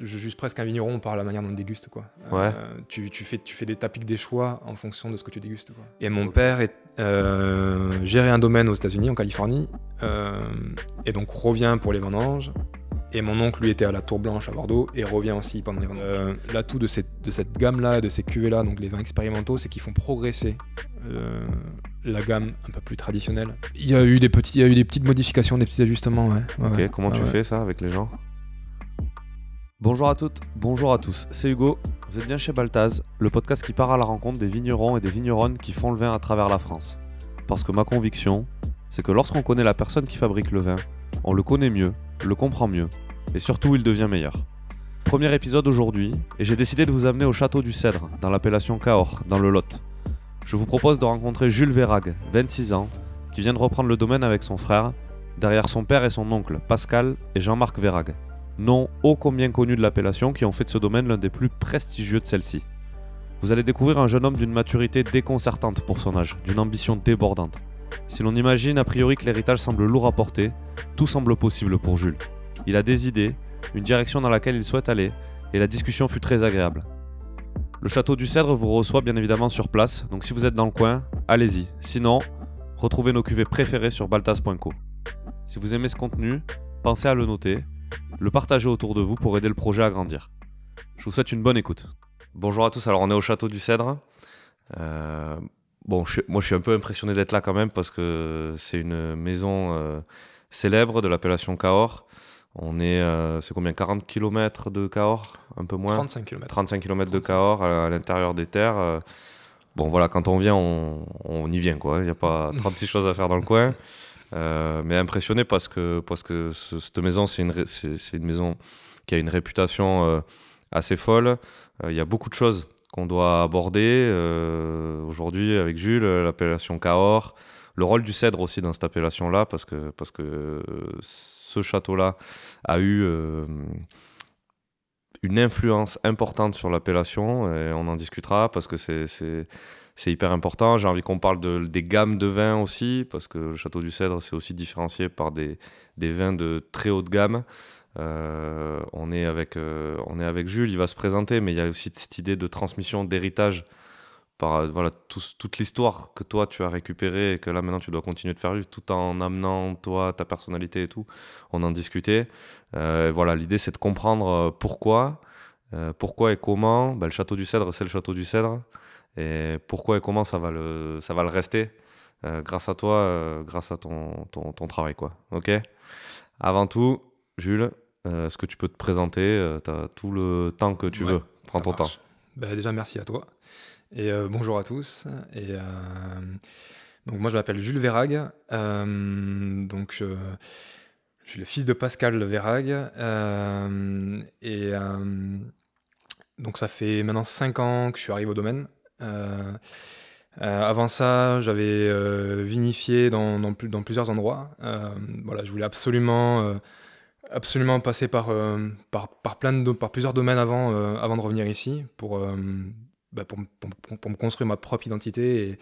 Juste presque un vigneron par la manière dont on déguste. Quoi. Euh, tu, fais, tu fais des tapis des choix en fonction de ce que tu dégustes. Et mon père est, euh, gérait un domaine aux États-Unis, en Californie, euh, et donc revient pour les vendanges. Et mon oncle, lui, était à la Tour Blanche à Bordeaux et revient aussi pendant les vendanges. L'atout de cette, de cette gamme-là, de ces cuvées-là, donc les vins expérimentaux, c'est qu'ils font progresser la gamme un peu plus traditionnelle. Il y a eu des, petits, petites modifications, des petits ajustements. comment tu fais ça avec les gens Bonjour à toutes, bonjour à tous, c'est Hugo, vous êtes bien chez Baltaz, le podcast qui part à la rencontre des vignerons et des vigneronnes qui font le vin à travers la France. Parce que ma conviction, c'est que lorsqu'on connaît la personne qui fabrique le vin, on le connaît mieux, le comprend mieux, et surtout il devient meilleur. Premier épisode aujourd'hui, et j'ai décidé de vous amener au château du Cèdre, dans l'appellation Cahors, dans le Lot. Je vous propose de rencontrer Jules Vérag, 26 ans, qui vient de reprendre le domaine avec son frère, derrière son père et son oncle, Pascal et Jean-Marc Vérag nom ô combien connu de l'appellation qui ont fait de ce domaine l'un des plus prestigieux de celle-ci. Vous allez découvrir un jeune homme d'une maturité déconcertante pour son âge, d'une ambition débordante. Si l'on imagine a priori que l'héritage semble lourd à porter, tout semble possible pour Jules. Il a des idées, une direction dans laquelle il souhaite aller, et la discussion fut très agréable. Le château du Cèdre vous reçoit bien évidemment sur place, donc si vous êtes dans le coin, allez-y. Sinon, retrouvez nos cuvées préférées sur baltas.co. Si vous aimez ce contenu, pensez à le noter le partager autour de vous pour aider le projet à grandir. Je vous souhaite une bonne écoute. Bonjour à tous, alors on est au château du Cèdre. Euh, bon, moi je suis un peu impressionné d'être là quand même parce que c'est une maison euh, célèbre de l'appellation Cahors. On est, euh, c'est combien 40 km de Cahors Un peu moins 35 km. 35 km de Cahors à, l'intérieur des terres. Bon voilà, quand on vient, on, on y vient quoi. Il n'y a pas 36 choses à faire dans le coin. Euh, mais impressionné parce que, parce que cette maison, c'est une, c'est, une maison qui a une réputation euh, assez folle. Euh, il y a beaucoup de choses qu'on doit aborder aujourd'hui avec Jules, l'appellation Cahors, le rôle du cèdre aussi dans cette appellation-là, parce que, parce que ce château-là a eu une influence importante sur l'appellation, et on en discutera, parce que c'est c'est hyper important. J'ai envie qu'on parle des gammes de vins aussi, parce que le Château du Cèdre, c'est aussi différencié par des, des, vins de très haute gamme. Euh, on, est avec, euh, on est avec Jules, il va se présenter, mais il y a aussi cette idée de transmission, d'héritage, par euh, voilà, toute l'histoire que toi tu as récupérée et que là maintenant tu dois continuer de faire vivre, tout en amenant toi, ta personnalité et tout. On en discutait. voilà, l'idée c'est de comprendre pourquoi, pourquoi et comment. Ben, le Château du Cèdre, c'est le Château du Cèdre. Et pourquoi et comment ça va le, ça va le rester euh, grâce à toi, euh, grâce à ton, ton, travail. Quoi. ok Avant tout, Jules, euh, est-ce que tu peux te présenter Tu as tout le temps que tu veux. Prends ton temps. Bah, déjà, merci à toi. Et bonjour à tous. Et. Donc moi je m'appelle Jules Verrag, donc je, suis le fils de Pascal Verrag, et donc ça fait maintenant 5 ans que je suis arrivé au domaine, euh, euh, avant ça, j'avais euh, vinifié dans, dans, plusieurs endroits. voilà, je voulais absolument absolument passer par, par, plein par plusieurs domaines avant, avant de revenir ici bah, pour, pour, me construire ma propre identité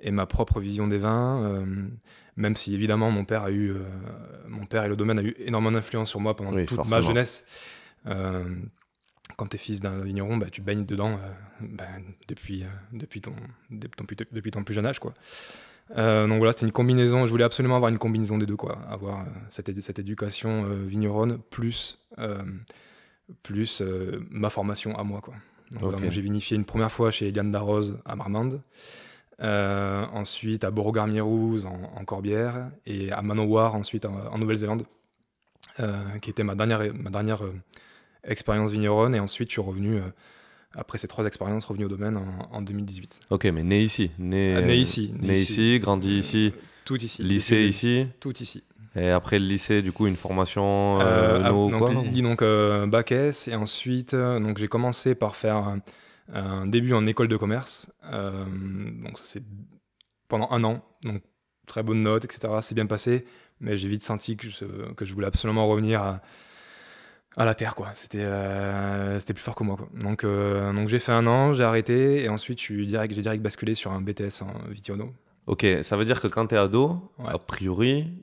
et, ma propre vision des vins. même si évidemment mon père a eu mon père et le domaine a eu énormément d'influence sur moi pendant toute ma jeunesse quand tu fils d'un vigneron, bah, tu baignes dedans euh, bah, depuis, euh, depuis, ton, depuis, ton, plus jeune âge. Quoi. Euh, donc voilà, c'était une combinaison. Je voulais absolument avoir une combinaison des deux, quoi. avoir cette, cette, éducation vigneronne plus, plus ma formation à moi. Quoi. Donc, j'ai vinifié une première fois chez Eliane Darroze à Marmande. ensuite à Beauregard-Mirouz en, Corbière et à Manowar ensuite en, Nouvelle-Zélande, qui était ma dernière, ma dernière expérience vigneronne, et ensuite je suis revenu, euh, après ces trois expériences, revenu au domaine en, 2018. Ok, mais né ici Né, ah, ici. Né, ici, grandi euh, ici Tout ici. Lycée ici Tout ici. Et après le lycée, du coup, une formation euh, euh ah, donc, quoi, donc bac S, et ensuite, donc j'ai commencé par faire un début en école de commerce. donc ça c'est pendant un an, donc très bonne note, etc. C'est bien passé, mais j'ai vite senti que que je voulais absolument revenir à à la terre quoi c'était euh, c'était plus fort que moi quoi. donc euh, donc j'ai fait un an j'ai arrêté et ensuite je direct j'ai direct basculé sur un BTS en vitiono ok ça veut dire que quand t'es ado a priori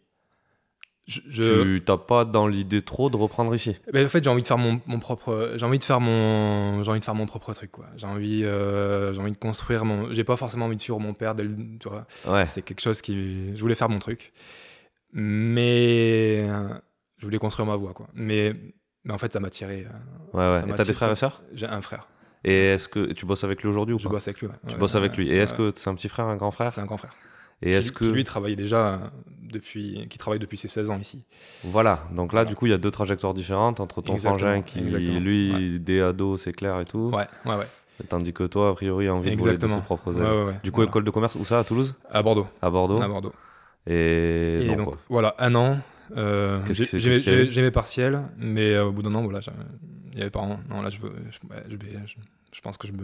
je, tu t'as pas dans l'idée trop de reprendre ici mais eh ben, en fait j'ai envie de faire mon, mon propre j'ai envie de faire mon j'ai envie de faire mon propre truc quoi j'ai envie euh, j'ai envie de construire mon j'ai pas forcément envie de suivre mon père tu vois c'est quelque chose qui je voulais faire mon truc mais je voulais construire ma voix quoi mais mais en fait, ça m'a tiré. Euh, ouais, ouais. t'as des frères et sœurs J'ai un frère. Et est-ce que tu bosses avec lui aujourd'hui ou pas Je bosse avec lui. Ouais. Tu bosses avec lui. Et est-ce que c'est un petit frère, un grand frère C'est un grand frère. Et est-ce que lui travaille déjà euh, depuis, qui travaille depuis ses 16 ans ici. Voilà, donc là du coup il y a deux trajectoires différentes entre ton frangin qui lui des ados c'est clair et tout. Ouais, ouais, ouais. Tandis que toi a priori a envie de voler de ses propres ailes. du coup école de commerce où ça à Toulouse À Bordeaux. À Bordeaux. À Bordeaux. Et, donc voilà un an euh, j'ai mes partiels, mais euh, au bout d'un an, voilà, il n'y avait pas. Non, là, je, veux, je, pense que je, veux,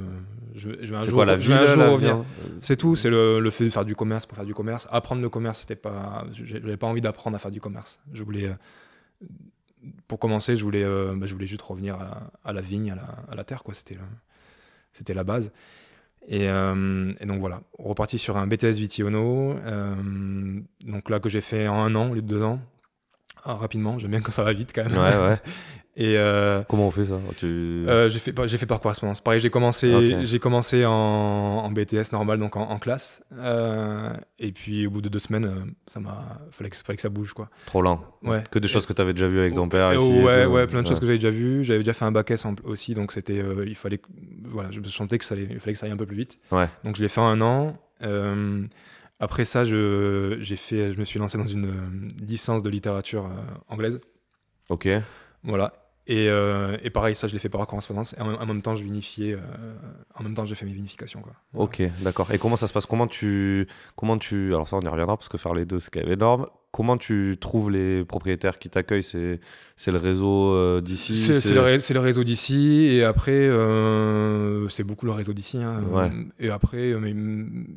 je, vais un jour, la un jour revenir. Hein, euh, c'est tout, c'est le, fait de faire du commerce pour faire du commerce. Apprendre le commerce, c'était pas. J'avais pas envie d'apprendre à faire du commerce. Je voulais. Euh, pour commencer, je voulais, bah, je voulais juste revenir à, la vigne, à la, à la terre, quoi. C'était c'était la base. Et, donc voilà, reparti sur un BTS Vitiono, donc là que j'ai fait en un an au lieu de deux ans, ah, rapidement. J'aime bien quand ça va vite quand même. Ouais, ouais. Et euh, Comment on fait ça tu... Euh, j'ai fait, fait, par correspondance. Pareil, j'ai commencé, j'ai commencé en, en, BTS normal, donc en, classe. Euh, et puis au bout de deux semaines, ça m'a fallait que, ça bouge. quoi. Trop lent. Ouais. Que des choses que tu avais déjà vues avec ton père. Ici ouais, ouais, plein de choses que j'avais déjà vues. J'avais déjà fait un bac S aussi, donc c'était, il fallait, voilà, je me sentais que ça fallait que ça aille un peu plus vite. Ouais. Donc je l'ai fait en un an. Après ça, je, j'ai fait, je me suis lancé dans une euh, licence de littérature euh, anglaise. Ok. Voilà. Et, euh, et, pareil, ça, je l'ai fait par correspondance. Et en, même temps, je en même temps, j'ai fait mes vinifications. Ok, d'accord. Et comment ça se passe Comment tu, comment tu, alors ça, on y reviendra parce que faire les deux, c'est quand même énorme. Comment tu trouves les propriétaires qui t'accueillent C'est, c'est le réseau d'ici. C'est, c'est... Le, réseau d'ici. Et après, c'est beaucoup le réseau d'ici. Hein. Et après, mais...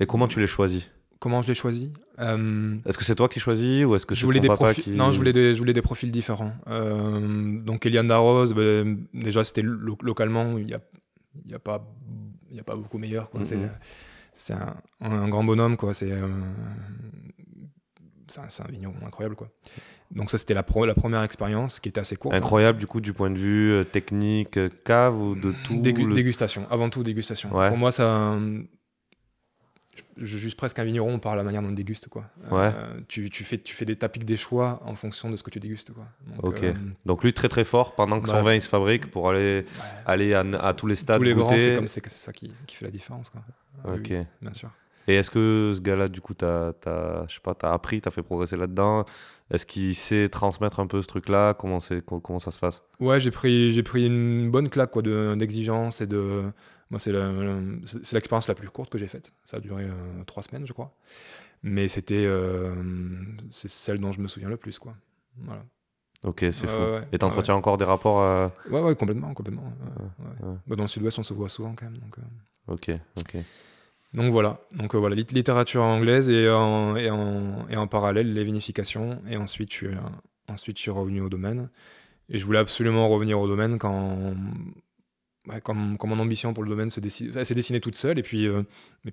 Et comment tu les choisis Comment je l'ai choisi euh, Est-ce que c'est toi qui choisis ou est-ce que je voulais des profils qui... Non, je voulais des, des profils différents. Euh, donc Eliane Darroze, bah, déjà c'était localement, il n'y a, pas, a pas beaucoup meilleur. Mm-hmm. C'est un, grand bonhomme, quoi. C'est euh, un, un vigneron incroyable, quoi. Donc ça, c'était la, la, première expérience qui était assez courte. Hein. Incroyable du coup du point de vue technique, cave ou de mmh, tout. Dégustation, avant tout dégustation. Pour moi, ça, je presque un vigneron par la manière dont on déguste quoi. Euh, ouais. tu, tu, fais tu fais des tapiques des choix en fonction de ce que tu dégustes quoi. Donc, ok. Euh, donc lui très très fort pendant que bah, son vin il se fabrique pour aller aller à, tous les stades tous les goûter. c'est comme c'est ça qui, qui, fait la différence quoi. Ok. bien sûr. Et est-ce que ce gars-là, du coup, t'as, je sais pas, as appris, t'as fait progresser là-dedans Est-ce qu'il sait transmettre un peu ce truc-là comment, comment, ça se passe Ouais, j'ai pris, j'ai pris une bonne claque quoi, d'exigence et de, moi, c'est l'expérience la, plus courte que j'ai faite. Ça a duré euh, trois semaines, je crois. Mais c'était euh, c'est celle dont je me souviens le plus, quoi. Ok, c'est fou. Et tu entretiens encore des rapports euh, ouais, ouais, complètement, complètement. Ah, ah. Bah, dans le Sud-Ouest, on se voit souvent quand même. Donc, Ok, ok. Donc voilà, donc voilà, littérature anglaise et en, et, en, et en, parallèle les vinifications. Et ensuite je, ensuite, je suis revenu au domaine. Et je voulais absolument revenir au domaine quand, comme, mon ambition pour le domaine s'est dessinée, toute seule et puis, euh,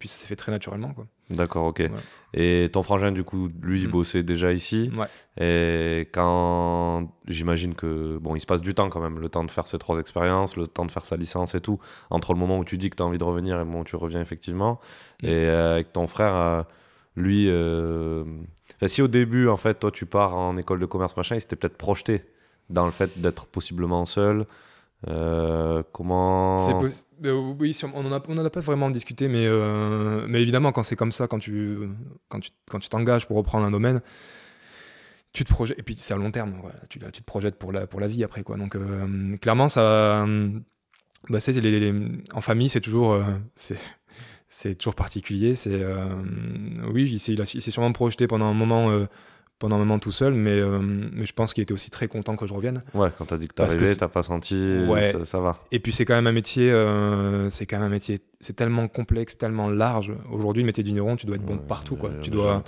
ça s'est fait très naturellement. D'accord, ok. Et ton frangin, du coup, lui, il hmm. bossait déjà ici. Et quand j'imagine que, bon, il se passe du temps quand même, le temps de faire ses trois expériences, le temps de faire sa licence et tout, entre le moment où tu dis que tu as envie de revenir et le moment où tu reviens effectivement. Hmm. Et euh, avec ton frère, euh, lui, si au début, en fait, toi, tu pars en école de commerce, machin, il s'était peut-être projeté dans le fait d'être possiblement seul, euh, comment euh, Oui, on n'en a, pas vraiment discuté, mais, euh, mais évidemment, quand c'est comme ça, quand tu quand tu quand tu t'engages pour reprendre un domaine, tu te projettes et puis c'est à long terme. tu, tu te projettes pour la pour la vie après quoi. Donc clairement, ça, bah, c'est en famille, c'est toujours c'est c'est toujours particulier. C'est oui, c'est il s'est sûrement projeté pendant un moment pendant un moment tout seul, euh, mais, je pense qu'il était aussi très content que je revienne. Ouais, quand t'as dit que t'arrivais, t'as pas senti, ouais. ça, va. Et puis c'est quand même un métier, euh, c'est quand même un métier, c'est tellement complexe, tellement large. Aujourd'hui, le métier d'ignorant, tu dois être bon partout, quoi. Tu dois,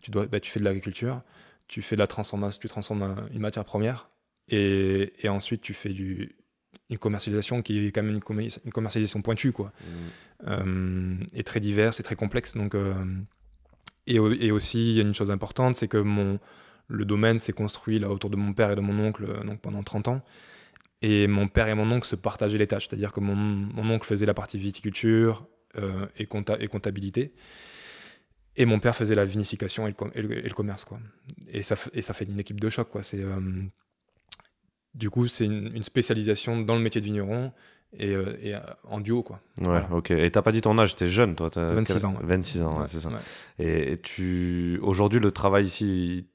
tu bah, dois, tu fais de l'agriculture, tu fais de la transformation, tu transformes une matière première, et, ensuite tu fais du, une commercialisation qui est quand même une, commercialisation pointue, quoi, mmh. euh, et très diverse et très complexe, donc. Et, y a une chose importante, c'est que mon, le domaine s'est construit là autour de mon père et de mon oncle euh, donc pendant 30 ans. Et mon père et mon oncle se partageaient les tâches, c'est-à-dire que mon, oncle faisait la partie viticulture euh, et, et, comptabilité, et mon père faisait la vinification et le, commerce. Quoi. Et, ça, et ça fait une équipe de choc. Quoi. C'est euh, du coup, c'est une, spécialisation dans le métier de vigneron et, euh, euh, en duo quoi. Ouais, ok. Et t'as pas dit ton âge, t'es jeune toi. 26 ans. 26 ans, ouais, c'est ça. Et, tu, aujourd'hui le travail ici,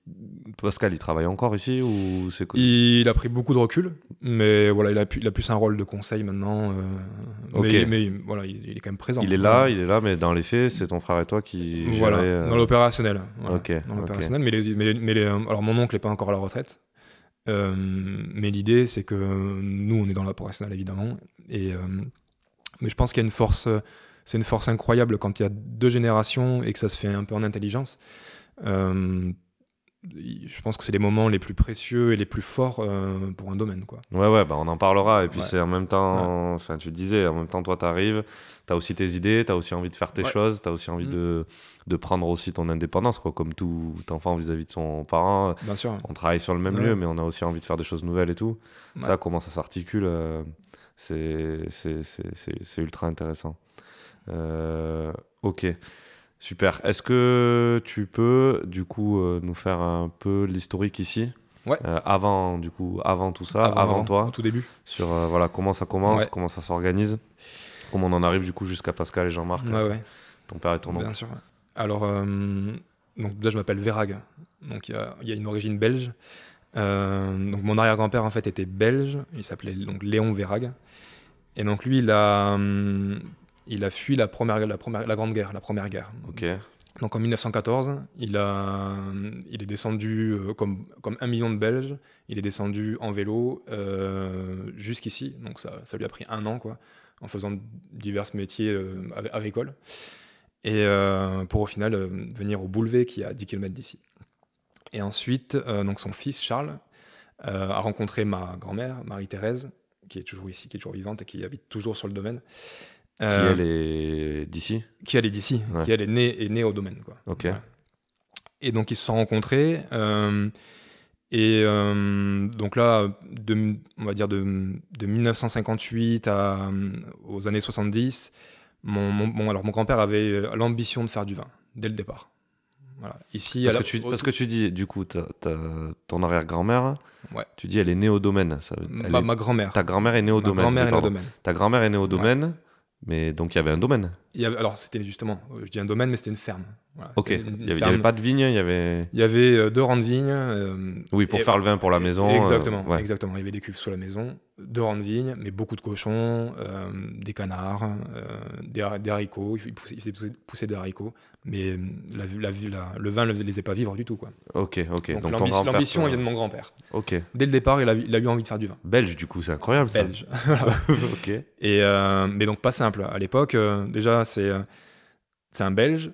Pascal, il travaille encore ici ou c'est quoi Il a pris beaucoup de recul, mais voilà, il a, pu... il a plus un rôle de conseil maintenant. Euh, mais, mais voilà, il, est quand même présent. Il est là, il est là, mais dans les faits, c'est ton frère et toi qui. Voilà. Dans l'opérationnel. Ok. Dans l'opérationnel, mais, les, mais, mais alors mon oncle est pas encore à la retraite. mais l'idée, c'est que nous, on est dans l'opérationnel évidemment, et, euh, mais je pense qu'il y a une force, c'est une force incroyable quand il y a deux générations et que ça se fait un peu en intelligence. Euh, je pense que c'est les moments les plus précieux et les plus forts euh, pour un domaine. Quoi. Ouais, ouais, bah, on en parlera. Et puis c'est en même temps, tu disais, en même temps, toi, tu arrives, tu as aussi tes idées, tu as aussi envie de faire tes choses, tu as aussi envie mm. de, de prendre aussi ton indépendance, quoi, comme tout enfant vis-à-vis de son parent. Bien sûr. On travaille sur le même lieu, mais on a aussi envie de faire des choses nouvelles et tout. Ça, comment ça s'articule c'est ultra intéressant. Euh, ok, super. Est-ce que tu peux du coup euh, nous faire un peu l'historique ici Ouais. Euh, avant du coup, avant tout ça, avant, toi, au tout début, sur voilà comment ça commence, comment ça s'organise, comment on en arrive du coup jusqu'à Pascal et Jean-Marc, ton père et ton oncle. Bien sûr. Alors donc je m'appelle Verag, donc il y, a une origine belge euh, donc mon arrière-grand-père en fait était belge, il s'appelait donc Léon Verrag. Et donc lui, il a, hum, il a fui la, première, la, première, la Grande Guerre, la Première Guerre. Donc en 1914, il, a, il est descendu, euh, comme, comme un million de Belges, il est descendu en vélo euh, jusqu'ici. Donc ça, ça, lui a pris un an, quoi, en faisant divers métiers agricoles. Et pour au final venir au boulevé qui est à 10 km d'ici. Et ensuite, euh, donc son fils Charles euh, a rencontré ma grand-mère, Marie-Thérèse, qui est toujours ici, qui est toujours vivante et qui habite toujours sur le domaine. qui euh, elle est d'ici Qui elle est d'ici, qui elle est née, née au domaine. Quoi. Ok. Et donc ils se sont rencontrés. Et donc là, on va dire de, 1958 à, aux années 70, mon, bon, alors mon grand-père avait l'ambition de faire du vin dès le départ. Ici, parce, que tu, parce, que tu, dis, du coup, ton arrière-grand-mère, tu dis elle est née au domaine. ma, grand-mère. Ta grand-mère est née au domaine. grand domaine. Ta grand-mère est née au domaine, mais donc il y avait un domaine. alors c'était justement, je dis un domaine, mais c'était une ferme. ok, il n'y avait, pas de vigne, il y avait... Il y avait euh, deux rangs de vignes euh, oui, pour faire le vin pour la maison. Exactement, euh, exactement. Il y avait des cuves sous la maison, deux rangs de vignes mais beaucoup de cochons, des canards, des, haricots. Il faisaient pousser des haricots. Mais euh, la, la, le vin ne les faisait pas vivre du tout. Quoi. Ok, ok. Donc, l'ambition vient de mon grand-père. Ok. Dès le départ, il a, eu envie de faire du vin. Belge, du coup, c'est incroyable ça. Belge. ok. Et, euh, mais donc, pas simple. À l'époque, euh, déjà, c'est un Belge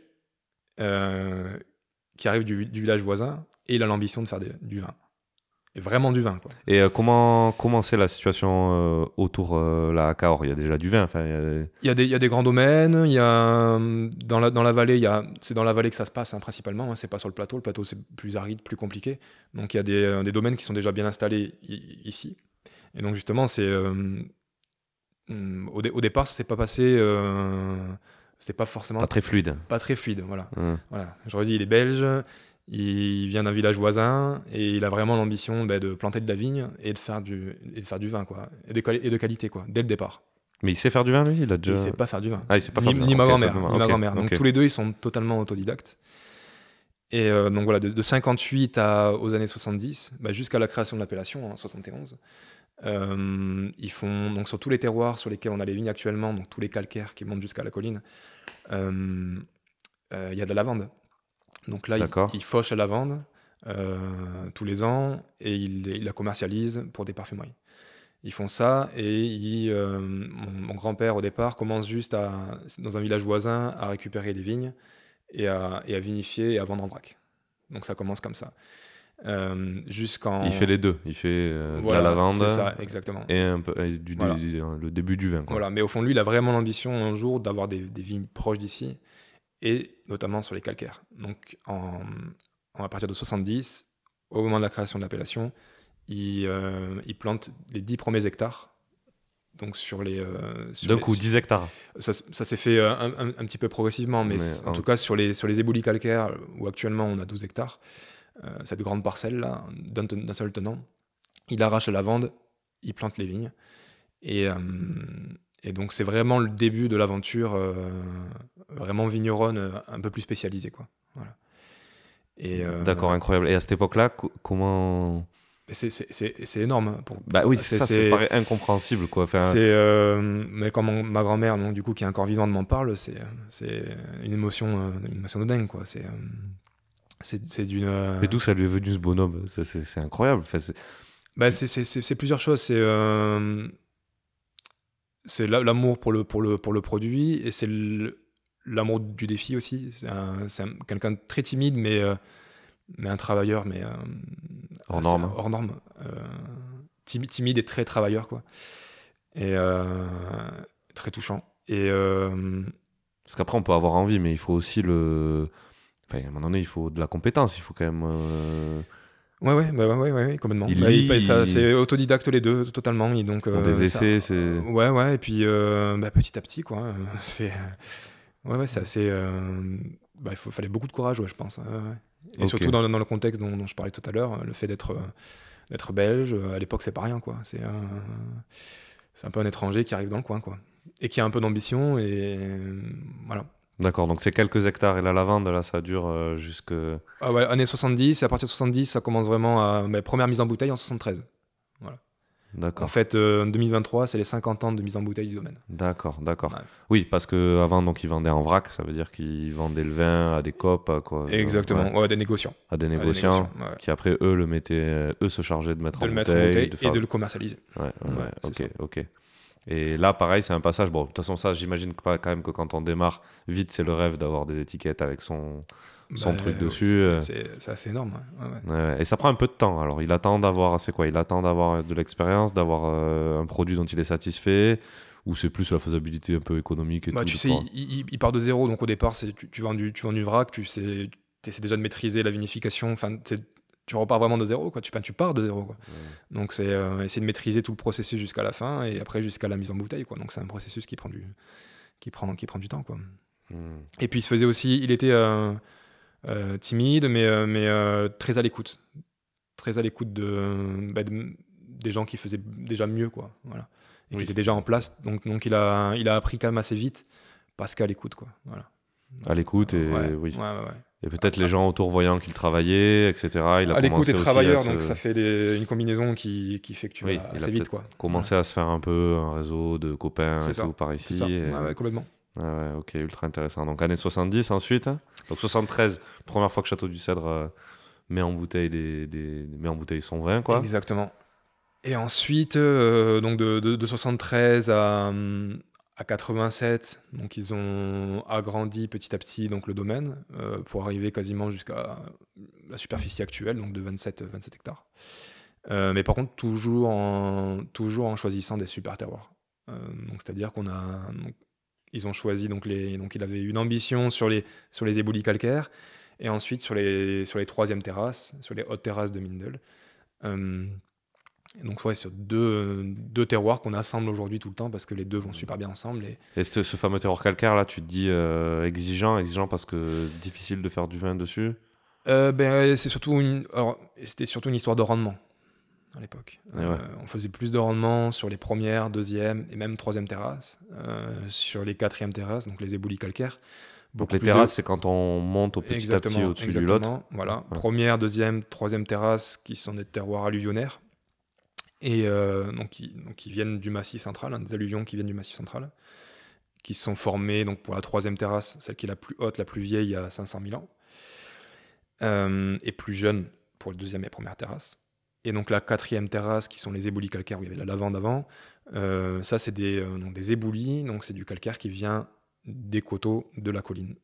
qui arrive du, village voisin et il a l'ambition de faire du vin. Et vraiment du vin. Quoi. Et euh, comment comment c'est la situation euh, autour euh, là à Cahors Il y a déjà du vin. Il y, a des... il, y a des, grands domaines. Il y a euh, dans la dans la vallée. Il y a c'est dans la vallée que ça se passe hein, principalement. Hein, c'est pas sur le plateau. Le plateau c'est plus aride, plus compliqué. Donc il y a des, des domaines qui sont déjà bien installés ici. Et donc justement c'est mm, au, au, départ ça s'est pas passé c'était pas forcément pas très fluide pas très fluide voilà hein. voilà je redis il est belge il vient d'un village voisin et il a vraiment l'ambition bah, de planter de la vigne et de faire du, faire du vin, quoi. Et de, qualité, quoi, dès le départ. Mais il sait faire du vin, lui Il a déjà... Il sait pas faire du vin. Ah, sait pas faire ni, du vin. Ni ma grand-mère. ma grand Donc tous les deux, ils sont totalement autodidactes. Et euh, donc voilà, de, 58 à, aux années 70, bah, jusqu'à la création de l'appellation en hein, 71, euh, ils font donc sur tous les terroirs sur lesquels on a les vignes actuellement, donc tous les calcaires qui montent jusqu'à la colline, euh, il y a de la lavande. Donc là, il, il, fauche la lavande euh, tous les ans et il, la commercialise pour des parfumeries. Ils font ça et euh, mon, grand-père, au départ, commence juste dans un village voisin à récupérer des vignes et à, vinifier et à vendre en vrac. Donc ça commence comme ça. Euh, jusqu'en... Il fait les deux, il fait la lavande exactement. et, un peu, le début du vin. mais au fond lui, il a vraiment l'ambition un jour d'avoir des vignes proches d'ici et notamment sur les calcaires. Donc à partir de 70, au moment de la création de l'appellation, ils, euh, plante plantent les 10 premiers hectares. Donc sur les... Euh, 10 hectares Ça, s'est fait euh, un, petit peu progressivement, mais, en tout cas sur les, sur les éboulis calcaires, où actuellement on a 12 hectares, euh, cette grande parcelle-là, d'un seul tenant, il arrache la lavande, il plante les vignes. Et, et donc c'est vraiment le début de l'aventure, euh, vraiment vigneronne, euh, un peu plus spécialisée. Quoi. Voilà. Et, euh, D'accord, incroyable. Et à cette époque-là, comment... C'est, énorme. Hein, bah oui, c'est ça, ça paraît incompréhensible. Quoi. mais quand ma grand-mère, du coup, qui est encore vivante, m'en parle, c'est, une, émotion, une de dingue. Quoi. C'est, c'est, d'une... Mais d'où ça lui est venu ce bonhomme c'est, incroyable. Bah, c'est, plusieurs choses. C'est c'est l'amour pour le, pour, le, pour le produit et c'est l'amour du défi aussi. C'est quelqu'un de très timide, mais, euh, mais un travailleur, mais euh, hors norme. Euh, timide, timide, et très travailleur, quoi. Et très touchant. Et, Parce qu'après, on peut avoir envie, mais il faut aussi le. Enfin, moment donné, il faut de la compétence, il faut quand même. Ouais, ouais, bah ouais, ouais, ouais, complètement. Bah, il C'est autodidacte les deux, totalement. Et donc, euh, des essais, c'est. Ouais, ouais, et puis euh, bah, petit à petit, quoi. Euh, c'est. Ouais, ouais, c'est assez. Bah, il faut, fallait beaucoup de courage, ouais, je pense. Et surtout dans, le contexte dont, je parlais tout à l'heure, le fait d'être d'être belge, à l'époque, c'est pas rien, quoi. C'est un... un peu un étranger qui arrive dans le coin, quoi. Et qui a un peu d'ambition, et voilà. D'accord, donc c'est quelques hectares et la lavande, là, ça dure euh, jusque. Ah ouais, années 70, et à partir de 70, ça commence vraiment à. Ma première mise en bouteille en 73. Voilà. D'accord. En fait, euh, en 2023, c'est les 50 ans de mise en bouteille du domaine. D'accord, d'accord. Oui, parce qu'avant, donc, ils vendaient en vrac, ça veut dire qu'ils vendaient le vin à des copes, à quoi. Euh, Exactement, à des négociants. À des négociants, qui après, eux, le mettaient, eux se chargeaient de mettre en, le bouteille, et, de le commercialiser. Ouais, ouais, ok, ok. Et là, pareil, c'est un passage. Bon, de toute façon, ça, j'imagine pas quand même que quand on démarre vite, c'est le rêve d'avoir des étiquettes avec son, son bah, truc dessus. Euh. C'est assez énorme. Et ça prend un peu de temps. Alors, il attend d'avoir, c'est quoi Il attend d'avoir euh, de l'expérience, d'avoir euh, un produit dont il est satisfait. Ou c'est plus la faisabilité un peu économique et bah, tout, Tu sais, il, part de zéro, donc au départ, tu, tu, vends du, tu vends vrac, tu sais, essaies déjà de maîtriser la vinification. Enfin, tu repars vraiment de zéro, quoi. Tu, tu pars de zéro, quoi. Donc c'est euh, essayer de maîtriser tout le processus jusqu'à la fin et après jusqu'à la mise en bouteille, quoi. Donc c'est un processus qui prend du, qui prend, qui prend du temps, quoi. Hmm. Et puis il se faisait aussi, il était euh, euh, timide, mais, mais très à l'écoute, très à l'écoute bah, de, des gens qui faisaient déjà mieux, quoi. Voilà. Et qui étaient déjà en place, donc, donc il a, il a appris quand même assez vite parce qu'à l'écoute, quoi. Voilà. À l'écoute et oui. Et peut-être les gens autour voyant qu'il travaillait, etc. Il a à l'écoute travailleurs, donc ça fait une combinaison qui, qui fait que tu vas vite. Quoi. Commencer à se faire un peu un réseau de copains par ici. Et... complètement. ok, ultra intéressant. Donc années 70 ensuite. Hein. Donc 73, première fois que Château du Cèdre euh, met, en bouteille des, des, met en bouteille son vin. Quoi. Exactement. Et ensuite, euh, donc de, de 73 à, hum, à 87, donc ils ont agrandi petit à petit donc le domaine euh, pour arriver quasiment jusqu'à la superficie actuelle, donc de 27, 27 hectares. Euh, mais par contre, toujours en, toujours en choisissant des super terroirs. Euh, donc c'est-à-dire qu'on a, ils ont choisi donc les, donc il avait une ambition sur les sur les éboulis calcaires et ensuite sur les sur les troisièmes terrasses, sur les hautes terrasses de Mindel donc, ouais, sur deux, deux terroirs qu'on assemble aujourd'hui tout le temps parce que les deux vont mmh. super bien ensemble. Et, ce, fameux terroir calcaire, là, tu te dis euh, exigeant, exigeant parce que difficile de faire du vin dessus euh, ben, euh, c'est surtout une... C'était surtout une histoire de rendement à l'époque. on faisait plus de rendement sur les premières, deuxième et même troisième terrasses, sur les quatrièmes terrasses, donc les éboulis calcaires. Donc les terrasses, c'est quand on monte au petit à petit au-dessus du lot. Voilà, première, deuxième, troisième terrasse qui sont des terroirs alluvionnaires. Et euh, donc, viennent du massif central, hein, des alluvions qui viennent du massif central, qui sont formés donc, pour la troisième terrasse, celle qui est la plus haute, la plus vieille, il y a 500 000 ans, euh, et plus jeune pour la deuxième et première terrasse. Et donc la quatrième terrasse, qui sont les éboulis calcaires, où il y avait la lavande avant, euh, ça c'est des, des éboulis, donc c'est du calcaire qui vient des coteaux de la colline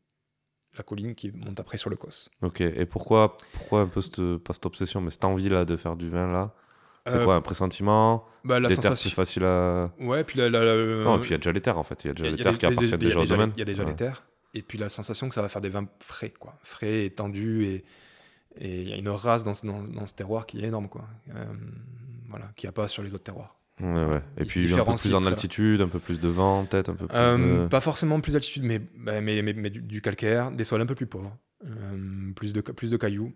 la colline qui monte après sur le cos. Ok, et pourquoi, pourquoi un peu cette, pas cette obsession, mais cette envie là de faire du vin là c'est euh, quoi, un pressentiment bah, la Des terres sensation... facile à. Ouais, puis la, euh, Non, et puis il y a déjà les terres en fait. Il y a déjà les terres qui appartiennent déjà au domaine. Il y a déjà les terres. Et puis la sensation que ça va faire des vins frais, quoi. Frais, étendus et. Et il y a une race dans ce, dans, dans ce terroir qui est énorme, quoi. Euh, voilà, qui a pas sur les autres terroirs. Ouais, ouais. Et puis un peu plus en altitude, un peu plus de vent, peut-être un peu Pas forcément plus d'altitude, mais, bah, mais, mais, du, calcaire, des sols un peu plus pauvres, plus, de, plus de cailloux.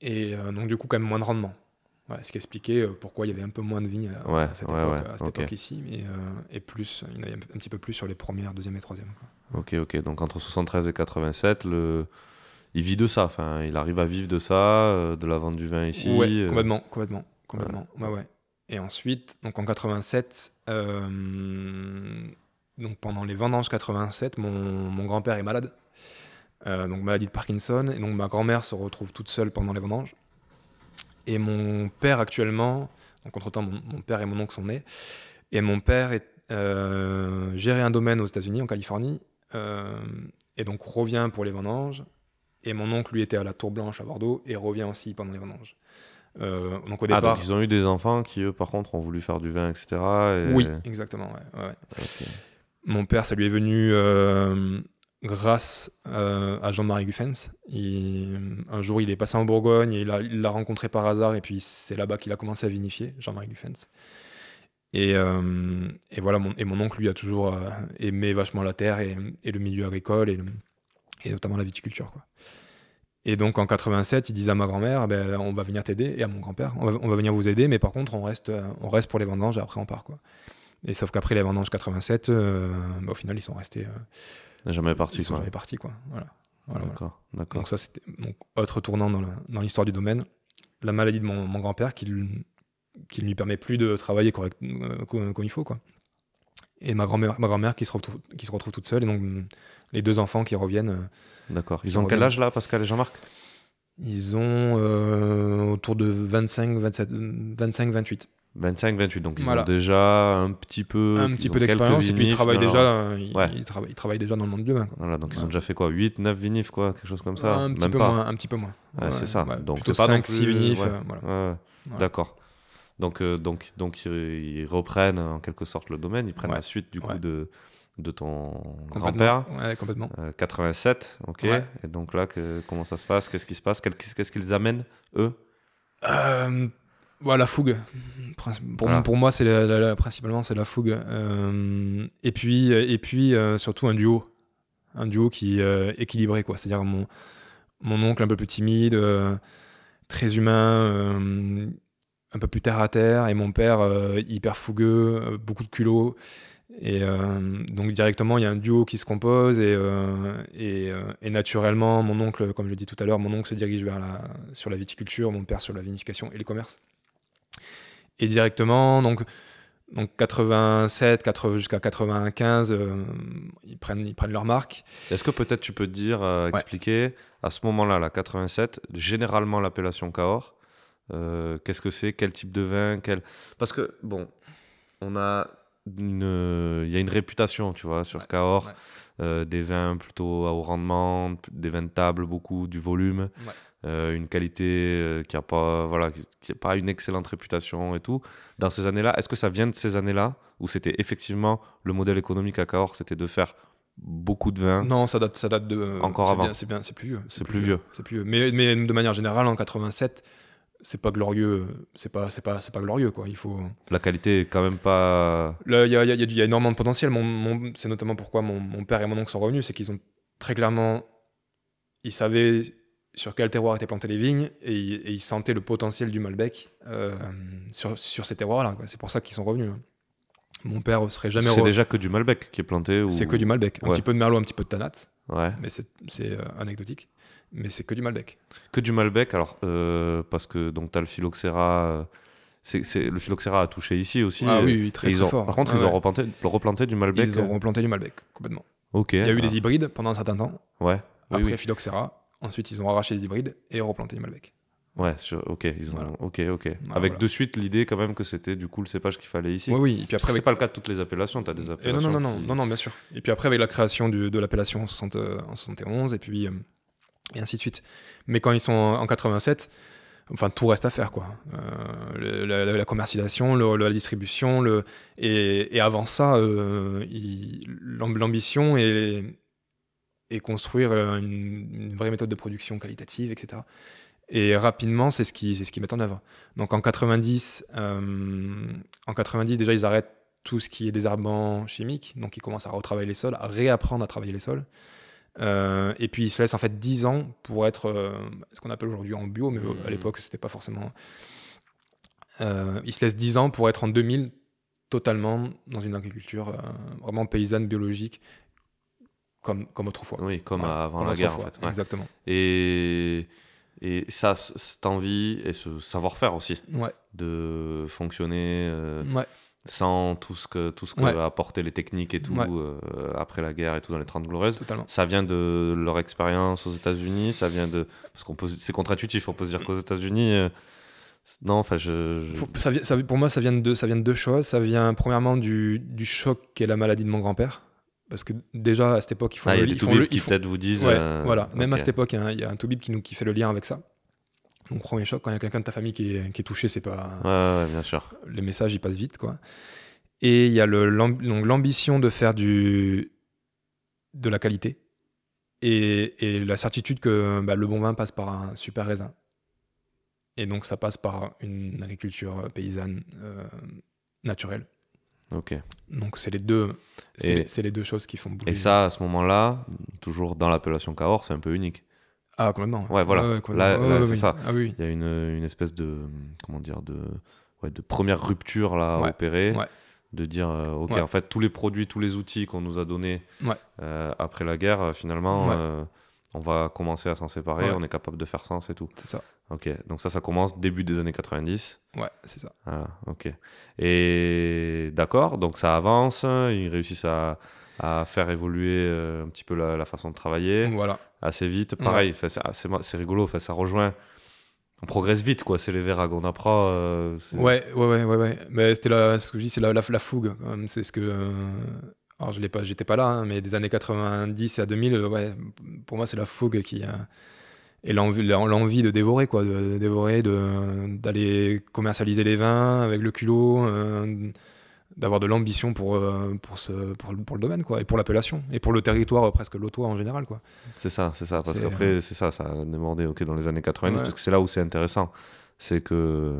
Et donc, du coup, quand même moins de rendement ce qui expliquait euh, pourquoi il y avait un peu moins de vignes euh, à, cette, époque, ici, euh, et plus, il y en avait un, petit peu plus sur les premières, deuxième et troisième. Ok, ok. Donc entre 73 et 87, le... il vit de ça. Enfin, il arrive à vivre de ça, de la vente du vin ici. Ouais, complètement, complètement, complètement. Ouais. Et ensuite, donc en 87, donc pendant les vendanges 87, mon, mon grand-père est malade, donc maladie de Parkinson, et donc ma grand-mère se retrouve toute seule pendant les vendanges. Et mon père actuellement, donc entre-temps, mon, père et mon oncle sont nés. Et mon père est, euh, gérait un domaine aux États-Unis, en Californie, euh, et donc revient pour les Vendanges. Et mon oncle, lui, était à la Tour Blanche à Bordeaux et revient aussi pendant les Vendanges. Euh, donc au départ, ah, donc ils ont eu des enfants qui, eux, par contre, ont voulu faire du vin, etc. Oui, exactement. Mon père, ça lui est venu grâce euh, à Jean-Marie Guffens. un jour, il est passé en Bourgogne et il l'a rencontré par hasard, et puis c'est là-bas qu'il a commencé à vinifier, Jean-Marie Guffens. Et, euh, voilà, mon, et mon oncle, lui, a toujours euh, aimé vachement la terre et, le milieu agricole, et, notamment la viticulture. Et donc, en 87, il disait à ma grand-mère, ah ben, on va venir t'aider, et à mon grand-père, on va, venir vous aider, mais par contre, on reste, on reste pour les vendanges, et après, on part. Quoi. Et sauf qu'après les vendanges 87, au final, ils sont restés. Euh, jamais partis. Ils sont jamais partis, quoi. Voilà. d'accord, Donc, ça, c'était autre tournant dans l'histoire du domaine. La maladie de mon, grand-père qui, qui ne lui permet plus de travailler correct, euh, comme, il faut, quoi. Et ma grand-mère, ma grand-mère qui, se retrouve, qui se retrouve toute seule, et donc mm, les deux enfants qui reviennent. Euh, d'accord. Ils ont quel âge là, Pascal et Jean-Marc Ils ont autour de 25, 27, 25, 28. 25, 28, donc ils ont déjà un petit peu, un petit peu d'expérience et puis ils travaillent déjà, ils, travaillent, déjà dans le monde du vin. donc ils ont déjà fait quoi 8, 9 vinifs, quoi, quelque chose comme ça un petit, peu Moins, un petit peu moins. c'est ça. donc c'est pas 5, 6 vinifs. Euh, D'accord. Donc, euh, donc, donc ils, reprennent en quelque sorte le domaine, ils prennent la suite du coup de, de ton grand-père. Ouais, complètement. 87, euh, ok. Et donc là, que, comment ça se passe Qu'est-ce qui se passe Qu'est-ce qu'ils amènent, eux la fougue. Pour, moi, c'est principalement, c'est la fougue. Euh, et puis, euh, et puis euh, surtout, un duo. Un duo qui est équilibré. Quoi. C'est-à-dire mon, mon oncle un peu plus timide, très humain, un peu plus terre à terre, et mon père hyper fougueux, beaucoup de culot. Et donc directement, il y a un duo qui se compose et, et, naturellement, mon oncle, comme je l'ai dit tout à l'heure, mon oncle se dirige vers la, sur la viticulture, mon père sur la vinification et les commerces et directement. Donc, donc 87, jusqu'à 95, euh, ils, prennent, ils prennent leur marque. Est-ce que peut-être tu peux dire, euh, expliquer, à ce moment-là, la 87, généralement l'appellation Cahors, euh, qu'est-ce que c'est, quel type de vin, quel... Parce que, bon, on a une, il y a une réputation, tu vois, sur Cahors, des vins plutôt à haut rendement, des vins de table beaucoup, du volume. Euh, une qualité euh, qui n'a pas, voilà, qui pas une excellente réputation et tout. Dans ces années-là, est-ce que ça vient de ces années-là où c'était effectivement le modèle économique à Cahors, c'était de faire beaucoup de vin Non, ça date, ça date de. Euh, Encore avant. C'est bien, c'est plus vieux. C'est plus, vieux. C'est plus vieux. Mais, mais de manière générale, en 87, c'est pas glorieux c'est pas c'est pas c'est pas glorieux quoi il faut la qualité est quand même pas il y a, y a, énormément de potentiel mon, c'est notamment pourquoi mon, mon, père et mon oncle sont revenus c'est qu'ils ont très clairement ils savaient sur quel terroir étaient plantées les vignes et, ils sentaient le potentiel du Malbec euh, sur, ces terroirs-là. C'est pour ça qu'ils sont revenus. Hein. Mon père serait jamais. C'est déjà que du Malbec qui est planté C'est que du Malbec. Un petit peu de Merlot, un petit peu de Tanat. Ouais. Mais c'est euh, anecdotique. Mais c'est que du Malbec. Que du Malbec, alors, euh, parce que tu as le phylloxéra. le phylloxéra a touché ici aussi. Ah oui, très, fort. Par contre, ils ont replanté, du Malbec. Ils ont replanté du Malbec, complètement. Ok. Il y a eu des ah. hybrides pendant un certain temps. Ouais. Après oui, Ensuite, ils ont arraché les hybrides et replanté les Malbec. Ouais, ok, ils ok, ok. avec de suite l'idée quand même que c'était du coup le cépage qu'il fallait ici. Oui, oui. Et puis après, pas le cas de toutes les appellations. T'as des appellations. non, non, non, bien sûr. Et puis après, avec la création de l'appellation en, 60, 71, euh, et puis euh, et ainsi de suite. Mais quand ils sont en 87, enfin tout reste à faire quoi. Euh, la, commercialisation, la distribution, le et, avant ça, l'ambition et et construire euh, une, vraie méthode de production qualitative, etc. Et rapidement, c'est ce qui, ce qu'ils mettent en œuvre. Donc en 90, euh, en 90 déjà ils arrêtent tout ce qui est désherbant chimiques. donc ils commencent à retravailler les sols, à réapprendre à travailler les sols. Euh, et puis ils se laissent en fait 10 ans pour être ce qu'on appelle aujourd'hui en bio, mais mmh. à l'époque c'était pas forcément. ils se laissent 10 ans pour être en 2000 totalement dans une agriculture vraiment paysanne biologique comme, comme autrefois. Oui, comme avant la guerre, en fait. Exactement. Et, et ça, cette envie et ce savoir-faire aussi de fonctionner euh, sans tout ce que, tout ce que les techniques et tout euh, après la guerre et tout dans les 30 Glorieuses, Totalement. ça vient de leur expérience aux États-Unis, ça vient de. Parce qu'on C'est contre-intuitif, on peut se dire qu'aux États-Unis. Euh, non, enfin, je, Ça, pour moi, ça vient de ça vient de deux choses. Ça vient premièrement du, du choc qu'est la maladie de mon grand-père parce que déjà à cette époque il faut ah, le, y peut-être vous disent euh, voilà même à cette époque il y, a un Toubib qui qui fait le lien avec ça donc premier choc quand il y a quelqu'un de ta famille qui est, touché c'est pas ouais, bien sûr les messages ils passent vite quoi et il y a le l'ambition de faire du de la qualité et, la certitude que bah, le bon vin passe par un super raisin et donc ça passe par une agriculture euh, paysanne euh, naturelle donc c'est les deux, c'est les deux choses qui font bouger. Et ça, à ce moment-là, toujours dans l'appellation Cahors, c'est un peu unique. Ah complètement. Ouais, voilà. c'est ça. Il y a une, espèce de comment dire de de première rupture là à opérer. De dire, euh, ok, en fait, tous les produits, tous les outils qu'on nous a donnés euh, après la guerre, euh, finalement, on va commencer à s'en séparer, on est capable de faire ça, c'est tout. C'est ça. Ok, donc ça, ça commence début des années 90. Ouais, c'est ça. Voilà, ok. Et d'accord, donc ça avance, ils réussissent à, faire évoluer euh, un petit peu la, façon de travailler. Voilà. Assez vite, pareil, c'est rigolo, ça rejoint. On progresse vite, quoi. C'est les Verag, on apprend. Euh, ouais, ouais, ouais, ouais, Mais c'était ce que je dis, c'est la, la, fougue. C'est ce que. Euh, alors je l'ai pas, j'étais pas là, hein, mais des années 90 à 2000, euh, ouais, pour moi c'est la fougue qui euh, et l'envie de dévorer quoi, de, de d'aller commercialiser les vins avec le culot, euh, d'avoir de l'ambition pour pour ce pour, le domaine quoi, et pour l'appellation et pour le territoire presque lotois en général quoi. C'est ça, c'est ça, parce qu'après c'est ça, ça a demandé ok dans les années 90 parce que c'est là où c'est intéressant, c'est que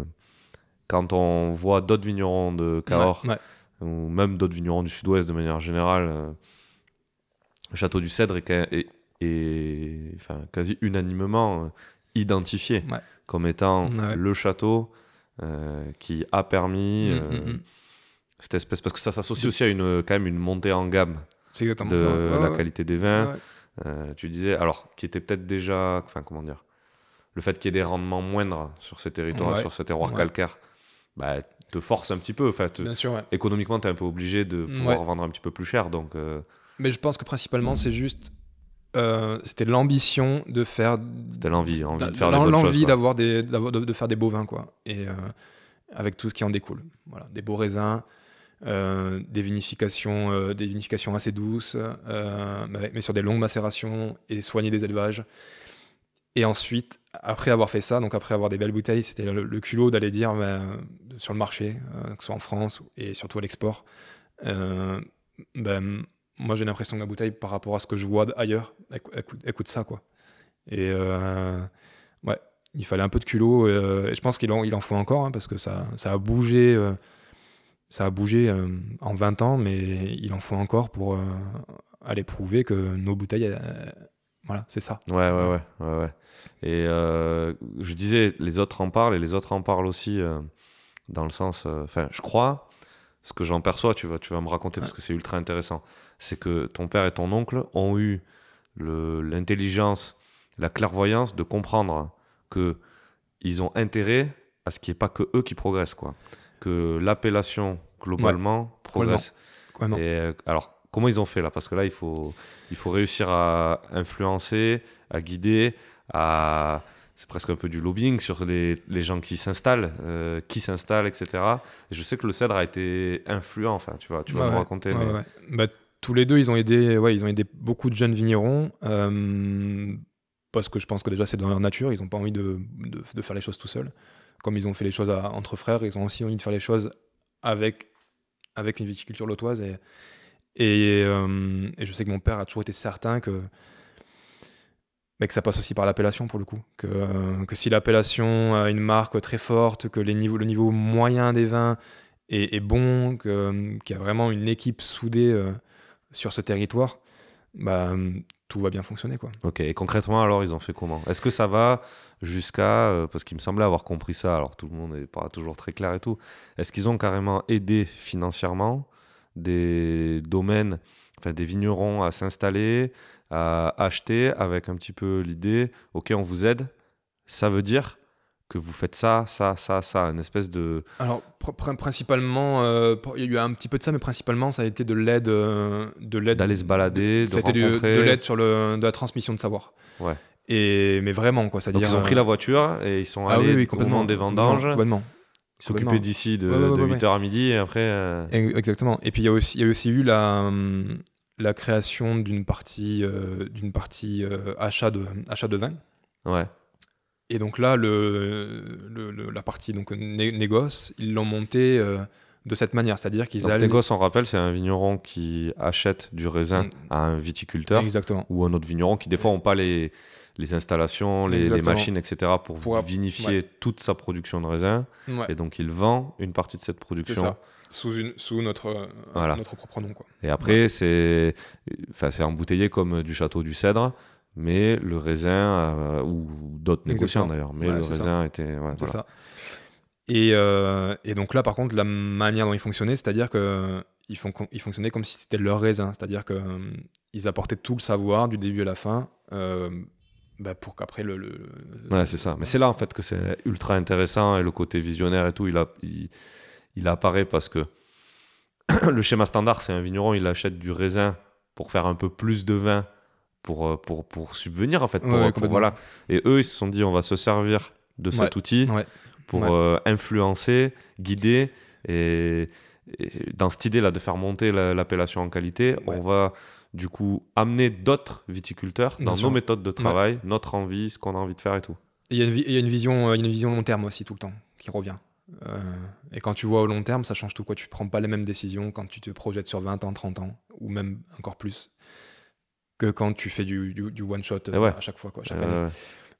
quand on voit d'autres vignerons de Cahors ou même d'autres vignerons du sud-ouest de manière générale, euh, le château du Cèdre est, enfin, quasi unanimement euh, identifié comme étant le château euh, qui a permis mm, mm, mm. cette espèce, parce que ça s'associe aussi à une, quand même une montée en gamme de la qualité des vins. tu disais, alors, qui était peut-être déjà, enfin, comment dire, le fait qu'il y ait des rendements moindres sur ces territoires, sur ces terroirs calcaires, bah, te force un petit peu. en fait Économiquement, tu es un peu obligé de pouvoir vendre un petit peu plus cher. Donc, euh. Mais je pense que principalement, mm. c'est juste. Euh, c'était l'ambition de faire. C'était l'envie, envie, de faire des L'envie d'avoir des, de, faire des beaux vins, quoi. Et euh, avec tout ce qui en découle. Voilà, des beaux raisins, des, vinifications, des vinifications assez douces, mais sur des longues macérations et soigner des élevages. Et ensuite, après avoir fait ça, donc après avoir des belles bouteilles, c'était le, culot d'aller dire bah, sur le marché, euh, que ce soit en France et surtout à l'export, euh, bah, moi j'ai l'impression que la bouteille par rapport à ce que je vois ailleurs, elle, coûte, ça quoi. Et euh, ouais, il fallait un peu de culot et je pense qu'il en, faut encore hein, parce que ça, a bougé. ça a bougé en 20 ans, mais il en faut encore pour aller prouver que nos bouteilles, voilà, c'est ça. Ouais, ouais, ouais. Et euh, je disais, les autres en parlent et les autres en parlent aussi, euh, dans le sens. Euh, enfin, je crois, ce que j'en perçois, tu vas, tu vas me raconter parce que c'est ultra intéressant, c'est que ton père et ton oncle ont eu l'intelligence, la clairvoyance de comprendre que ils ont intérêt à ce qu'il n'y ait pas que eux qui progressent, quoi. Que l'appellation, globalement, progresse. Et, alors, Comment ils ont fait là Parce que là, il faut, il faut réussir à influencer, à guider, à c'est presque un peu du lobbying sur les, gens qui s'installent, euh, qui s'installent, etc. je sais que le cèdre a été influent, enfin, tu vois, tu vas me raconter. Bah, tous les deux, ils ont aidé, ouais, ils ont aidé beaucoup de jeunes vignerons. Euh, parce que je pense que déjà, c'est dans leur nature, ils n'ont pas envie de, faire les choses tout seuls. Comme ils ont fait les choses entre frères, ils ont aussi envie de faire les choses avec, avec une viticulture lotoise. Et, euh, et, je sais que mon père a toujours été certain que, mais que ça passe aussi par l'appellation pour le coup. Que, euh, que si l'appellation a une marque très forte, que les niveaux, le niveau moyen des vins est, bon, euh, qu'il y a vraiment une équipe soudée sur ce territoire, bah, tout va bien fonctionner. Quoi. Ok, et concrètement alors ils ont fait comment Est-ce que ça va jusqu'à, parce qu'il me semblait avoir compris ça, alors tout le monde n'est pas toujours très clair et tout, est-ce qu'ils ont carrément aidé financièrement des domaines, enfin des vignerons à s'installer, à acheter avec un petit peu l'idée, ok, on vous aide, ça veut dire que vous faites ça, ça, ça, ça, une espèce de... Alors, principalement, euh, il y a eu un petit peu de ça, mais principalement, ça a été de l'aide... Euh, de l'aide D'aller se balader, de, l'aide sur le, la transmission de savoir. Ouais. Et, mais vraiment, quoi. -dire, ils ont euh, pris la voiture et ils sont ah allés complètement, au des vendanges s'occuper d'ici de, 8h à midi et après. Euh, exactement. Et puis il y, a aussi, y a aussi eu la, hum, la création d'une partie, euh, d'une partie euh, achat, de, achat de vin. Ouais. Et donc là, le, le, la partie donc, négoce, ils l'ont montée de cette manière. C'est-à-dire qu'ils allaient. Négoce, on rappelle, c'est un vigneron qui achète du raisin mm. à un viticulteur. Exactement. Ou un autre vigneron qui, des fois, n'ont pas les les installations, les, machines, etc., pour, vinifier toute sa production de raisin. Et donc, il vend une partie de cette production. Sous, euh, notre, propre nom. Et après, c'est embouteillé comme du château du cèdre, mais le raisin, euh, ou d'autres négociants d'ailleurs, mais le raisin était. Ça. Euh, et, donc là, par contre, la manière dont ils fonctionnaient, c'est-à-dire qu'ils fonctionnaient comme si c'était leur raisin, c'est-à-dire qu'ils apportaient tout le savoir du début à la fin, bah, pour qu'après le, Ouais, c'est ça. Mais c'est là en fait que c'est ultra intéressant et le côté visionnaire et tout, il, a, il, il apparaît parce que le schéma standard, c'est un vigneron, il achète du raisin pour faire un peu plus de vin pour, euh, pour, pour subvenir en fait. Pour, voilà. Et eux, ils se sont dit, on va se servir de cet outil pour euh, influencer, guider et, et dans cette idée-là de faire monter l'appellation en qualité, on va du coup, amener d'autres viticulteurs dans nos méthodes de travail, notre envie, ce qu'on a envie de faire et tout. Il y, a une vision, euh, une vision long terme aussi tout le temps qui revient. Euh, et quand tu vois au long terme, ça change tout. Quoi. Tu ne prends pas les mêmes décisions quand tu te projettes sur 20 ans, 30 ans, ou même encore plus, que quand tu fais du, one shot eh à chaque fois, quoi, chaque eh année.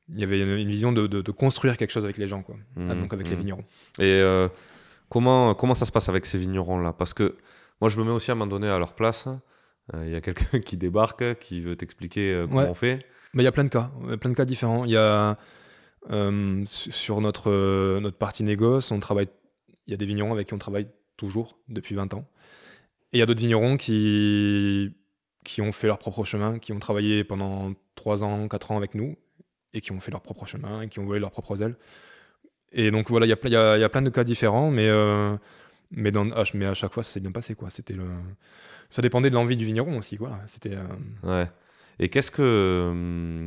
Il y avait une, vision de, construire quelque chose avec les gens, quoi. Ah, mhm, donc avec les mhm. vignerons. Et euh, comment, comment ça se passe avec ces vignerons-là Parce que moi, je me mets aussi à un moment donné à leur place. Hein, euh, il y a quelqu'un qui débarque, qui veut t'expliquer euh, comment on fait. Mais il y a plein de cas, euh, plein de cas différents. Il y a sur notre, notre partie négoce, on travaille. Il y a des vignerons avec qui on travaille toujours depuis 20 ans. Et il y a d'autres vignerons qui, qui ont fait leur propre chemin, qui ont travaillé pendant 3 ans, 4 ans avec nous, et qui ont fait leur propre chemin, et qui ont volé leurs propres ailes. Et donc voilà, il y, y, a, y a plein de cas différents, mais, mais, dans, ah, mais à chaque fois, ça s'est bien passé. C'était le ça dépendait de l'envie du vigneron aussi, quoi. C'était. Euh, ouais. Et qu'est-ce que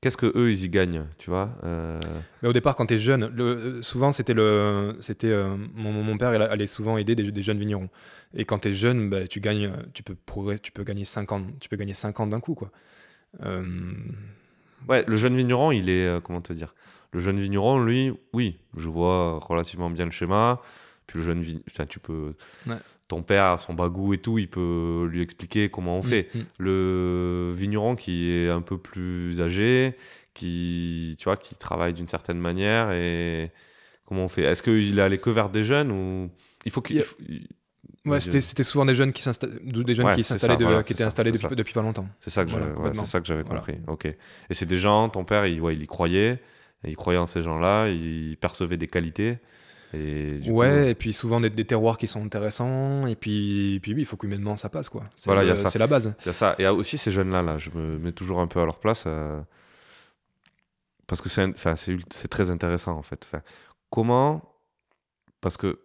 qu'est-ce que eux ils y gagnent tu vois euh... mais au départ quand tu es jeune le, souvent c'était le c'était euh, mon, mon, père il allait souvent aider des, des jeunes vignerons et quand tu es jeune bah, tu gagnes tu peux progresser tu peux gagner 5 tu peux gagner 50 d'un coup quoi euh... ouais le jeune vigneron il est euh, comment te dire le jeune vigneron lui oui je vois relativement bien le schéma le jeune, enfin, tu peux. Ton père, son bagou et tout, il peut lui expliquer comment on fait. Mm, mm. Le vigneron qui est un peu plus âgé, qui, tu vois, qui travaille d'une certaine manière et comment on fait Est-ce qu'il est allé que vers des jeunes ou il faut qu'il. Ouais, c'était souvent des jeunes qui s'installaient, des jeunes qui qui étaient installés depuis, pas longtemps. C'est ça que j'avais compris. Ok. Et c'est des gens, ton père, il, ouais, il y croyait, il croyait en ces gens-là, il percevait des qualités. Et ouais, euh, et puis souvent des, des, terroirs qui sont intéressants, et puis, puis oui, il faut qu'humainement ça passe, quoi. C'est la base. Il y a ça. Et ah, aussi ces jeunes-là, là, je me mets toujours un peu à leur place, euh, parce que c'est très intéressant, en fait. comment. Parce que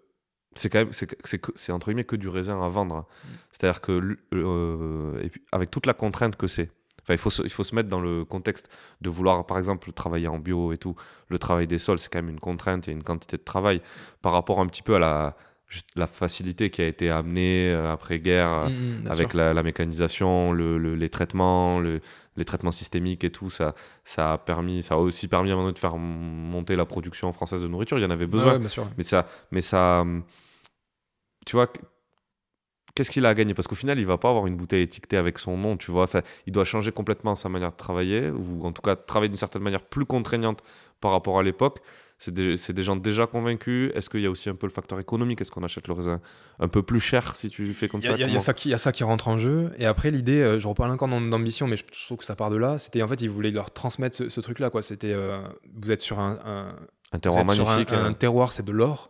c'est quand même c'est entre guillemets que du raisin à vendre. Hein. Mm. C'est-à-dire que euh, et puis, avec toute la contrainte que c'est, il faut, se, il faut se mettre dans le contexte de vouloir, par exemple, travailler en bio et tout. Le travail des sols, c'est quand même une contrainte, et une quantité de travail par rapport un petit peu à la, la facilité qui a été amenée euh, après-guerre euh, mm, mm, avec la, mécanisation, les traitements, les traitements systémiques et tout, ça, ça, a, permis, ça a aussi permis à un moment de faire monter la production française de nourriture. Il y en avait besoin. mais, ça, mais ça, hum, tu vois, qu'est-ce qu'il a à gagner Parce qu'au final, il va pas avoir une bouteille étiquetée avec son nom, tu vois. Enfin, il doit changer complètement sa manière de travailler, ou en tout cas travailler d'une certaine manière plus contraignante par rapport à l'époque. C'est des, gens déjà convaincus. Est-ce qu'il y a aussi un peu le facteur économique Est-ce qu'on achète le raisin un peu plus cher si tu fais comme ça Il y, a ça qui rentre en jeu. Et après, l'idée, euh, je reparle encore d'ambition, mais je, trouve que ça part de là. C'était en fait, ils voulaient leur transmettre ce, truc-là. quoi. C'était, euh, vous êtes sur un, un, terroir magnifique. un hein. terroir, c'est de l'or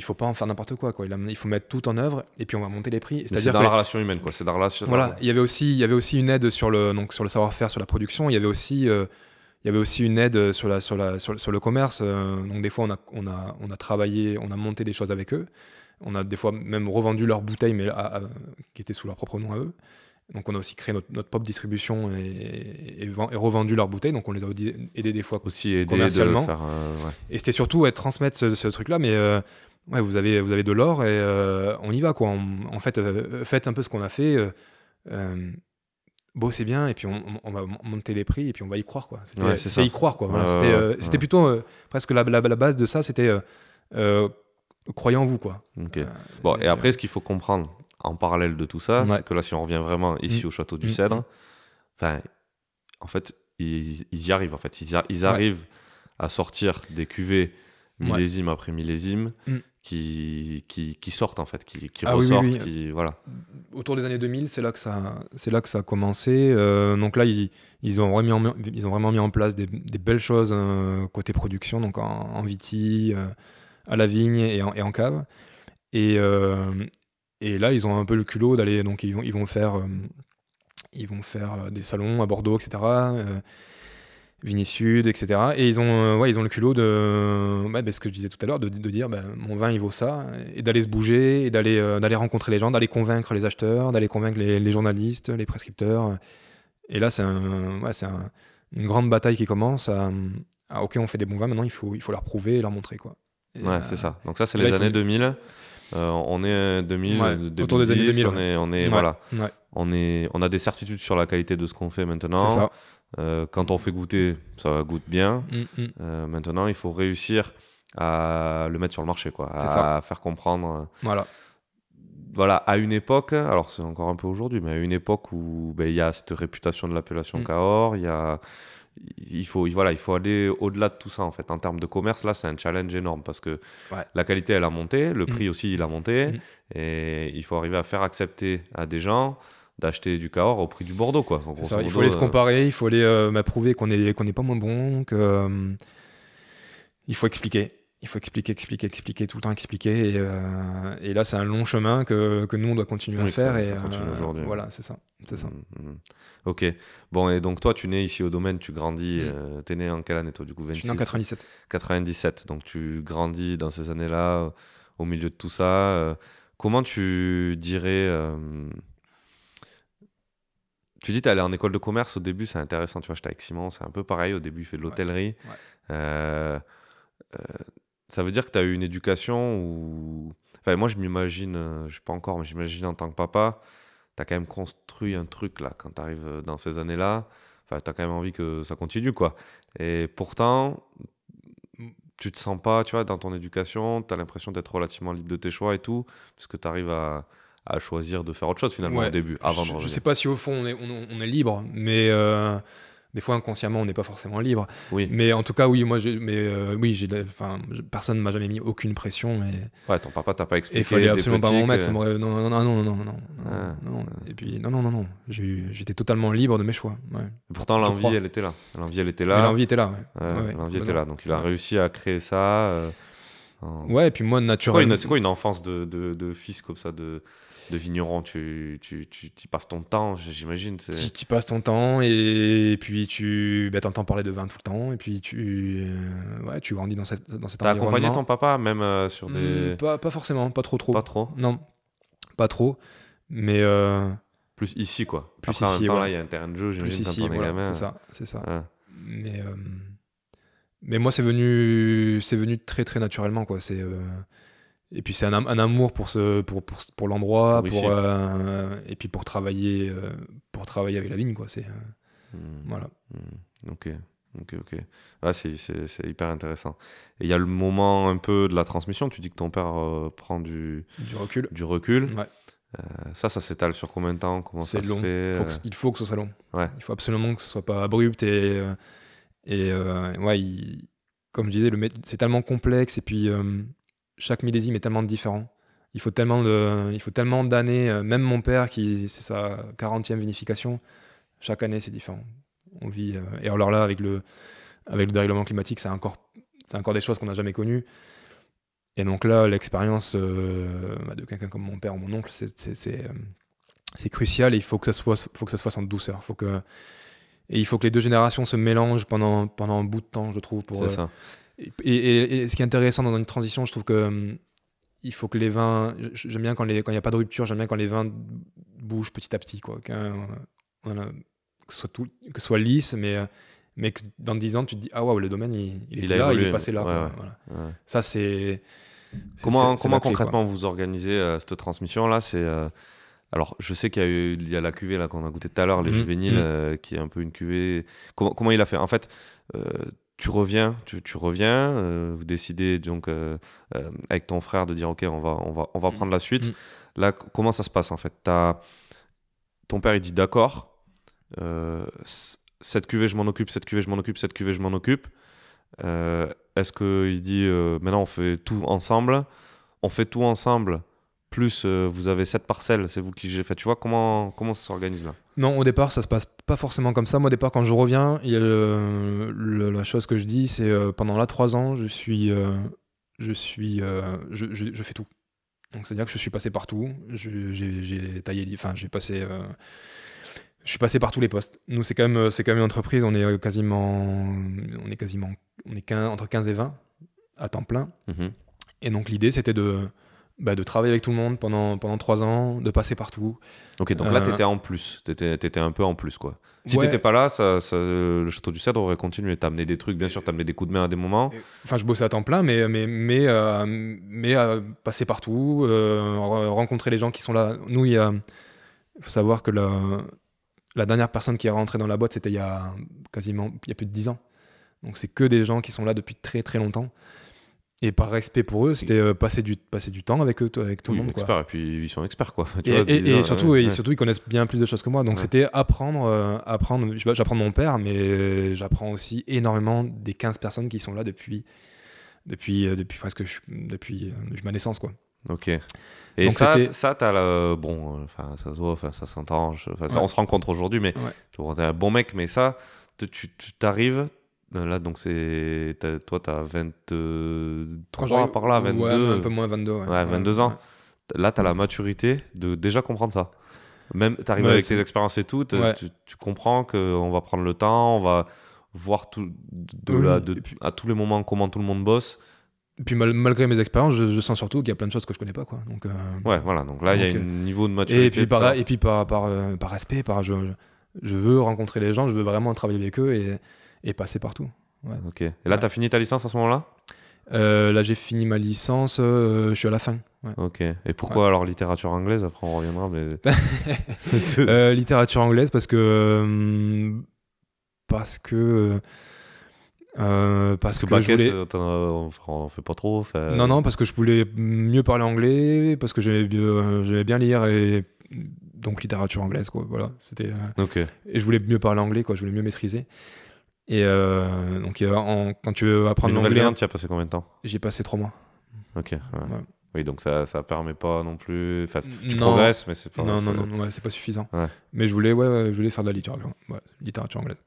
il faut pas en faire n'importe quoi, quoi. Il faut mettre tout en œuvre et puis on va monter les prix. C'est dans la relation humaine, quoi. C'est dans la relation. Voilà. Il y avait aussi, il y avait aussi une aide sur le, donc sur le savoir-faire, sur la production. Il y avait aussi, euh, il y avait aussi une aide sur la, sur la, sur, le commerce. Euh, donc des fois, on a, on a, on a travaillé, on a monté des choses avec eux. On a des fois même revendu leurs bouteilles, mais qui étaient sous leur propre nom à eux. Donc on a aussi créé notre, propre distribution et, revendu leurs bouteilles. Donc on les a aidés des fois aussi commercialement. faire, euh, Et c'était surtout être transmettre ce, truc-là, mais ouais, vous avez, vous avez de l'or et euh, on y va, quoi. en fait, euh, faites un peu ce qu'on a fait. Euh, c'est euh, bien et puis on, va monter les prix et puis on va y croire quoi c'était y croire quoi c'était plutôt presque la, base de ça c'était croyez en vous quoi bon et après ce qu'il faut comprendre en parallèle de tout ça c'est que là si on revient vraiment ici mm. au château du mm. Cèdre en fait ils, y arrivent en fait ils, ils arrivent à sortir des cuvées millésime après millésime, mm. qui, qui, sortent en fait, qui, qui ah ressortent. Qui, voilà. Autour des années 2000, c'est là, que ça, là que ça a commencé. Euh, donc là, ils, ils, ont remis ils ont vraiment mis en place des, des belles choses euh, côté production, donc en, en viti, euh, à la vigne et en, et en cave. Et, et là, ils ont un peu le culot d'aller. Donc ils vont, ils vont faire. ils vont faire des salons à Bordeaux, etc Vini Sud, etc. Et ils ont, euh, ils ont le culot de, euh, bah, ce que je disais tout à l'heure, de, dire bah, mon vin il vaut ça, et d'aller se bouger, et d'aller euh, rencontrer les gens, d'aller convaincre les acheteurs, d'aller convaincre les, journalistes, les prescripteurs. Et là, c'est un, ouais, une grande bataille qui commence à, ok, on fait des bons vins, maintenant il faut, il faut leur prouver et leur montrer. Quoi. ouais, c'est ça. Donc, ça, c'est les années 2000. on est 2000, autour des années 2000. On on est voilà. On, est, on a des certitudes sur la qualité de ce qu'on fait maintenant. Ça. Euh, quand on fait goûter, ça goûte bien. Mm, mm. Euh, maintenant, il faut réussir à le mettre sur le marché, quoi, à, faire comprendre. Euh, voilà. Voilà, à une époque, alors c'est encore un peu aujourd'hui, mais à une époque où ben, il y a cette réputation de l'appellation mm. Cahors, il faut, voilà, il faut aller au-delà de tout ça en fait. En termes de commerce, là, c'est un challenge énorme parce que la qualité, elle a monté, le prix aussi, il a monté, et il faut arriver à faire accepter à des gens d'acheter du Cahors au prix du Bordeaux. Quoi. il faut aller se euh, comparer, il faut aller euh, m'approuver qu'on n'est pas moins bon, que, euh, il faut expliquer il faut expliquer, expliquer, expliquer, tout le temps expliquer. Et, là, c'est un long chemin que, que, nous, on doit continuer à faire. Ça, et continue Voilà, c'est ça. ça. Mm, mm. Ok. Bon, et donc toi, tu nais ici au domaine, tu grandis. tu mm. es T'es né en quelle année, toi, du coup Je suis né en 97. 97. Donc tu grandis dans ces années-là, au milieu de tout ça. comment tu dirais tu dis, tu es allé en école de commerce au début, c'est intéressant. Tu vois, j'étais avec Simon, c'est un peu pareil. Au début, il fait de l'hôtellerie. Euh, euh, ça veut dire que tu as eu une éducation où. Enfin, moi, je m'imagine, euh, je je sais pas encore, mais j'imagine en tant que papa, tu as quand même construit un truc là quand tu arrives dans ces années-là. Enfin, tu as quand même envie que ça continue, quoi. Et pourtant, tu te sens pas, tu vois, dans ton éducation, tu as l'impression d'être relativement libre de tes choix et tout, parce que tu arrives à à choisir de faire autre chose finalement au début, avant Je sais pas si au fond on est, libre, mais euh, des fois inconsciemment on n'est pas forcément libre. Mais en tout cas, oui, moi, mais, euh, personne ne m'a jamais mis aucune pression. mais. Ouais, ton papa t'a pas expliqué. Et il fallait absolument pas m'en mettre. Euh, non, non, ah. non, non, non, Et puis, non, non, non, non. J'étais totalement libre de mes choix. pourtant, l'envie, elle était là. L'envie, elle était là. L'envie était là. Ouais. l'envie était là. Donc, il a réussi à créer ça. Ouais, et puis moi, naturellement. C'est quoi, une enfance de, de fils comme ça de de vigneron, tu, y passes ton temps, j'imagine. Tu y passes ton temps et puis tu bah, entends parler de vin tout le temps et puis tu, euh, ouais, tu grandis dans, cette, dans cet T'as accompagné ton papa même euh, sur hmm, des... pas, forcément, pas trop trop. Pas trop Non, pas trop, mais... Euh, plus ici quoi. Plus ici, en il y a un terrain de jeu, j'imagine, Plus ici, voilà, C'est ça, c'est ça. Ah. Mais, mais moi, c'est venu, c'est venu très très naturellement quoi. C'est... Et puis c'est un, un, amour pour, ce, pour, pour, pour l'endroit, pour, euh, et puis pour travailler, euh, pour travailler avec la vigne. Quoi, c'est, euh, hmm. Voilà. Hmm. Ok, ok, ok. c'est, hyper intéressant. Et il y a le moment un peu de la transmission. Tu dis que ton père prend du, du recul. Du recul. Ouais. ça, ça s'étale sur combien de temps Comment ça Se fait, il faut que ce soit long. Ouais. Il faut absolument que ce soit pas abrupt. Et, et ouais, comme je disais, le, c'est tellement complexe. Et puis chaque millésime est tellement différent. Il faut tellement, de, il faut tellement d'années, euh, même mon père qui c'est sa 40e vinification, chaque année c'est différent. On vit euh, et alors là avec le avec le dérèglement climatique, c'est encore c'est encore des choses qu'on n'a jamais connues. Et donc là, l'expérience euh, bah, de quelqu'un comme mon père ou mon oncle, c'est crucial et il faut que ça soit faut que ça soit en douceur, et il faut que les deux générations se mélangent pendant pendant un bout de temps, je trouve pour ça. Et, ce qui est intéressant dans une transition, je trouve que hum, il faut que les vins. J'aime bien quand il n'y a pas de rupture, j'aime bien quand les vins bougent petit à petit. Quoi. que, ce soit tout, que soit lisse, mais, mais que dans 10 ans, tu te dis Ah waouh, le domaine, il, il, était là, il est passé là. Ça, c'est. Comment, comment concrètement vous organisez euh, cette transmission-là C'est. Euh, alors, je sais qu'il y a, la cuvée là qu'on a goûté tout à l'heure, les mmh, juvéniles, mhm. Euh, qui est un peu une cuvée. Comment, comment il a fait En fait, tu reviens, tu, reviens, euh, vous décidez donc euh, euh, avec ton frère de dire ok on va, on va, on va mm. prendre la suite. Mm. Là comment ça se passe en fait Ton père il dit d'accord, cette cuvée je m'en occupe, cette cuvée je m'en occupe, cette cuvée je m'en occupe. Est-ce qu'il dit maintenant on fait tout ensemble, on fait tout ensemble, plus vous avez cette parcelle, c'est vous qui j'ai fait. Tu vois comment, comment ça s'organise là non, au départ, ça se passe pas forcément comme ça. Moi, au départ, quand je reviens, la chose que je dis, c'est euh, pendant là trois ans, je suis, euh, je suis, euh, je, fais tout. Donc, c'est à dire que je suis passé partout. J'ai taillé, enfin, j'ai passé. je suis passé par tous les postes. Nous, c'est quand même, c'est quand même une entreprise. On est quasiment, on est quasiment, on est entre 15 et 20 à temps plein. Mhm. Et donc, l'idée, c'était de, bah, de travailler avec tout le monde pendant, pendant trois ans, de passer partout. Ok, donc là, euh, tu étais en plus. Tu étais, un peu en plus, quoi. Si t'étais pas là, ça, euh, le Château du Cèdre aurait continué. Tu amené des trucs, bien sûr, tu amené des coups de main à des moments. Enfin, je bossais à temps plein, mais, mais, mais, euh, mais passer partout, rencontrer les gens qui sont là. Nous, il faut savoir que la, la dernière personne qui est rentrée dans la boîte, c'était il y a quasiment il y a plus de dix ans. Donc, c'est que des gens qui sont là depuis très, très longtemps. Et par respect pour eux, c'était euh, passer, du, passer du temps avec, avec tout le monde. puis ils sont experts. Quoi. et, surtout, et surtout, ils connaissent bien plus de choses que moi. Donc c'était apprendre, euh, apprendre j'apprends de mon père, mais j'apprends aussi énormément des 15 personnes qui sont là depuis, depuis, euh, depuis presque depuis, ma naissance. Quoi. Ok. Et ça, ça t'as bon, enfin ça se voit, ça s'entend, on se rencontre aujourd'hui, mais tu es un bon mec, mais ça, tu t'arrives, euh, là, donc, c'est toi, tu as 23 ans par là, 22. un peu moins 22. Ouais, 22 ans. Là, tu as la maturité de déjà comprendre ça. Même, tu arrives avec tes expériences et tout, tu, tu comprends qu'on va prendre le temps, on va voir tout, de à tous les moments comment tout le monde bosse. Et Puis malgré mes expériences, je, sens surtout qu'il y a plein de choses que je connais pas. Quoi. Donc, euh, Ouais, voilà. Donc là, il y a un euh, niveau de maturité. Et puis, par, et puis par, par, respect, par, je, je veux rencontrer les gens, je veux vraiment travailler avec eux. Et, et passer partout. Ok. Et là, t'as tu as fini ta licence à ce moment-là euh, là, j'ai fini ma licence, euh, je suis à la fin. Ok. Et pourquoi alors littérature anglaise Après, on reviendra. Mais... Euh, littérature anglaise parce que parce que parce, que, je voulais... on, ne fait pas trop. Non, non, parce que je voulais mieux parler anglais, parce que j'aimais bien, lire et donc littérature anglaise quoi. Voilà. C'était. Et je voulais mieux parler anglais quoi. Je voulais mieux maîtriser. Et euh, donc, quand tu veux apprendre l'anglais. tu as passé combien de temps J'ai passé trois mois. Ok. Oui, donc ça, ça permet pas non plus. tu progresses, mais c'est pas. Non, non, non, c'est pas suffisant. Mais je voulais, ouais, je voulais faire de la littérature, littérature anglaise.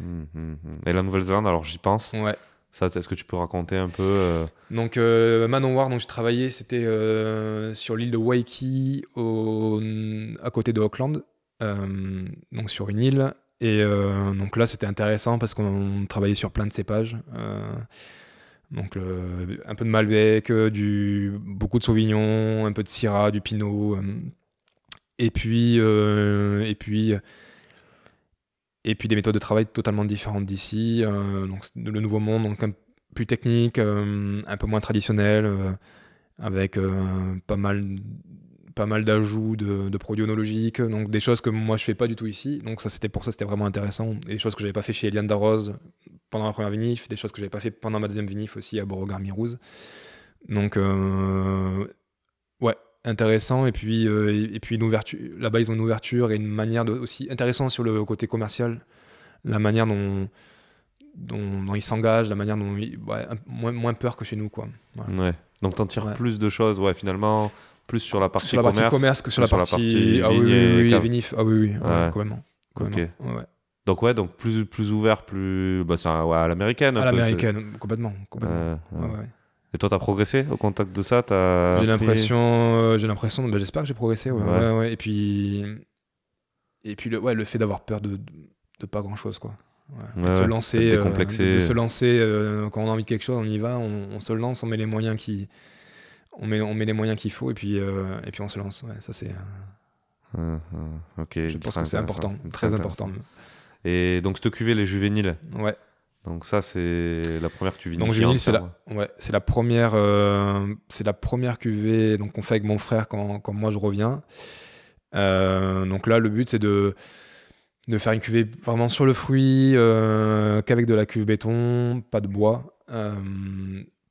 Hum, hum, hum. Et la Nouvelle-Zélande, alors j'y pense. Ouais. Ça, est-ce que tu peux raconter un peu euh, Donc, euh, Manowar, donc j'ai travaillé, c'était euh, sur l'île de Waikiki, au, à côté de Auckland, donc sur une île. Et euh, donc là, c'était intéressant parce qu'on travaillait sur plein de cépages. Euh, donc euh, un peu de Malbec, du, beaucoup de Sauvignon, un peu de Syrah, du Pinot. et puis, et puis et puis des méthodes de travail totalement différentes d'ici. donc le Nouveau Monde, donc un, plus technique, un peu moins traditionnel, avec pas mal pas mal d'ajouts de, produits onologiques, donc des choses que moi je fais pas du tout ici. Donc ça c'était pour ça c'était vraiment intéressant. des choses que j'avais pas fait chez Eliane Daroz pendant la première vinif, des choses que j'avais pas fait pendant ma deuxième vinif aussi à Beauregard Mirouz. Donc euh, ouais, intéressant et puis euh, et puis une ouverture là-bas ils ont une ouverture et une manière de, aussi intéressant sur le côté commercial, la manière dont dont, ils s'engagent, la manière dont ils, ouais, moins, peur que chez nous quoi. Ouais. Donc t'en tires plus de choses ouais finalement plus sur la partie, commerce, que sur la partie, ah, oui, oui, oui, Ah oui, oui, Donc ouais, donc plus, plus ouvert, plus... Bah, c'est ouais, à l'américaine. À l'américaine, complètement. complètement. Euh, et toi, t'as progressé au contact de ça as euh, J'ai l'impression, j'ai l'impression, ben j'espère que j'ai progressé. Ouais. Et puis, et puis le, ouais, le fait d'avoir peur de, de, pas grand chose, quoi. Euh, de se, lancer, de, se lancer, quand on a envie de quelque chose, on y va, on, on se lance, on met les moyens qui, on met, on met les moyens qu'il faut et puis, euh, et puis on se lance. ça, c'est. Euh, hum, hum. ok. Je pense que c'est important, très important. Et donc, cette cuvée, les juvéniles Ouais. Donc, ça, c'est la première cuvée Donc, juvénile, c'est la, ouais, la première, euh, c'est la première cuvée donc, qu'on fait avec mon frère quand, quand moi je reviens. donc, là, le but, c'est de, de faire une cuvée vraiment sur le fruit, qu'avec de la cuve béton, pas de bois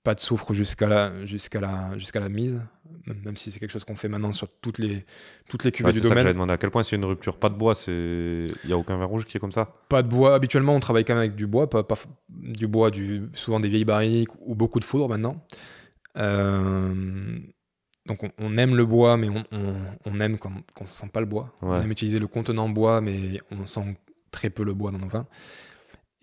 pas de soufre jusqu'à la, jusqu'à la, jusqu'à la mise, même si c'est quelque chose qu'on fait maintenant sur toutes les, toutes les cuvées du domaine. C'est ça que demandé. À quel point c'est une rupture Pas de bois, il n'y a aucun vin rouge qui est comme ça Pas de bois. Habituellement, on travaille quand même avec du bois, pas, du bois, souvent des vieilles barriques ou beaucoup de foudre maintenant. Euh, donc on, aime le bois, mais on, on, aime quand, quand on ne sent pas le bois. On aime utiliser le contenant bois, mais on sent très peu le bois dans nos vins.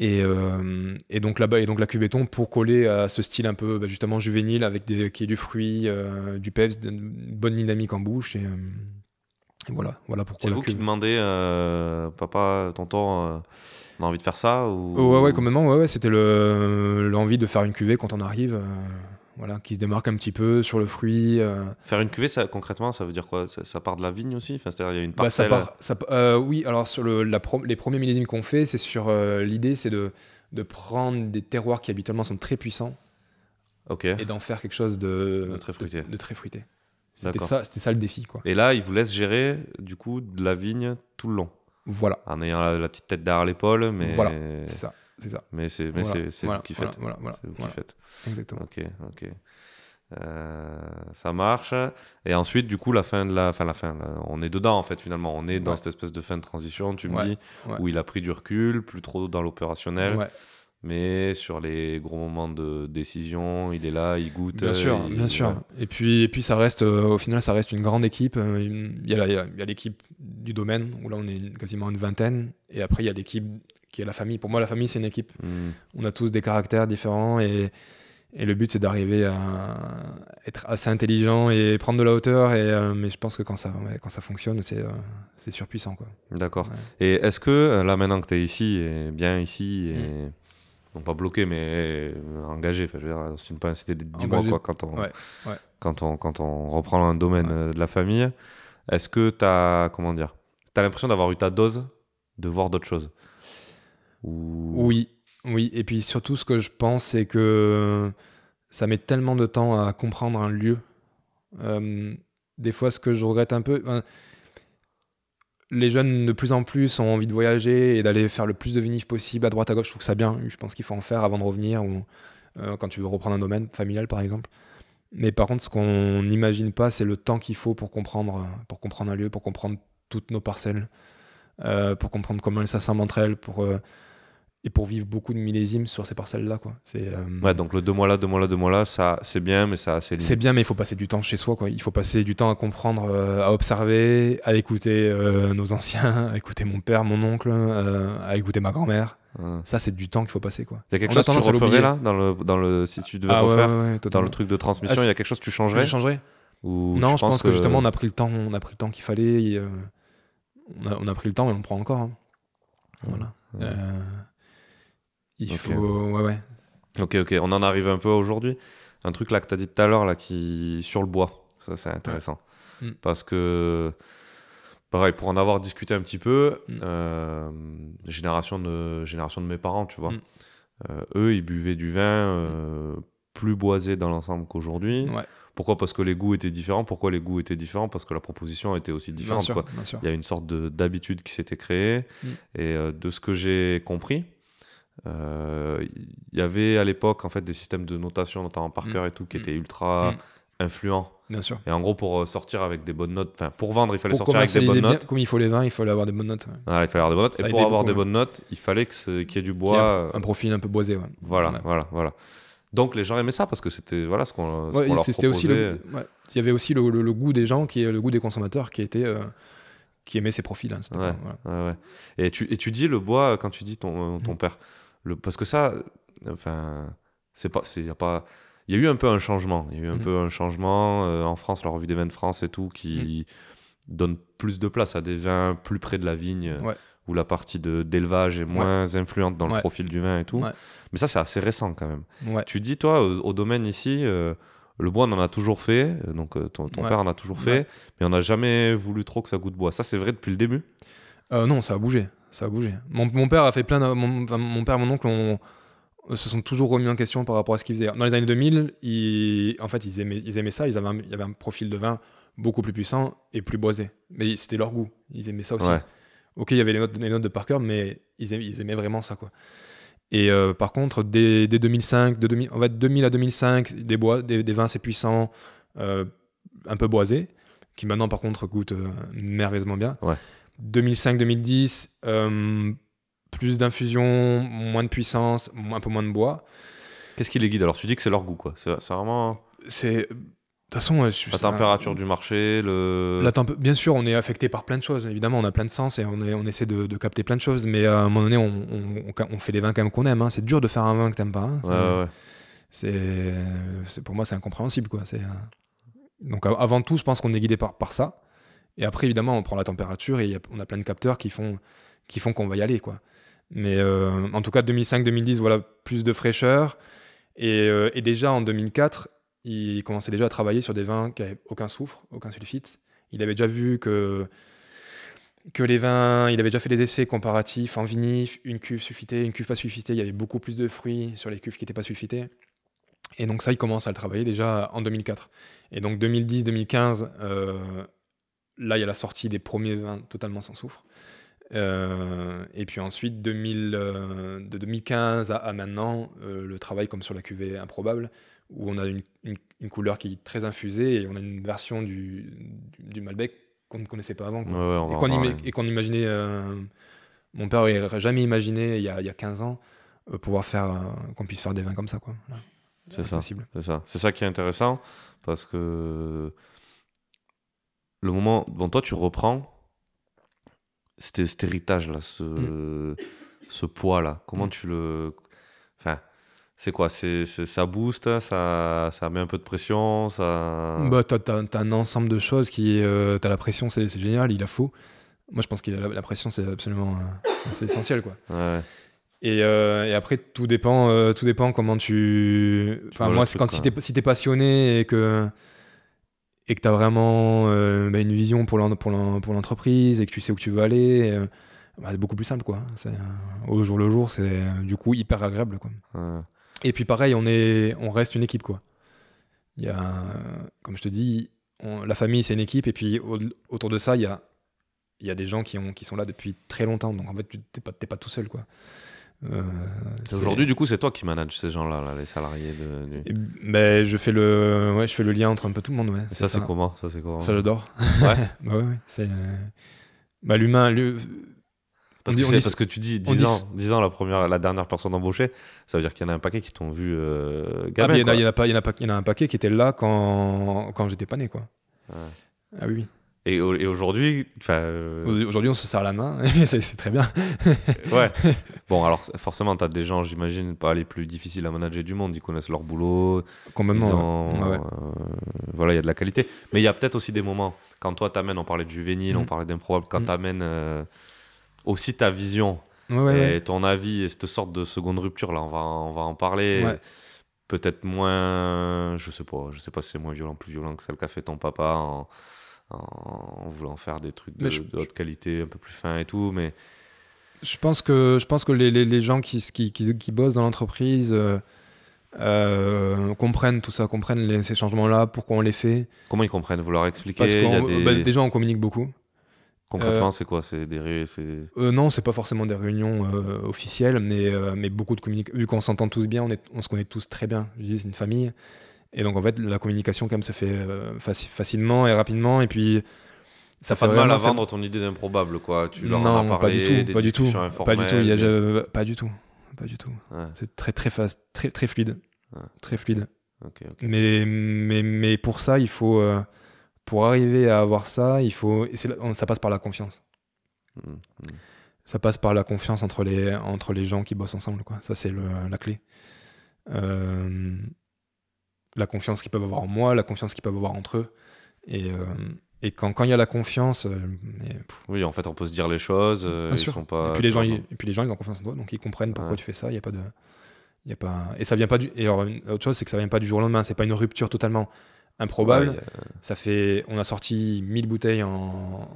Euh, et, donc là-bas, et donc la cuveton pour coller à ce style un peu bah, justement juvénile avec des, qui du fruit, euh, du peps, une bonne dynamique en bouche. Et, euh, voilà, voilà pourquoi. C'est vous qui demandez, papa, tonton, on a envie de faire ça ou... Ouais, ouais, complètement. Ouais, ouais, c'était l'envie de faire une cuvée quand on arrive voilà, qui se démarque un petit peu sur le fruit. Euh. Faire une cuvée, ça, concrètement, ça veut dire quoi ça, part de la vigne aussi C'est-à-dire, il y a une bah, euh, oui, alors sur les premiers millésimes qu'on fait, c'est sur euh, l'idée, c'est de, prendre des terroirs qui habituellement sont très puissants et d'en faire quelque chose de, très fruité. De, très fruité. C'était ça, ça le défi. Quoi. Et là, ils vous laissent gérer du coup de la vigne tout le long. Voilà. En ayant la, petite tête derrière l'épaule, mais. Voilà, c'est ça c'est ça. Mais c'est vous qui faites. Voilà, voilà, vous qui faites. Exactement. Ok, ok. Euh, ça marche. Et ensuite, du coup, la fin de la, fin, la fin, on est dedans en fait. Finalement, on est dans cette espèce de fin de transition. Tu me dis où il a pris du recul, plus trop dans l'opérationnel. Mais sur les gros moments de décision, il est là, il goûte. Bien sûr, bien sûr. Et puis, et puis, ça reste, euh, au final, ça reste une grande équipe. Euh, il y a l'équipe du domaine où là, on est quasiment une vingtaine. Et après, il y a l'équipe la famille. Pour moi, la famille, c'est une équipe. Mm. On a tous des caractères différents et, et le but, c'est d'arriver à être assez intelligent et prendre de la hauteur. Et, euh, mais je pense que quand ça, quand ça fonctionne, c'est euh, surpuissant. D'accord. Et est-ce que euh, là, maintenant que tu es ici, et bien ici, et... Mm. non pas bloqué, mais engagé. je veux dire, c'est une pensée du mois, quoi, quand on, quand on, quand on reprend un domaine de la famille. Est-ce que tu as, comment dire, tu as l'impression d'avoir eu ta dose de voir d'autres choses oui, oui. Et puis surtout, ce que je pense, c'est que ça met tellement de temps à comprendre un lieu. Euh, des fois, ce que je regrette un peu. les jeunes de plus en plus ont envie de voyager et d'aller faire le plus de vinifs possible à droite à gauche. Je trouve ça bien. Je pense qu'il faut en faire avant de revenir ou euh, quand tu veux reprendre un domaine familial, par exemple. Mais par contre, ce qu'on n'imagine pas, c'est le temps qu'il faut pour comprendre, pour comprendre un lieu, pour comprendre toutes nos parcelles, euh, pour comprendre comment elles s'assemblent entre elles, pour et pour vivre beaucoup de millésimes sur ces parcelles-là. quoi. C'est euh, Ouais, donc le deux mois là, deux mois là, deux mois là, ça, c'est bien, mais ça, c'est. C'est bien, mais il faut passer du temps chez soi. quoi. Il faut passer du temps à comprendre, euh, à observer, à écouter euh, nos anciens, à écouter mon père, mon oncle, à écouter ma grand-mère. Hein. Ça, c'est du temps qu'il faut passer. quoi. Il y a quelque chose que tu referais là, dans le, dans le, si tu devais ah refaire, dans le truc de transmission, ah, il y a quelque chose que tu changerais. Ou non, je pense que... justement on a pris le temps, on a pris le temps qu'il fallait, on, a, pris le temps mais on le prend encore. Hein. Voilà. Il faut. Ouais, ouais. Ok, ok. On en arrive un peu aujourd'hui. Un truc là que tu as dit tout à l'heure, là, qui. sur le bois. Ça, c'est intéressant. Mm. Parce que. Pareil, pour en avoir discuté un petit peu, mm. euh, génération, de, génération de mes parents, tu vois. Mm. Euh, eux, ils buvaient du vin euh, plus boisé dans l'ensemble qu'aujourd'hui. Pourquoi Parce que les goûts étaient différents. Pourquoi les goûts étaient différents Parce que la proposition était aussi différente. Il y a une sorte d'habitude qui s'était créée. Et de ce que j'ai compris, euh, il y avait à l'époque en fait des systèmes de notation, notamment par mm. cœur et tout, qui mm. étaient ultra mm. influents. Bien sûr. Et en gros, pour euh, sortir avec des bonnes notes, enfin pour vendre, il fallait sortir avec des bonnes notes. Comme il faut les vins, il fallait avoir des bonnes notes. il fallait avoir des bonnes notes. et pour avoir des bonnes notes, il fallait qu'il ce y ait du bois. Euh, un, profil un peu boisé. Voilà, voilà, voilà. Donc les gens aimaient ça parce que c'était voilà ce qu'on Aussi Il y avait aussi le, goût des gens, qui, le goût des consommateurs qui était qui aimait ces profils. Hein, et, tu, dis le bois quand tu dis ton, ton père parce que ça, enfin, c'est pas, c'est pas, il y a eu un peu un changement. Il y a eu un mhm. peu un changement euh, en France, la revue des vins de France et tout, qui mhm. donne plus de place à des vins plus près de la vigne, euh, où la partie de, d'élevage est moins influente dans le profil du vin et tout. Mais ça, c'est assez récent quand même. Tu dis, toi, au, domaine ici, euh, le bois, on en a toujours fait, donc ton, père en a toujours fait, mais on n'a jamais voulu trop que ça goûte bois. Ça, c'est vrai depuis le début Non, ça a bougé ça a bougé. Mon, père a fait plein mon, père, mon oncle se sont toujours remis en question par rapport à ce qu'ils faisaient. Dans les années 2000, ils, en fait, ils aimaient, aimaient ça. Ils avaient, un, il y avait un profil de vin beaucoup plus puissant et plus boisé. Mais c'était leur goût. Ils aimaient ça aussi. Ok, il y avait les notes, de Parker, mais ils aimaient, ils aimaient vraiment ça, quoi. Et euh, par contre, dès, 2005, de 2000, en 2000 à 2005, des, bois, des, vins assez puissants, euh, un peu boisés, qui maintenant, par contre, goûtent euh, merveilleusement bien. Ouais. 2005-2010, euh, plus d'infusion, moins de puissance, un peu moins de bois. Qu'est-ce qui les guide Alors, tu dis que c'est leur goût, quoi. C'est vraiment. C'est. De toute façon, euh, la température du marché, le. Bien sûr, on est affecté par plein de choses. Évidemment, on a plein de sens et on, essaie de, capter plein de choses. Mais à un moment donné, on, fait les vins quand même qu'on aime. Hein. C'est dur de faire un vin que n'aimes pas. Hein. C'est pour moi, c'est incompréhensible, quoi. donc avant tout, je pense qu'on est guidé par, par ça. Et après, évidemment, on prend la température et on a plein de capteurs qui font qui font qu'on va y aller, quoi. Mais euh, en tout cas, 2005-2010, voilà, plus de fraîcheur. Et, euh, déjà en 2004, il commençait déjà à travailler sur des vins qui n'avaient aucun soufre, aucun sulfite. Il avait déjà vu que que les vins, il avait déjà fait des essais comparatifs en vinif, une cuve sulfitée, une cuve pas sulfitée. il y avait beaucoup plus de fruits sur les cuves qui n'étaient pas sulfitées. Et donc ça, il commence à le travailler déjà en 2004. Et donc 2010-2015, là, il y a la sortie des premiers vins totalement sans soufre. Euh, et puis ensuite, euh, de 2015 à, maintenant, euh, le travail comme sur la cuvée improbable, où on a une, couleur qui est très infusée et on a une version du, du, Malbec qu'on ne connaissait pas avant. et, qu'on imaginait. mon père n'aurait jamais imaginé, il y a, il 15 ans, pouvoir faire. qu'on puisse faire des vins comme ça. C'est ça. C'est ça. ça. qui est intéressant, parce que le moment. Bon, toi, tu reprends cet, cet héritage-là, mm. ce, poids-là. Comment mm. tu le. Enfin, c'est quoi c'est, Ça booste, ça, ça met un peu de pression ça... bah, T'as as, un ensemble de choses qui. Euh, t'as la pression, c'est, génial, il la faut. Moi, je pense que la, pression, c'est absolument. Euh, c'est essentiel, quoi. Ouais. Euh, et, après, tout dépend, tout dépend comment tu. Enfin, moi, c'est quand si t'es, es passionné et que et que tu as vraiment euh, bah, une vision pour l'entreprise et que tu sais où tu veux aller, euh, bah, c'est beaucoup plus simple. quoi. Euh, au jour le jour, c'est du coup hyper agréable. Quoi. Et puis pareil, on, est, on reste une équipe. quoi. Il y a, comme je te dis, la famille, c'est une équipe. Et puis autour de ça, il y a, y a des gens qui, ont, qui sont là depuis très longtemps. Donc en fait, tu n'es pas, pas, tout seul. quoi. Euh, aujourd'hui, du coup, c'est toi qui manages ces gens-là, les salariés ben, je fais le, ouais, je fais le lien entre un peu tout le monde. Ouais, ça, c'est comment Ça, c'est comment Ça, j'adore. Ouais. Bah ouais, C'est. Euh, bah, l'humain, Parce que, que, tu dis 10 ans, la, première, la dernière personne embauchée, ça veut dire qu'il y en a un paquet qui t'ont vu euh, ah, bah, il, y en a, il, y en a, a un paquet qui était là quand, quand j'étais pas né. Quoi. Ah oui, oui. Et, aujourd'hui, euh, aujourd'hui, on se serre la main, c'est très bien. ouais. Bon, alors forcément, tu as des gens, j'imagine, pas les plus difficiles à manager du monde. Ils connaissent leur boulot. Complètement. Ont... Euh, voilà, il y a de la qualité. Mais il y a peut-être aussi des moments, quand toi t'amènes, on parlait de juvénile, on mm. parlait d'improbable, quand mm. t'amènes euh, aussi ta vision et ton avis et cette sorte de seconde rupture, là, on va, on va en parler. Peut-être moins, je sais pas, je sais pas si c'est moins violent, plus violent que celle qu'a fait ton papa en en, voulant faire des trucs de, haute qualité, un peu plus fin et tout. Mais je pense que je pense que les, les, les gens qui, qui, qui, bossent dans l'entreprise euh, euh, comprennent tout ça, comprennent ces changements-là, pourquoi on les fait. Comment ils comprennent vouloir expliquer des... Ben, déjà, on communique beaucoup. Concrètement, euh, c'est quoi C'est des Non, c'est pas forcément des réunions officielles, mais, mais beaucoup de communication. Vu qu'on s'entend tous bien, on, est, on se connaît tous très bien. Je dis, c'est une famille. Et donc en fait, la communication quand même se fait euh, facilement et rapidement. Et puis ça fait mal à vendre ton idée d'improbable, quoi. Tu leur en as parlé, pas du tout, pas du tout, pas du tout. pas du tout, pas du tout. C'est très très fast, très très fluide, très fluide. Mais, mais mais pour ça, il faut euh, pour arriver à avoir ça, il faut ça passe par la confiance. Mmh, mmh. Ça passe par la confiance entre les entre les gens qui bossent ensemble, quoi. Ça c'est la clé. Euh, la confiance qu'ils peuvent avoir en moi, la confiance qu'ils peuvent avoir entre eux. Et, euh, et quand il y a la confiance. Euh, oui, en fait, on peut se dire les choses. Euh, ils Sont pas et, puis les gens, ils, puis les gens, ont confiance en toi, donc ils comprennent pourquoi tu fais ça. Il y a pas de. Y a pas... Et ça vient pas du. Et autre chose, c'est que ça vient pas du jour au lendemain. C'est pas une rupture totalement improbable. Ça fait. On a sorti 1000 bouteilles en,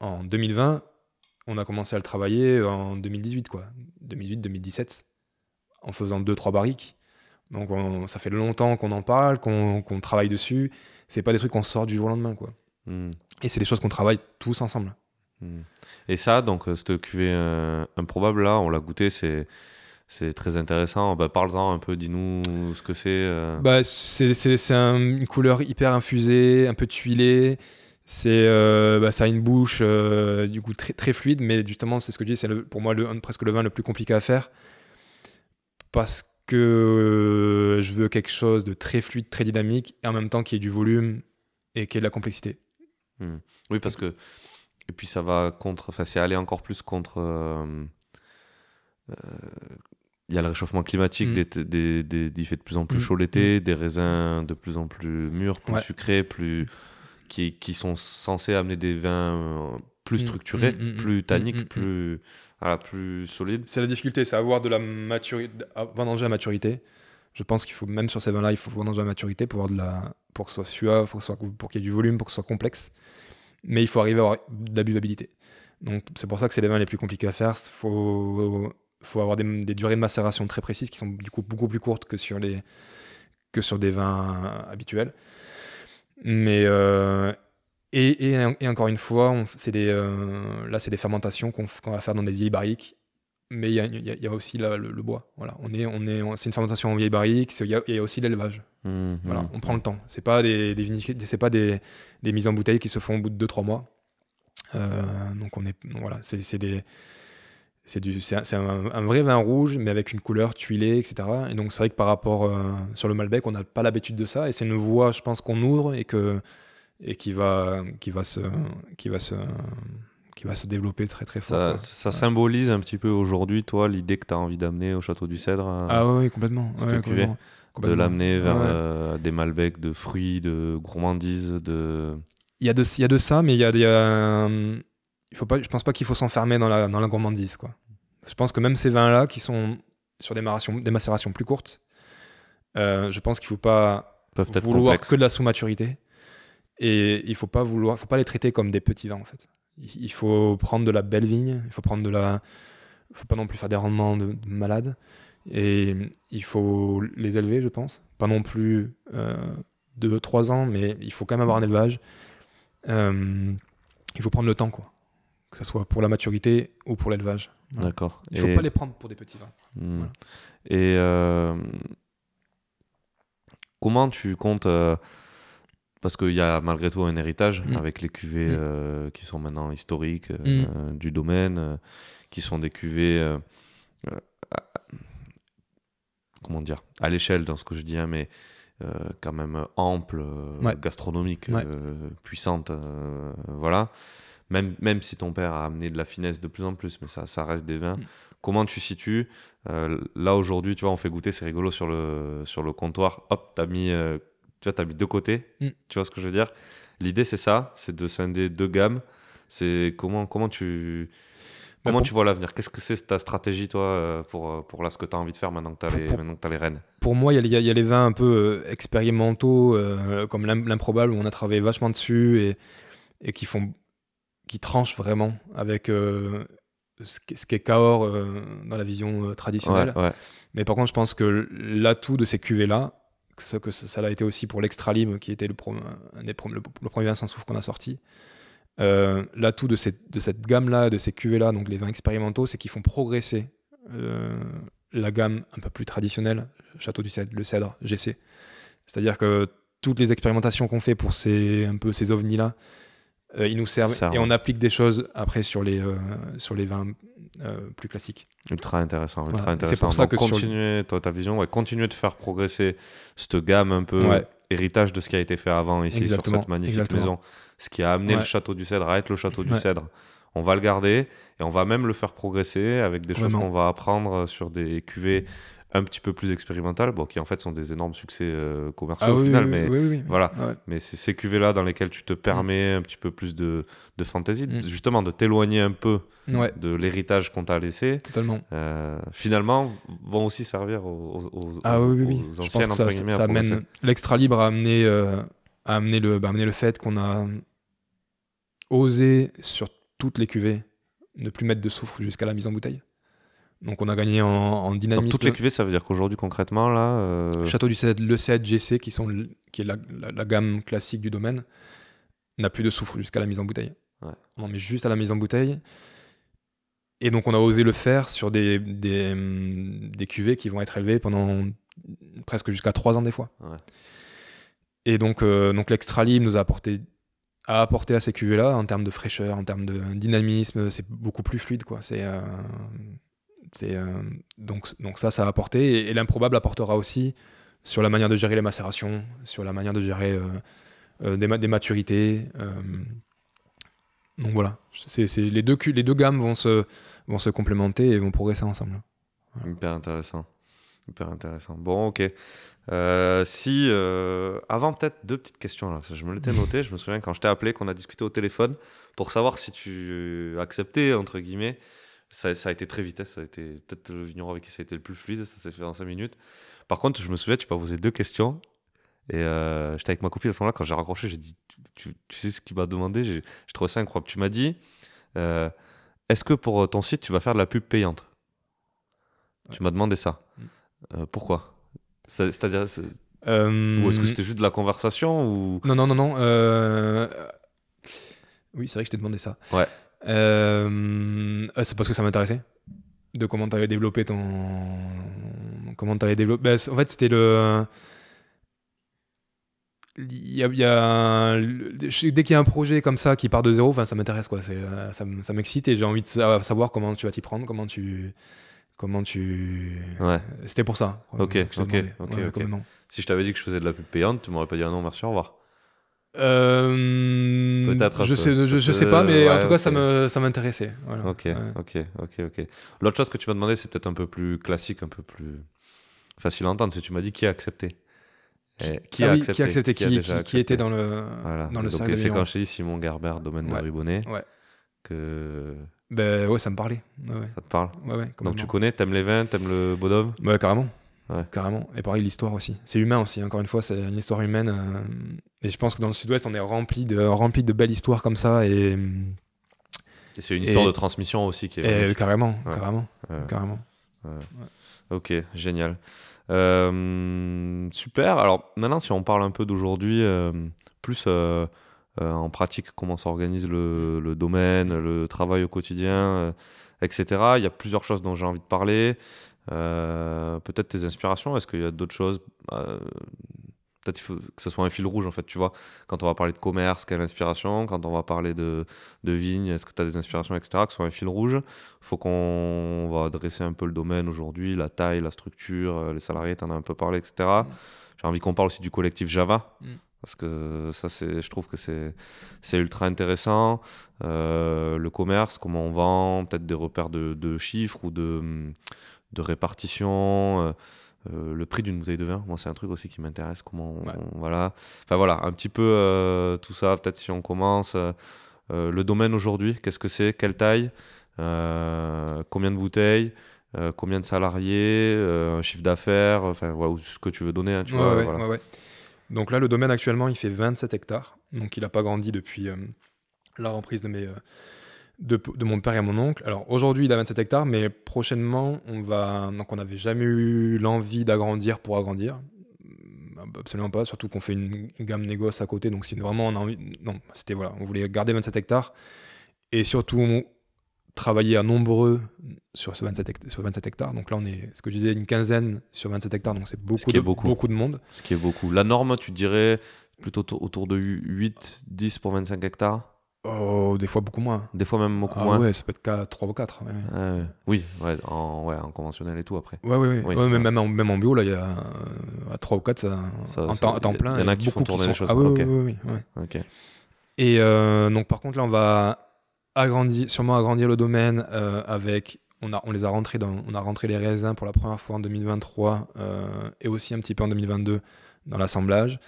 en 2020. On a commencé à le travailler en 2018, quoi. 2018, 2017. En faisant 2-3 barriques. Donc ça fait longtemps qu'on en parle, qu'on travaille dessus. C'est pas des trucs qu'on sort du jour au lendemain, quoi. Hmm. Et c'est des choses qu'on travaille tous ensemble. Hmm. Et ça, donc, euh, cette euh, cuvée improbable là, on l'a goûté, c'est c'est très intéressant. Bah, Parle-en un peu, dis-nous ce que c'est. Euh. Bah, c'est une couleur hyper infusée, un peu tuilée. C'est bah, ça a une bouche du coup très, très fluide, mais justement c'est ce que je dis, c'est pour moi le, presque le vin le plus compliqué à faire parce que euh, je veux quelque chose de très fluide, très dynamique, et en même temps qui y ait du volume et qui y ait de la complexité. Hmm. Oui, parce que. Et puis ça va contre. Enfin, c'est aller encore plus contre. Euh, euh, il y a le réchauffement climatique, hmm. des, des, des, il fait de plus en plus hmm. chaud l'été, des raisins de plus en plus mûrs, plus sucrés, plus qui, qui, sont censés amener des vins plus mm. structuré, mm, mm, plus tannique, plus, plus solide. C'est la difficulté, c'est avoir de la maturité, avoir en à maturité. Je pense qu'il faut, même sur ces vins-là, il faut avoir en à maturité pour, avoir de la, pour que ce soit suave, pour, qu'il y ait du volume, pour que ce soit complexe. Mais il faut arriver à avoir de la buvabilité. Donc c'est pour ça que c'est les vins les plus compliqués à faire. Il faut, faut avoir des, durées de macération très précises qui sont du coup beaucoup plus courtes que sur, les, que sur des vins habituels. Mais euh, et, encore une fois, des, euh, là, c'est des fermentations qu'on va faire dans des vieilles barriques. Mais il y, a aussi le, bois. Voilà. On est, on est, c'est une fermentation en vieilles barriques Il y, a aussi l'élevage. Mmh, mmh. voilà. On prend le temps. C'est pas des, c'est pas des, mises en bouteille qui se font au bout de 2-3 mois. Euh, donc on est, voilà, c'est des, c'est un, vrai vin rouge, mais avec une couleur tuilée, etc. Et donc c'est vrai que par rapport euh, sur le Malbec, on n'a pas l'habitude de ça. Et c'est une voie, je pense, qu'on ouvre et que et qui va, qui va se. Qui va se qui va se développer très très fort. Ça, symbolise un petit peu aujourd'hui, toi, l'idée que tu as envie d'amener au château du Cèdre. Hein, ah oui, complètement. De l'amener vers euh, des Malbecs de fruits, de gourmandises, de. Il y, a de, il y a de ça, mais il y a. Euh, il faut pas, je pense pas qu'il faut s'enfermer dans la, dans la gourmandise. Quoi. Je pense que même ces vins-là, qui sont sur des, macérations, des macérations plus courtes, euh, je pense qu'il faut pas vouloir que de la sous-maturité. Et il faut pas vouloir, faut pas les traiter comme des petits vins en fait. Il faut prendre de la belle vigne, il faut prendre de la, faut pas non plus faire des rendements de, malades. Et il faut les élever, je pense. Pas non plus euh, de 3 ans, mais il faut quand même avoir un élevage. Euh, il faut prendre le temps, quoi. Que ce soit pour la maturité ou pour l'élevage. D'accord. Il faut pas les prendre pour des petits vins. Hmm. Et euh, comment tu comptes parce qu'il y a malgré tout un héritage mm. avec les cuvées mm. euh, qui sont maintenant historiques euh, mm. euh, du domaine, qui sont des cuvées, comment dire, à l'échelle dans ce que je dis, hein, mais quand même ample, gastronomiques, gastronomique, puissante, voilà. Même, même si ton père a amené de la finesse de plus en plus, mais ça, ça reste des vins. Comment tu situes Là aujourd'hui, tu vois, on fait goûter, c'est rigolo sur le, sur le comptoir. Hop, t'as mis tu vois, tu as mis deux côtés. Mm. Tu vois ce que je veux dire L'idée, c'est ça c'est de scinder deux gammes. C'est comment, comment tu. Bah, comment tu vois l'avenir Qu'est-ce que c'est ta stratégie, toi, euh, pour, euh, pour là, ce que tu as envie de faire maintenant que tu as, les, maintenant les rênes Pour moi, il y, a les vins un peu euh, expérimentaux, comme l'improbable, où on a travaillé vachement dessus et, et qui, font, qui tranchent vraiment avec ce ce qu'est Cahors dans la vision traditionnelle. Mais par contre, je pense que l'atout de ces cuvées-là, que ça l'a été aussi pour l'Extralib, qui était le, le, premier vin sans soufre qu'on a sorti. Euh, L'atout de cette, de cette gamme-là, de ces cuvées-là, donc les vins expérimentaux, c'est qu'ils font progresser euh, la gamme un peu plus traditionnelle, Château du Cèdre, le Cèdre, GC. C'est-à-dire que toutes les expérimentations qu'on fait pour ces, un peu ces ovnis-là, euh, ils nous servent et on applique des choses après sur les, euh, sur les vins euh, plus classiques. Ultra intéressant, ultra intéressant. C'est pour ça que continuer, toi, ta vision, ouais, continuer de faire progresser cette gamme un peu héritage de ce qui a été fait avant ici sur cette magnifique maison, ce qui a amené le château du Cèdre à être le château du Cèdre. On va le garder et on va même le faire progresser avec des choses qu'on va apprendre sur des cuvées un petit peu plus expérimental bon, qui en fait sont des énormes succès euh, commerciaux ah au final, mais voilà. Mais c'est ces cuvées-là dans lesquelles tu te mm. permets un petit peu plus de, de fantaisie, mm. justement de t'éloigner un peu de l'héritage qu'on t'a laissé. Euh, finalement, vont aussi servir aux, aux, aux, ah, Je pense que ça, amène l'extra libre à amené euh, à amener le, bah, amener le fait qu'on a osé sur toutes les cuvées ne plus mettre de soufre jusqu'à la mise en bouteille. Donc on a gagné en, en dynamisme. toutes les cuvées, ça veut dire qu'aujourd'hui concrètement là. Euh... Château du c le c gc qui sont qui est la, gamme classique du domaine n'a plus de soufre jusqu'à la mise en bouteille. On en met juste à la mise en bouteille. Et donc on a osé le faire sur des, des, des cuvées qui vont être élevées pendant presque jusqu'à 3 ans des fois. Et donc, euh, donc l'extra libre nous a apporté à apporter à ces cuvées là en termes de fraîcheur, en termes de dynamisme, c'est beaucoup plus fluide quoi. C'est euh, euh, donc, ça, ça a apporté. Et, l'improbable apportera aussi sur la manière de gérer les macérations, sur la manière de gérer euh, euh, des, maturités. donc voilà, c'est les, deux, les deux gammes vont se, vont se complémenter et vont progresser ensemble. Hyper intéressant. Hyper intéressant. Bon, ok. si, avant peut-être deux petites questions, je me l'étais noté, je me souviens quand je t'ai appelé, qu'on a discuté au téléphone pour savoir si tu acceptais, entre guillemets, ça, a été très vitesse, hein, ça a été peut-être le vigneron avec qui ça a été le plus fluide, ça s'est fait en 5 minutes. Par contre, je me souviens, tu m'as posé deux questions. Et euh, j'étais avec ma copine à ce moment-là, quand j'ai raccroché, j'ai dit tu, sais ce qu'il m'a demandé J'ai trouvé ça incroyable. Tu m'as dit euh, Est-ce que pour euh, ton site, tu vas faire de la pub payante Tu m'as demandé ça. Mm. pourquoi C'est-à-dire. ou est-ce que c'était juste de la conversation ou... Non, non, non, non. Oui, c'est vrai que je t'ai demandé ça. Ouais. Euh, ah, c'est parce que ça m'intéressait de comment tu avais développé ton comment tu avais développé bah, en fait c'était le il y a, dès qu'il y a un projet comme ça qui part de zéro ça m'intéresse quoi euh, ça, m'excite et j'ai envie de savoir comment tu vas t'y prendre comment tu comment tu ouais. c'était pour ça ok ok, Ok. si je t'avais dit que je faisais de la pub payante tu m'aurais pas dit un ah non merci au revoir euh, peut-être. Je, sais, je, sais pas, mais en tout cas, ça m'intéressait. Ça voilà. Ok, ok, ok, ok. L'autre chose que tu m'as demandé, c'est peut-être un peu plus classique, un peu plus facile à entendre. C'est tu m'as dit qui a accepté. qui, eh, ah a accepté, qui, qui, était dans le, le Donc, C'est quand je dit Simon Garber, domaine ouais. de Ouais. Que... Ben ouais, ça me parlait. ça te parle Ouais, ouais. Donc tu connais, t'aimes les vins, t'aimes le bonhomme Ouais, carrément. Carrément. Et pareil, l'histoire aussi. C'est humain aussi, encore une fois, c'est une histoire humaine. Euh, et je pense que dans le sud-ouest, on est rempli de, rempli de belles histoires comme ça. Et, c'est une histoire de transmission aussi qui est. carrément, carrément. Ok, génial. Euh, super. Alors maintenant, si on parle un peu d'aujourd'hui, euh, plus en pratique, comment s'organise le, le, domaine, le travail au quotidien, etc. Il y a plusieurs choses dont j'ai envie de parler. Euh, peut-être tes inspirations, est-ce qu'il y a d'autres choses euh, Peut-être que ce soit un fil rouge, en fait, tu vois. Quand on va parler de commerce, quelle inspiration Quand on va parler de, de vigne, est-ce que tu as des inspirations, etc., que ce soit un fil rouge faut qu'on va dresser un peu le domaine aujourd'hui, la taille, la structure, euh, les salariés, tu en as un peu parlé, etc. Mm. J'ai envie qu'on parle aussi du collectif Java. Mm. Parce que ça, c'est, je trouve que c'est, c'est ultra intéressant. le commerce, comment on vend, peut-être des repères de chiffres ou de, de répartition, euh, euh, le prix d'une bouteille de vin. Moi, c'est un truc aussi qui m'intéresse. Comment voilà. Enfin voilà, un petit peu euh, tout ça. Peut-être si on commence le domaine aujourd'hui. Qu'est-ce que c'est Quelle taille Combien de bouteilles combien de salariés, un chiffre d'affaires, enfin voilà, ce que tu veux donner. Hein, tu vois, Donc là, le domaine actuellement, il fait 27 hectares. Donc il n'a pas grandi depuis la reprise de mes, de, mon père et mon oncle. Alors aujourd'hui, il a 27 hectares, mais prochainement, on va. Donc on n'avait jamais eu l'envie d'agrandir pour agrandir. Hum, absolument pas, surtout qu'on fait une gamme négoce à côté. Donc si vraiment. On a envie... Non, c'était voilà, on voulait garder 27 hectares et surtout travailler à nombreux sur, 27 hectares, sur 27 Donc là, on est, ce que je disais, une quinzaine sur 27 hectares. Donc c'est beaucoup, de, beaucoup. beaucoup de monde. Ce qui est beaucoup. La norme, tu dirais plutôt autour de 8, 10 pour 25 hectares Oh, des fois beaucoup moins. Des fois même beaucoup ah moins. Ouais, ça peut être qu'à 3 ou 4. Ah oui, en, conventionnel et tout après. Ouais, ouais, oui. même, en, même en bio, là, il y a euh, à 3 ou 4, ça, en, temps, plein. Il y en a qui beaucoup font tourner les choses. Ah, oui, oui, oui Et euh, donc, par contre, là, on va agrandir, sûrement agrandir le domaine euh, avec. On, a, on les a on a rentré les raisins pour la première fois en 2023 et aussi un petit peu en 2022 dans l'assemblage.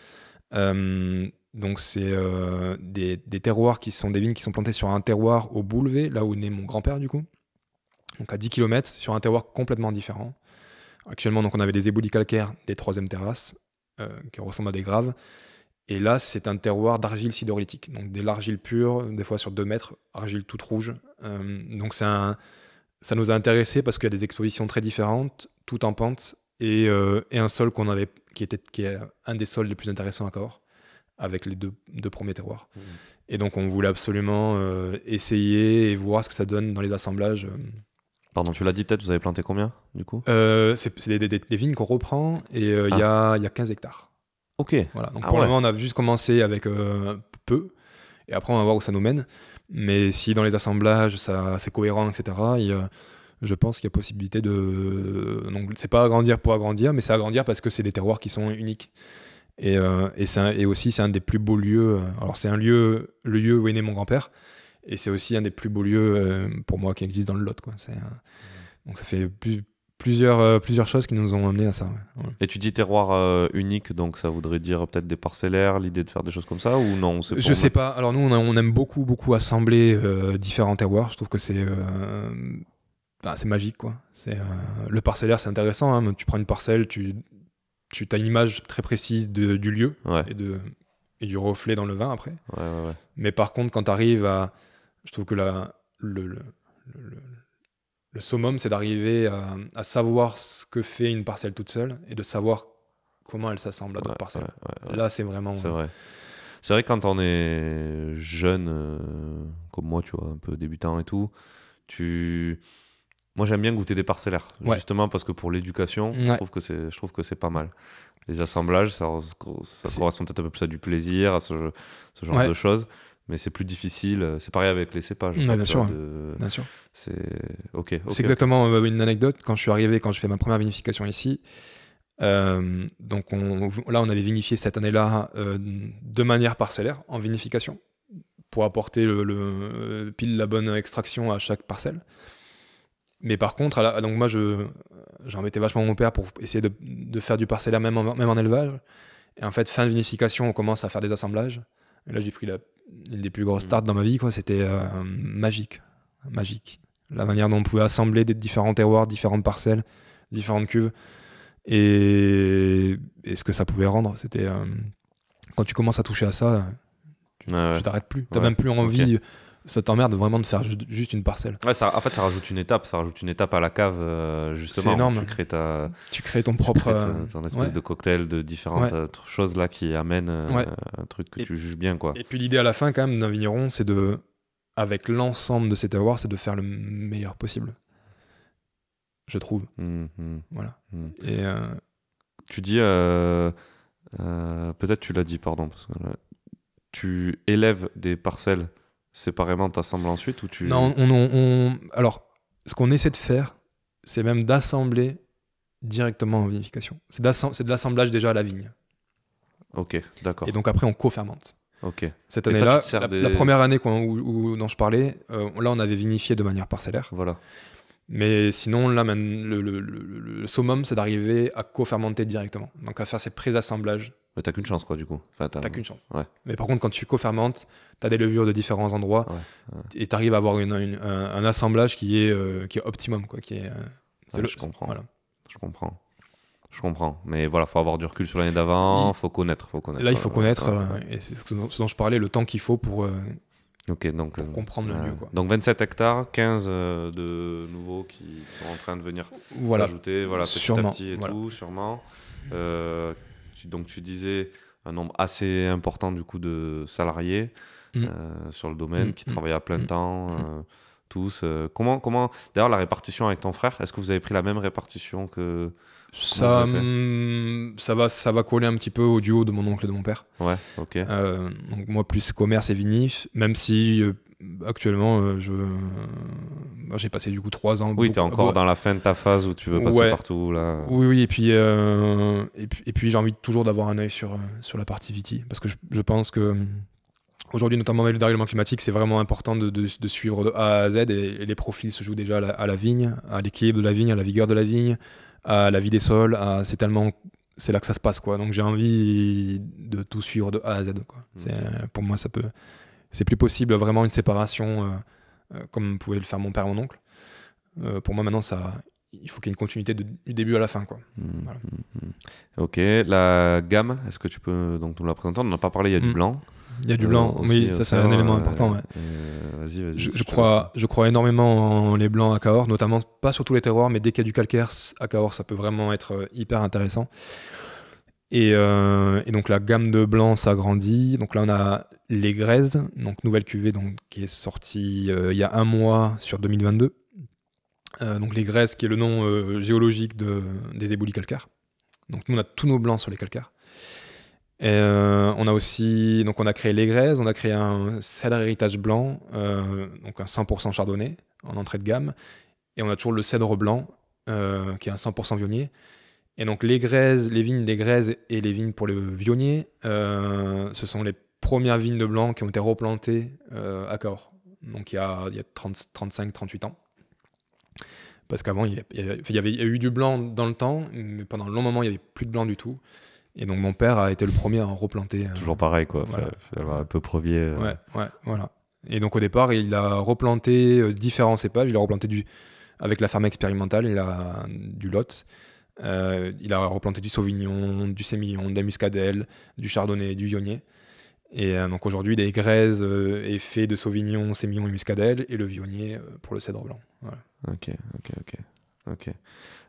Donc c'est euh, des, terroirs qui sont des vignes qui sont plantées sur un terroir au Boulevé, là où naît mon grand-père du coup. Donc à 10 km, sur un terroir complètement différent. Actuellement, donc on avait des éboulis calcaires des troisième terrasses euh, qui ressemblent à des graves. Et là, c'est un terroir d'argile sidérolithique, donc de l'argile pure, des fois sur 2 mètres, argile toute rouge. Euh, donc un, ça nous a intéressé parce qu'il y a des expositions très différentes, tout en pente, et, euh, et un sol qu'on avait, qui était qui est un des sols les plus intéressants encore avec les deux, premiers terroirs. Mmh. Et donc on voulait absolument euh, essayer et voir ce que ça donne dans les assemblages. Euh. Pardon, tu l'as dit peut-être, vous avez planté combien du coup euh, C'est des, vignes qu'on reprend et il y, a, 15 ah. hectares. Ok. Voilà, donc ah pour le moment on a juste commencé avec peu et après on va voir où ça nous mène. Mais si dans les assemblages ça, c'est cohérent, etc., je pense qu'il y a possibilité de. Donc c'est pas agrandir pour agrandir, mais c'est agrandir parce que c'est des terroirs qui sont uniques. Et, euh, et, aussi, c'est un des plus beaux lieux. Euh, alors, c'est un lieu, le lieu où est né mon grand-père. Et c'est aussi un des plus beaux lieux euh, pour moi qui existe dans le Lot. Quoi. donc, ça fait plusieurs, plusieurs choses qui nous ont amené à ça. Et tu dis terroir unique, donc ça voudrait dire peut-être des parcellaires, l'idée de faire des choses comme ça, ou non Je sais pas. Alors nous, on, aime beaucoup, beaucoup assembler différents terroirs. Je trouve que c'est c'est magique, quoi. C'est le parcellaire, c'est intéressant. Hein, tu prends une parcelle, tu tu as une image très précise de, du lieu et, de, et du reflet dans le vin après. Mais par contre, quand tu arrives à. Je trouve que la, le, le, le, le summum, c'est d'arriver à, savoir ce que fait une parcelle toute seule et de savoir comment elle s'assemble à d'autres parcelles. Là, c'est vraiment. C'est vrai. C'est vrai, quand on est jeune, euh, comme moi, tu vois, un peu débutant et tout, tu moi, j'aime bien goûter des parcellaires, justement parce que pour l'éducation, je trouve que c'est, je trouve que c'est pas mal. Les assemblages, ça, ça correspond peut-être un peu plus à du plaisir, à ce, genre de choses, mais c'est plus difficile. C'est pareil avec les cépages. Euh, bien, sûr. C'est ok. c'est exactement euh, une anecdote. Quand je suis arrivé, quand je fais ma première vinification ici, euh, donc on, là, on avait vinifié cette année-là de manière parcellaire en vinification pour apporter le, pile la bonne extraction à chaque parcelle. Mais par contre, donc moi, je, vachement mon père pour essayer de, faire du parcellaire même en, même en élevage. Et en fait, fin de vinification, on commence à faire des assemblages. Et là, j'ai pris la, une des plus grosses mm. tartes dans ma vie, quoi. C'était euh, magique. Magique. La manière dont on pouvait assembler des différents terroirs, différentes parcelles, différentes cuves. Et, ce que ça pouvait rendre. C'était. Euh, quand tu commences à toucher à ça, tu, ah t'arrêtes plus. tu ouais. même plus envie ça t'emmerde vraiment de faire juste une parcelle. ça, en fait, ça rajoute une étape, ça rajoute une étape à la cave, euh, justement. C'est énorme. Tu crées, ta, tu crées ton propre. Euh, espèce de cocktail de différentes euh, choses là qui amènent un truc que tu juges bien. quoi. Et puis l'idée à la fin, quand même, d'un vigneron, c'est de, avec l'ensemble de ses avoir, c'est de faire le meilleur possible. Je trouve. Mm-hmm. Voilà. Mm. Et. Tu dis. Peut-être tu l'as dit, pardon. Parce que, tu élèves des parcelles séparément t'assembles ensuite ou tu... Non, on, on, alors ce qu'on essaie de faire, c'est même d'assembler directement en vinification. C'est de l'assemblage déjà à la vigne. Ok, d'accord. Et donc après, on co-fermente. Ok. Cette année-là, la, première année dont je parlais, euh, là, on avait vinifié de manière parcellaire. Voilà. Mais sinon, là, le, le, summum, c'est d'arriver à co-fermenter directement. Donc à faire ces pré-assemblages. Mais t'as qu'une chance, quoi, du coup. Enfin, t'as qu'une chance. Mais par contre, quand tu co-fermentes, t'as des levures de différents endroits et tu et t'arrives à avoir une, un, assemblage qui est, euh, qui est optimum, quoi. Qui est, euh, je comprends. Je comprends. Je comprends. Mais voilà, faut avoir du recul sur l'année d'avant, faut connaître, faut connaître. Là, il faut connaître, euh, et c'est ce dont je parlais, le temps qu'il faut pour Ok, donc, pour euh, comprendre mieux. Donc 27 hectares, 15 euh, de nouveaux qui sont en train de venir s'ajouter voilà, petit à petit et tout, sûrement. Euh, donc tu disais un nombre assez important du coup de salariés mmh. sur le domaine mmh. qui mmh. travaillent à plein temps tous euh, Comment, comment D'ailleurs, la répartition avec ton frère, est-ce que vous avez pris la même répartition que ça, mm, ça va, ça va coller un petit peu au duo de mon oncle et de mon père. Ouais, ok. Euh, donc moi plus commerce et vinif, même si euh, actuellement, je j'ai passé du coup trois ans. Oui, es encore dans la fin de ta phase où tu veux passer partout là. Oui, oui, et puis et puis, j'ai envie toujours d'avoir un œil sur sur la partie Viti parce que je pense que Aujourd'hui, notamment avec le dérèglement climatique, c'est vraiment important de, suivre de A à Z et, les profils se jouent déjà à la, vigne, à l'équilibre de la vigne, à la vigueur de la vigne, à la vie des sols. C'est tellement, c'est là que ça se passe quoi. Donc j'ai envie de tout suivre de A à Z quoi. Pour moi, ça peut, c'est plus possible vraiment une séparation euh, euh, comme pouvait le faire mon père, mon oncle. Euh, pour moi maintenant, ça, il faut qu'il y ait une continuité du début à la fin. Quoi. Mmh, mmh, mmh. Ok, la gamme, est-ce que tu peux donc nous la présenter On n'en a pas parlé, il y a du blanc. Il y a du blanc, mais oui, ça c'est un élément important. Euh, vas-y, vas-y, je, crois, je crois énormément en les blancs à Cahors, notamment pas sur tous les terroirs, mais dès qu'il y a du calcaire à Cahors, ça peut vraiment être euh, hyper intéressant. Euh, et, donc la gamme de blancs s'agrandit. Donc là, on a les graises, donc nouvelle cuvée donc, qui est sortie il y a un mois sur 2022. donc les graises, qui est le nom géologique de, des éboulis calcaires. Donc nous, on a tous nos blancs sur les calcaires. Euh, on a aussi, donc on a créé les graises, on a créé un cèdre héritage blanc, euh, donc un 100% chardonnay en entrée de gamme, et on a toujours le cèdre blanc euh, qui est un 100% vionnier. Et donc les graises, les vignes des graises et les vignes pour le vionnier, ce sont les premières vignes de blanc qui ont été replantées à corps donc il y a, 35-38 ans. Parce qu'avant, il, il y, avait, eu du blanc dans le temps, mais pendant un long moment, il n'y avait plus de blanc du tout. Et donc mon père a été le premier à en replanter. Euh, Toujours pareil, quoi. Voilà. Un peu premier. Euh. Ouais, ouais, voilà. Et donc au départ, il a replanté euh, différents cépages. Il a replanté du, avec la ferme expérimentale, il a du Lot. il a replanté du Sauvignon, du Sémillon, de la Muscadelle, du Chardonnay, du Vionnier. Et donc aujourd'hui, il est graisse et fait de Sauvignon, Sémillon et Muscadelle, et le Vionnier pour le cèdre blanc. Ok, ok, ok. Ok.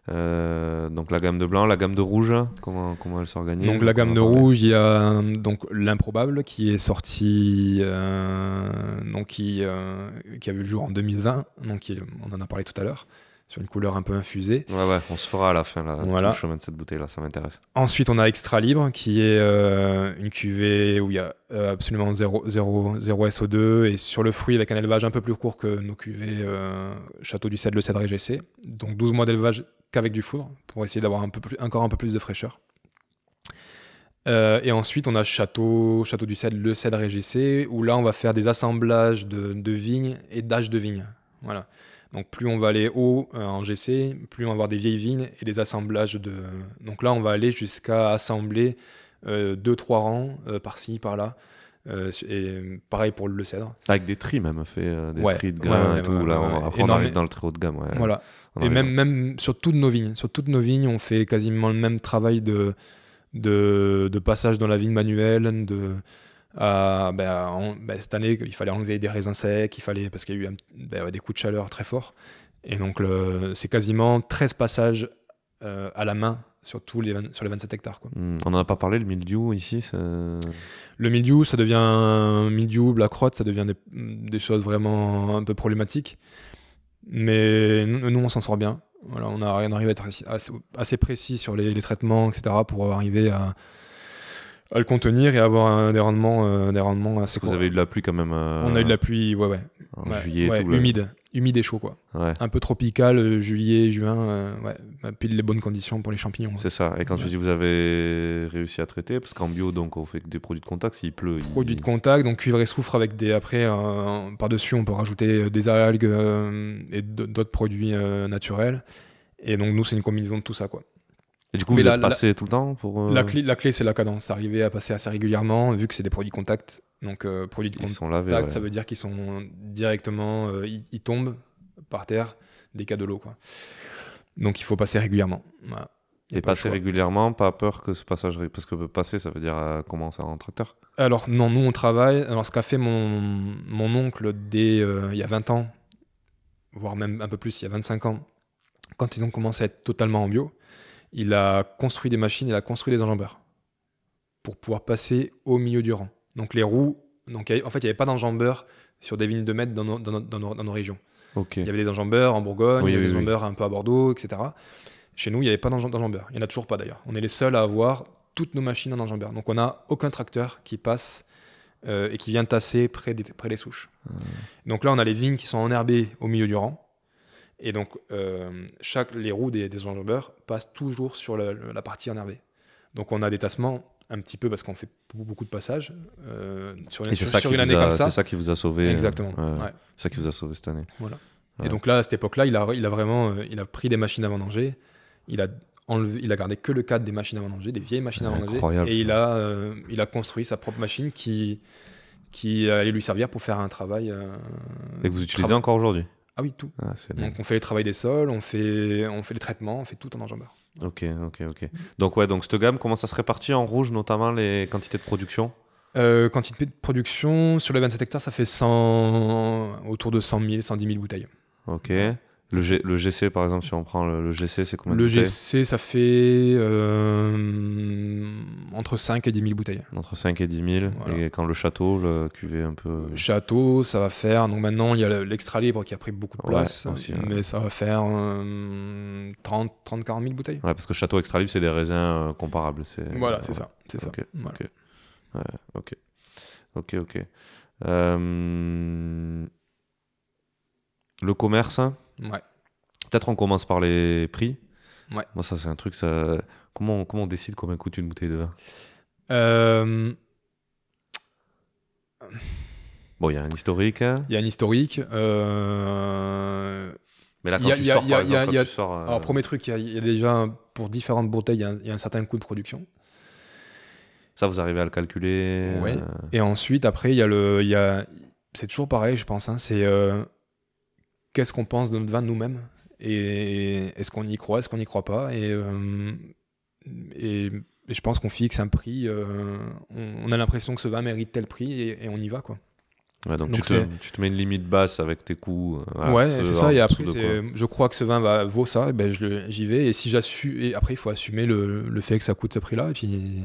Euh, donc la gamme de blanc, la gamme de rouge, comment, comment elle s'organise Donc la gamme de rouge, il y a euh, donc l'improbable qui est sorti, euh, donc qui, a vu le jour en 2020, donc on en a parlé tout à l'heure sur une couleur un peu infusée. Ouais, ouais, on se fera à la fin là, voilà. tout le chemin de cette bouteille là, ça m'intéresse. Ensuite, on a Extra Libre qui est euh, une cuvée où il y a euh, absolument 0, SO2 et sur le fruit avec un élevage un peu plus court que nos cuvées euh, Château du Cèdre, le Cèdre et GC. Donc 12 mois d'élevage qu'avec du foudre pour essayer d'avoir un peu plus, encore un peu plus de fraîcheur. et ensuite, on a Château, Château du Cèdre, le Cèdre et GC où là, on va faire des assemblages de, de vignes et d'âges de vignes. Voilà. Donc plus on va aller haut euh, en GC, plus on va avoir des vieilles vignes et des assemblages de... Donc là, on va aller jusqu'à assembler 2-3 euh, rangs euh, par-ci, par-là. et pareil pour le cèdre. Avec des tris même, fait des de grains et tout. on, après, on arrive dans le très haut de gamme. Voilà. et même, même sur toutes nos vignes. Sur toutes nos vignes, on fait quasiment le même travail de, de, de passage dans la vigne manuelle, de, euh, ben, ben, cette année, il fallait enlever des raisins secs, il fallait, parce qu'il y a eu ben, des coups de chaleur très forts. Et donc, c'est quasiment 13 passages euh, à la main sur, tous les, sur les 27 hectares. Quoi. Hmm, on n'en a pas parlé, le mildiou ici Le mildiou, ça devient mildiou, la crotte, ça devient des, choses vraiment un peu problématiques. Mais nous, on s'en sort bien. Voilà, on, a, rien arrive à être assez, précis sur les, les, traitements, etc., pour arriver à, à le contenir et avoir des rendements, euh, des rendements assez. Vous avez eu de la pluie quand même. Euh, on a eu de la pluie, ouais, ouais. En juillet, humide, humide et chaud quoi. Ouais. Un peu tropical, euh, juillet, juin, bah, pile les bonnes conditions pour les champignons. C'est ça. Et quand je dis vous avez réussi à traiter, parce qu'en bio donc on fait des produits de contact, s'il pleut. Produits de contact, donc cuivre et soufre avec des après par dessus on peut rajouter des algues et d'autres produits naturels. Et donc nous c'est une combinaison de tout ça quoi. Et du coup, vous la, passé tout le temps pour. Euh, la clé, la clé c'est la cadence. Arriver à passer assez régulièrement, vu que c'est des produits contact. Donc, euh, produits de contact, ça veut dire qu'ils sont directement. Euh, ils, tombent par terre des cas de l'eau. Quoi. Donc, il faut passer régulièrement. Et passer régulièrement, pas peur que ce passage. Parce que passer, ça veut dire commencer en tracteur Alors, non, nous, on travaille. Alors, ce qu'a fait mon, mon oncle dès il y a 20 ans, voire même un peu plus, il y a 25 ans, quand ils ont commencé à être totalement en bio il a construit des machines, il a construit des enjambeurs pour pouvoir passer au milieu du rang. Donc les roues, donc, en fait, il n'y avait pas d'enjambeurs sur des vignes de mètres dans, nos, régions. Il y avait des enjambeurs en Bourgogne, il y avait des enjambeurs un peu à Bordeaux, etc. Chez nous, il n'y avait pas d'enjambeurs. Il n'y en a toujours pas d'ailleurs. On est les seuls à avoir toutes nos machines en enjambeurs Donc on n'a aucun tracteur qui passe euh, et qui vient tasser près des, souches. Ah. Donc là, on a les vignes qui sont enherbées au milieu du rang. Et donc, euh, chaque, les roues des, des enjambeurs passent toujours sur la, partie enervée. Donc, on a des tassements un petit peu parce qu'on fait beaucoup de passages euh, sur une, sur, une année comme ça. C'est ça qui vous a sauvé. Euh, Exactement. C'est ça qui vous a sauvé cette année. Voilà. Et donc là, à cette époque-là, il a, il a vraiment il a pris des machines à vendanger. Il a, enlevé, il a gardé que le cadre des machines à vendanger, des vieilles machines à Et il a, il a construit sa propre machine qui, qui allait lui servir pour faire un travail. et que vous utilisez encore aujourd'hui ah oui, tout. Ah, donc, on fait les travail des sols, on fait, on fait les traitements, on fait tout en enjambeur. Ok, ok, ok. Donc, ouais, donc cette gamme, comment ça se répartit en rouge, notamment les quantités de production euh, Quantité de production, sur les 27 hectares, ça fait 100, autour de 100 000, 110 000 bouteilles. Ok. Le, GC, par exemple, si on prend le, GC, c'est combien Le GC, ça fait euh, entre 5 et 10 000 bouteilles. Entre 5 et 10 000. Et quand le château, le QV un peu. Euh, le château, ça va faire. Donc maintenant, il y a l'extra libre qui a pris beaucoup de place. mais ça va faire 30, 30, 40 000 bouteilles. Ouais, parce que château extra libre, c'est des raisins euh, comparables. Voilà, c'est ça. C'est Voilà. ok. Ok, ok. Le commerce, hein Peut-être on commence par les prix. Moi, ça, c'est un truc. Ça... Comment, on, comment on décide combien coûte une bouteille de vin Bon, il y a un historique. Il y a un historique. Mais là, quand tu sors, Alors, premier truc, il y, a déjà, pour différentes bouteilles, il y, a un certain coût de production. Ça, vous arrivez à le calculer. Et ensuite, après, il y a le... a... C'est toujours pareil, je pense. c'est qu'est-ce qu'on pense de notre vin nous-mêmes et est-ce qu'on y croit, est-ce qu'on n'y croit pas euh, et, et, je pense qu'on fixe un prix, euh, on, a l'impression que ce vin mérite tel prix et, on y va quoi. donc, tu, te, mets une limite basse avec tes coûts. Euh, voilà, ouais, c'est ça. Et après, je crois que ce vin va, vaut ça, ben j'y vais. Et si et après, il faut assumer le, fait que ça coûte ce prix-là. Et puis,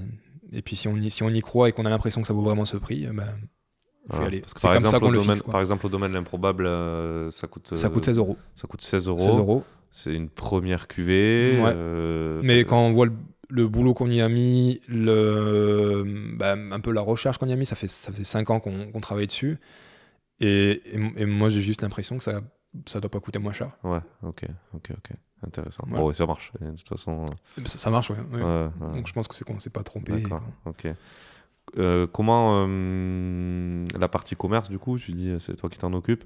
et puis si, on y, si on y croit et qu'on a l'impression que ça vaut vraiment ce prix, ben, par, exemple, comme ça domaine, fixe, par exemple, au domaine l'improbable, euh, ça coûte. Ça euh, coûte 16 euros. Ça coûte 16 euros. C'est une première cuvée. Euh, Mais quand on voit le, boulot qu'on y a mis, le, bah, un peu la recherche qu'on y a mis, ça fait ça fait 5 ans qu'on travaille dessus. Et, moi, j'ai juste l'impression que ça ça doit pas coûter moins cher. Ouais, ok, ok, ok. Intéressant. Bon, ça marche. De toute façon. Ça, marche, ouais. Donc je pense que c'est qu'on s'est pas trompé. D'accord, ok. Euh, comment euh, la partie commerce du coup, tu dis euh, c'est toi qui t'en occupes.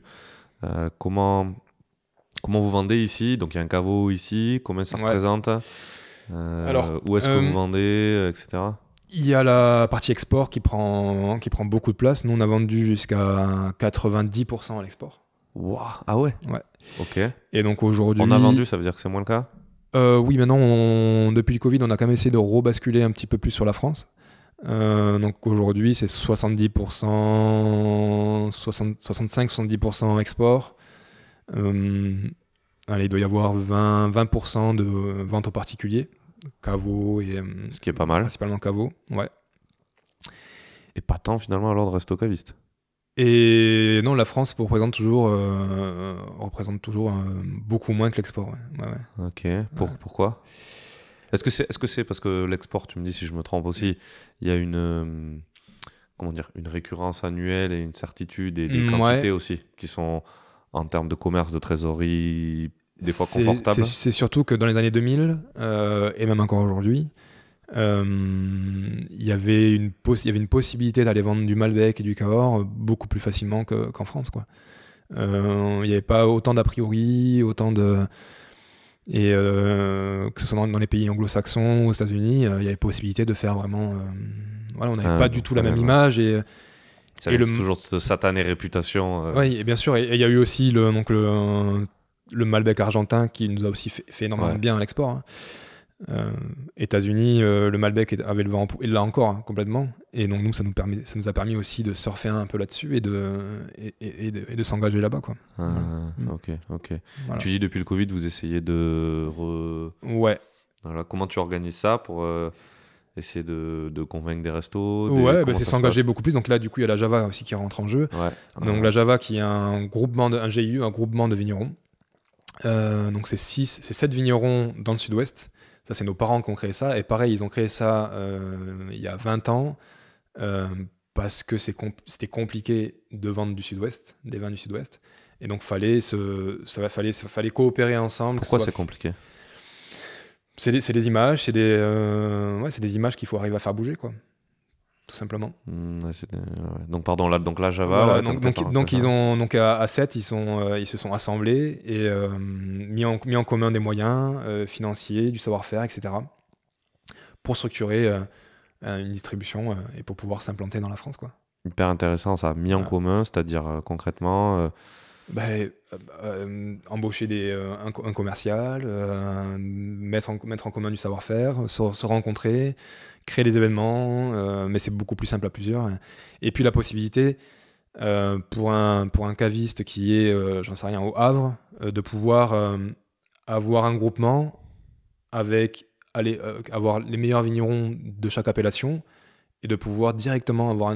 comment comment vous vendez ici Donc il y a un caveau ici. comment ça représente Alors où est-ce que vous vendez, etc. Il y a la partie export qui prend qui prend beaucoup de place. Nous on a vendu jusqu'à 90% à l'export. Ah ouais. Ouais. Ok. Et donc aujourd'hui. On a vendu, ça veut dire que c'est moins le cas. oui, maintenant, depuis le Covid, on a quand même essayé de rebasculer un petit peu plus sur la France. Euh, donc aujourd'hui, c'est 70%, 65-70% export. Euh, allez, il doit y avoir 20%, de vente aux particuliers, caveau et. Euh, Ce qui est pas mal. Principalement caveau, ouais. Et pas tant finalement à l'ordre stockaviste. Et non, la France représente toujours, représente toujours beaucoup moins que l'export. Ok, Pour, pourquoi est-ce que c'est parce que l'export, tu me dis si je me trompe aussi, il y a une. Euh, comment dire, une récurrence annuelle et une certitude et des mm, quantités aussi qui sont en termes de commerce, de trésorerie, des fois confortables. C'est surtout que dans les années 2000 euh, et même encore aujourd'hui, euh, il y avait une possibilité d'aller vendre du Malbec et du Cahors beaucoup plus facilement qu'en France. il n'y avait pas autant d'a priori, autant de. Et euh, que ce soit dans, les pays anglo-saxons, aux États-Unis, euh, il y avait possibilité de faire vraiment. Euh, voilà, on n'avait ah, pas du tout la même, image. Et, ça laisse le... toujours cette satanée réputation. Oui, et bien sûr. Et il y a eu aussi le, donc le, Malbec argentin qui nous a aussi fait, énormément bien à l'export. Hein etats euh, États-Unis, euh, le Malbec avait le vent en il l'a encore hein, complètement. Et donc nous, ça nous, permet, ça nous a permis aussi de surfer un peu là-dessus et de, et, s'engager là-bas. Quoi. Ah, ah, ok, ok. Tu dis depuis le Covid, vous essayez de... Ouais. Voilà, comment tu organises ça pour... Euh, essayer de, de, convaincre des restos Ouais, bah, c'est s'engager beaucoup plus. Donc là, du coup, il y a la Java aussi qui rentre en jeu. Ah bah donc la Java qui est un groupement, un GIU, un groupement de vignerons. donc c'est 7 vignerons dans le sud-ouest c'est nos parents qui ont créé ça. Et pareil, ils ont créé ça euh, il y a 20 ans euh, parce que c'était compliqué de vendre du Sud-Ouest, des vins du Sud-Ouest. Et donc, fallait ça, fallait, fallait coopérer ensemble. Pourquoi c'est compliqué C'est des, images, c'est des, euh, des images qu'il faut arriver à faire bouger, quoi tout simplement. Mm, donc pardon là donc là Java. donc, ils ont donc à, 7 ils sont euh, ils se sont assemblés et euh, mis en mis en commun des moyens euh, financiers, du savoir-faire, etc. pour structurer une distribution et pour pouvoir s'implanter dans la France quoi. Hyper intéressant ça mis en commun c'est-à-dire concrètement. Ben, embaucher des, un, commercial, mettre, en, mettre en commun du savoir-faire, se rencontrer, créer des événements, euh, mais c'est beaucoup plus simple à plusieurs. Et puis la possibilité euh, pour, un, pour un caviste qui est, euh, j'en sais rien, au Havre, de pouvoir avoir un groupement avec aller, avoir les meilleurs vignerons de chaque appellation et de pouvoir directement avoir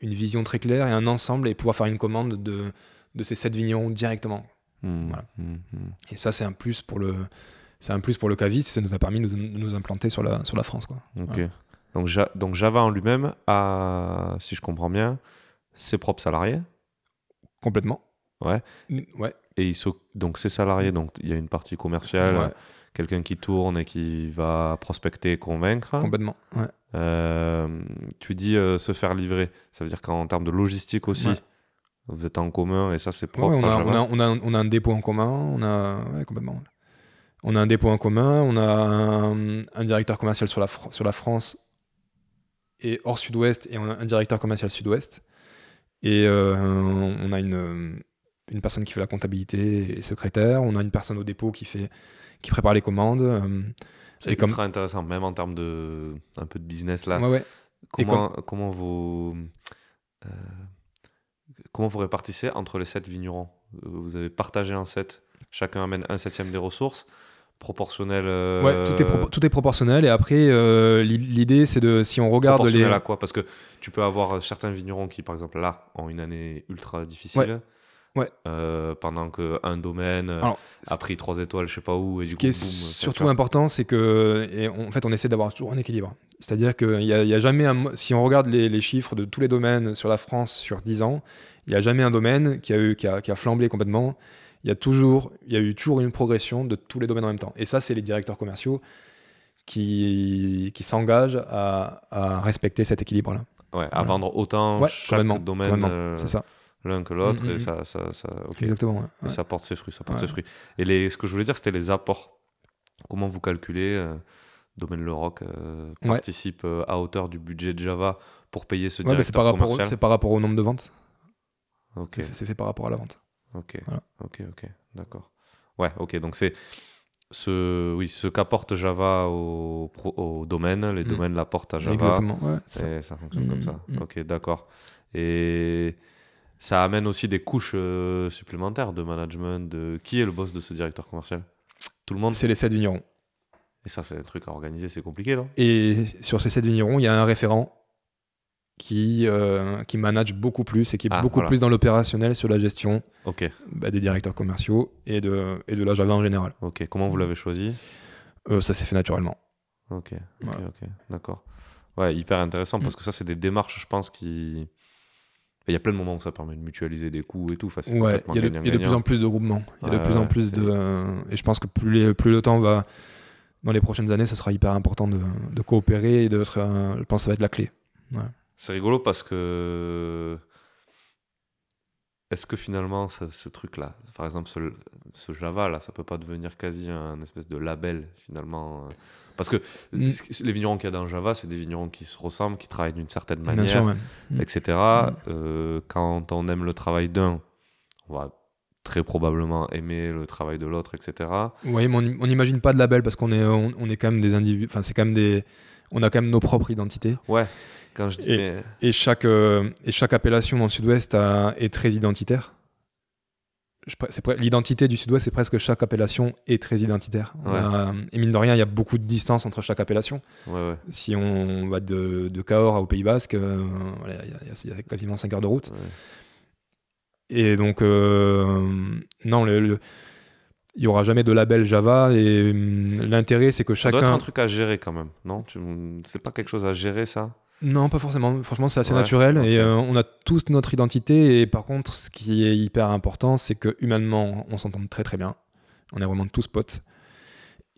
une vision très claire et un ensemble et pouvoir faire une commande de, de ces sept vignerons directement. Mmh. Mmh. Mmh. Et ça, c'est un plus pour le, c'est un plus pour le Cavis, ça nous a permis de nous, implanter sur la, France. Quoi. Donc, Java en lui-même a, si je comprends bien, ses propres salariés Complètement. Ouais. ouais. Et donc ses salariés, donc il y a une partie commerciale, quelqu'un qui tourne et qui va prospecter et convaincre. Complètement. Ouais. Euh, tu dis euh, se faire livrer, ça veut dire qu'en termes de logistique aussi, vous êtes en commun et ça c'est propre. Ouais, on, a, on, a, on, a, un dépôt en commun, on a complètement. On a un dépôt en commun, on a un, directeur commercial sur la, sur la France et hors sud-ouest, et on a un directeur commercial sud-ouest. Et euh, on a une, une, personne qui fait la comptabilité et secrétaire, on a une personne au dépôt qui, fait, qui prépare les commandes. Euh, c'est très intéressant, même en termes de, un peu de business là. Comment, vous, euh, comment vous répartissez entre les sept vignerons Vous avez partagé en sept, chacun amène un septième des ressources proportionnel. tout est, euh, tout est, proportionnel. Et après, euh, l'idée, c'est de. Si on regarde. Proportionnel les... à quoi Parce que tu peux avoir certains vignerons qui, par exemple, là, ont une année ultra difficile. Ouais. Euh, pendant qu'un domaine a pris trois étoiles, je sais pas où. Et ce du coup, qui est surtout important, c'est que, en fait, on essaie d'avoir toujours un équilibre. C'est-à-dire qu'il n'y a, y a, jamais Si on regarde les, chiffres de tous les domaines sur la France sur 10 ans, il n'y a jamais un domaine qui a, eu, qui a, qui a flambé complètement il y a toujours, il y eu toujours une progression de tous les domaines en même temps. Et ça, c'est les directeurs commerciaux qui, s'engagent à, respecter cet équilibre-là. Ouais, à vendre autant chaque domaine euh, l'un que l'autre, mm, mm, mm. ça, Exactement, et ça porte ses fruits, porte ses fruits. Et les, ce que je voulais dire, c'était les apports. Comment vous calculez euh, Domaine Le Rock euh, participe à hauteur du budget de Java pour payer ce directeur c'est commercial. C'est par rapport au nombre de ventes. C'est fait par rapport à la vente. Ok, ok, ok, d'accord. Ouais, ok, donc c'est ce, oui, ce qu'apporte Java au, domaine, les mm. domaines l'apportent à Java. Exactement, ouais, ça. fonctionne comme mm, ça. Mm. Ok, d'accord. Et ça amène aussi des couches euh, supplémentaires de management. De... Qui est le boss de ce directeur commercial Tout le monde C'est les 7 vignerons. Et ça, c'est un truc à organiser, c'est compliqué, non Et sur ces 7 vignerons, il y a un référent qui, euh, qui manage beaucoup plus et qui est ah, beaucoup plus dans l'opérationnel sur la gestion bah, des directeurs commerciaux et de, et de la en général. Ok, comment vous l'avez choisi euh, Ça s'est fait naturellement. Ok, d'accord. Ouais, hyper intéressant parce mm. que ça, c'est des démarches, je pense, qui. Il y a plein de moments où ça permet de mutualiser des coûts et tout. facilement. il ouais, y, y, a de plus en plus de groupements. Il y a de plus en plus de. et je pense que plus, les, plus le temps va. Dans les prochaines années, ça sera hyper important de, coopérer et de. Euh, je pense que ça va être la clé. C'est rigolo parce que. Est-ce que finalement, ce, truc-là, par exemple, ce, Java-là, ça peut pas devenir quasi un espèce de label, finalement euh, Parce que mm. les vignerons qu'il y a dans Java, c'est des vignerons qui se ressemblent, qui travaillent d'une certaine manière, mm. etc. Mm. Euh, quand on aime le travail d'un, on va très probablement aimer le travail de l'autre, etc. Oui, mais on n'imagine pas de label parce qu'on est, on, est quand même des individus, enfin, c'est quand même des on a quand même nos propres identités. Ouais. Quand je dis et, euh, chaque, euh, et chaque appellation dans le sud-ouest est très identitaire. L'identité du sud-ouest, c'est presque chaque appellation est très identitaire. et mine de rien, il y a beaucoup de distance entre chaque appellation. Si on va de, Cahors au Pays Basque, euh, il y, a quasiment 5 heures de route. Et donc, non, le il n'y aura jamais de label Java et hum, l'intérêt c'est que chacun. doit être un truc à gérer quand même, non tu... C'est pas quelque chose à gérer ça Non, pas forcément. Franchement, c'est assez naturel et euh, on a tous notre identité. Et par contre, ce qui est hyper important, c'est que humainement, on s'entend très très bien. On est vraiment tous potes.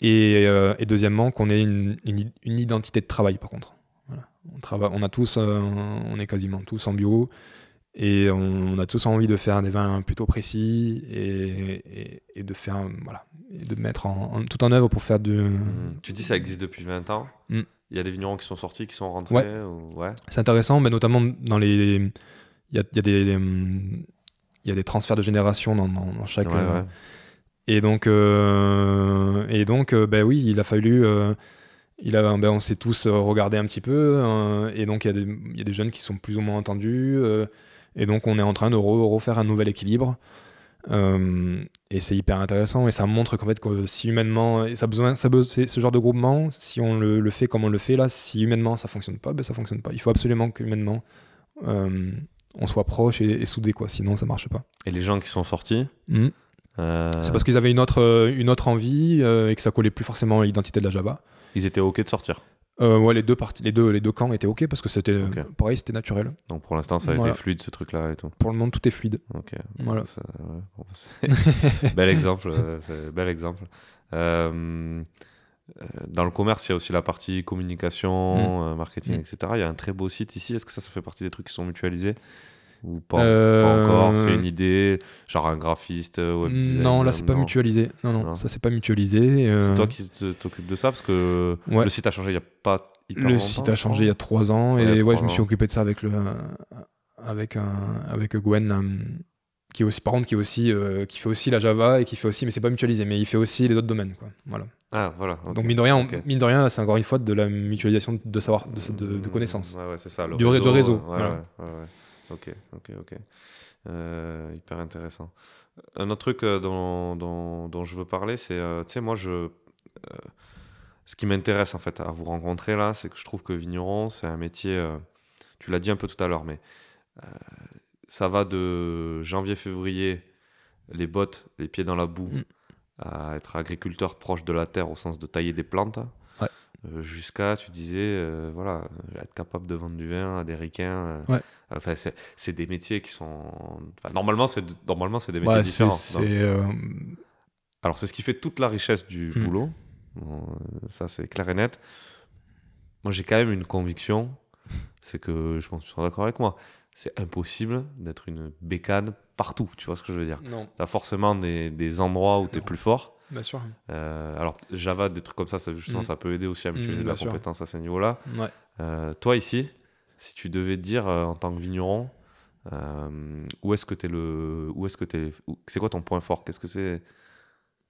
Et, euh, deuxièmement, qu'on ait une, identité de travail par contre. On, travaille, on a tous, euh, on est quasiment tous en bureau... Et on, a tous envie de faire des vins plutôt précis et, de faire voilà, et de mettre en, tout en œuvre pour faire du. Mmh. Tu dis ça existe depuis 20 ans. Mmh. Il y a des vignerons qui sont sortis, qui sont rentrés. C'est intéressant, mais notamment dans les. Il y a, des, y a des transferts de génération dans, chaque. Euh, et donc, euh, et donc euh, ben oui, il a fallu. il avait ben on s'est tous regardé un petit peu, hein, et donc il y, y, a des jeunes qui sont plus ou moins entendus. Et donc on est en train de refaire un nouvel équilibre. Euh, et c'est hyper intéressant et ça montre qu'en fait que si humainement ça besoin, ça besoin, ce genre de groupement, si on le, fait comme on le fait là, si humainement ça fonctionne pas, ben ça fonctionne pas. Il faut absolument qu'humainement euh, on soit proche et, soudé quoi, sinon ça marche pas. Et les gens qui sont sortis, hmm. euh, c'est parce qu'ils avaient une autre, une autre envie et que ça collait plus forcément à l'identité de la Java. Ils étaient ok de sortir. Euh, ouais, les deux parties, les deux, les deux camps étaient ok parce que c'était pareil, c'était naturel. Donc pour l'instant, ça a été fluide ce truc-là et tout. Pour le moment, tout est fluide. Ok. Voilà. bel exemple, euh, bel exemple. Euh, dans le commerce, il y a aussi la partie communication, mm. marketing, mm. etc. Il y a un très beau site ici. Est-ce que ça, ça fait partie des trucs qui sont mutualisés ou pas, encore C'est une euh, idée Genre un graphiste euh, web design, Non, là, c'est pas mutualisé. Non, non, ça, c'est pas mutualisé. Euh. C'est toi qui t'occupes de ça parce que ouais. le site a changé il y a pas hyper Le site a changé il y a trois ans. et ouais, je me suis occupé de ça avec, le, avec, un, avec Gwen. qui est aussi, par qui, est aussi, qui fait aussi la Java et qui fait aussi, mais c'est pas mutualisé, mais il fait aussi les autres domaines. Quoi. Voilà. Ah, voilà. Donc, mine de rien, mine de rien c'est encore une fois de la mutualisation de savoir, de, de, de connaissances. Ouais, ouais, c'est ça. Le du réseau. De réseau. Ouais, voilà. Ok, ok, ok. Euh, hyper intéressant. Un autre truc euh, dont, je veux parler, c'est, euh, tu sais, moi, je ce qui m'intéresse en fait à vous rencontrer là, c'est que je trouve que vigneron, c'est un métier, tu l'as dit un peu tout à l'heure, mais ça va de janvier-février, les bottes, les pieds dans la boue, mm. à être agriculteur proche de la terre au sens de tailler des plantes, euh, jusqu'à, tu disais, euh, voilà, être capable de vendre du vin à des ricains. Euh, enfin, c'est des métiers qui sont. normalement, c'est normalement c'est des métiers différents. Alors, c'est ce qui fait toute la richesse du hmm. boulot. ça, c'est clair et net. Moi, j'ai quand même une conviction, c'est que je pense que tu seras d'accord avec moi. C'est impossible d'être une bécane partout, tu vois ce que je veux dire. Tu as forcément des, endroits où tu es plus fort Bien sûr. Euh, alors, Java, des trucs comme ça, ça justement, mm. ça peut aider aussi à mutualiser mm, la compétence à ces niveaux-là. Euh, toi, ici, si tu devais dire euh, en tant que vigneron, où est-ce que tu es le. Où ce que es... C'est quoi ton point fort Qu'est-ce que c'est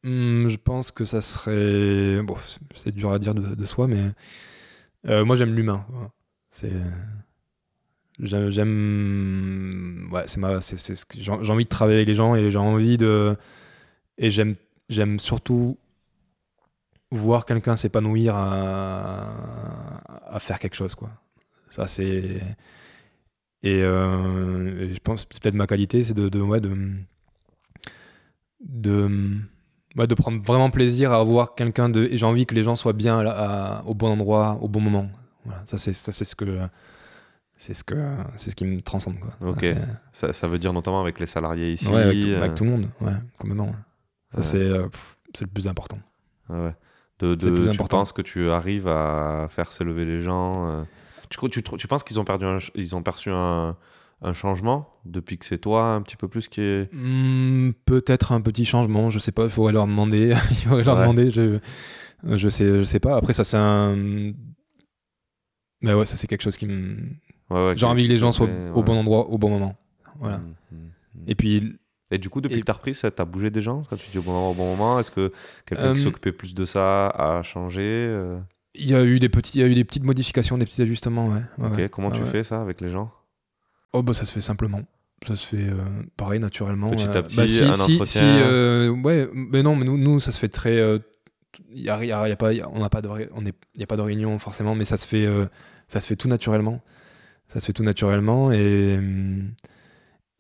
mm, Je pense que ça serait. Bon, c'est dur à dire de, soi, mais. moi, j'aime l'humain. C'est. J'aime. Ouais, c'est ma. C'est, J'ai envie de travailler avec les gens et j'ai envie de. Et j'aime J'aime surtout voir quelqu'un s'épanouir à... faire quelque chose, quoi. Ça, c'est. Et, euh, je pense c'est peut-être ma qualité, c'est de, de, de, de, prendre vraiment plaisir à avoir quelqu'un de. Et j'ai envie que les gens soient bien au bon endroit, au bon moment. Voilà, ça, c'est ce que. c'est ce que c'est ce qui me transcende quoi. Ok. Ça, ça, veut dire notamment avec les salariés ici. avec, tout, euh, tout, le monde. Ouais, complètement. Ça, euh, c'est le plus important. Ouais. De, de, plus tu important. penses que tu arrives à faire s'élever les gens euh, tu, tu, tu, penses qu'ils ont, perdu ils ont perçu un, changement depuis que c'est toi un petit peu plus qui est hmm, peut-être un petit changement je sais pas il faudrait leur demander il faudrait leur demander je je sais je sais pas après ça c'est un mais ouais ça c'est quelque chose qui me j'ai envie que les gens soient au bon endroit au bon moment voilà mmh, mmh, mmh. et puis et du coup, depuis que tu as repris, ça t'a bougé des gens tu au bon, bon moment, est-ce que quelqu'un qui euh, s'occupait plus de ça a changé euh il y, a eu des petits, il y a eu des petites modifications, des petits ajustements, ouais. ok, comment tu fais ça avec les gens Oh, bah ça se fait simplement. Ça se fait euh, pareil, naturellement. Petit à petit, bah, un si, entretien. ouais, mais non, nous, ça se fait très. Il y a, pas, on n'a pas de, on a pas de réunion forcément, mais ça se fait, ça se fait tout naturellement. Ça se fait tout naturellement et hum,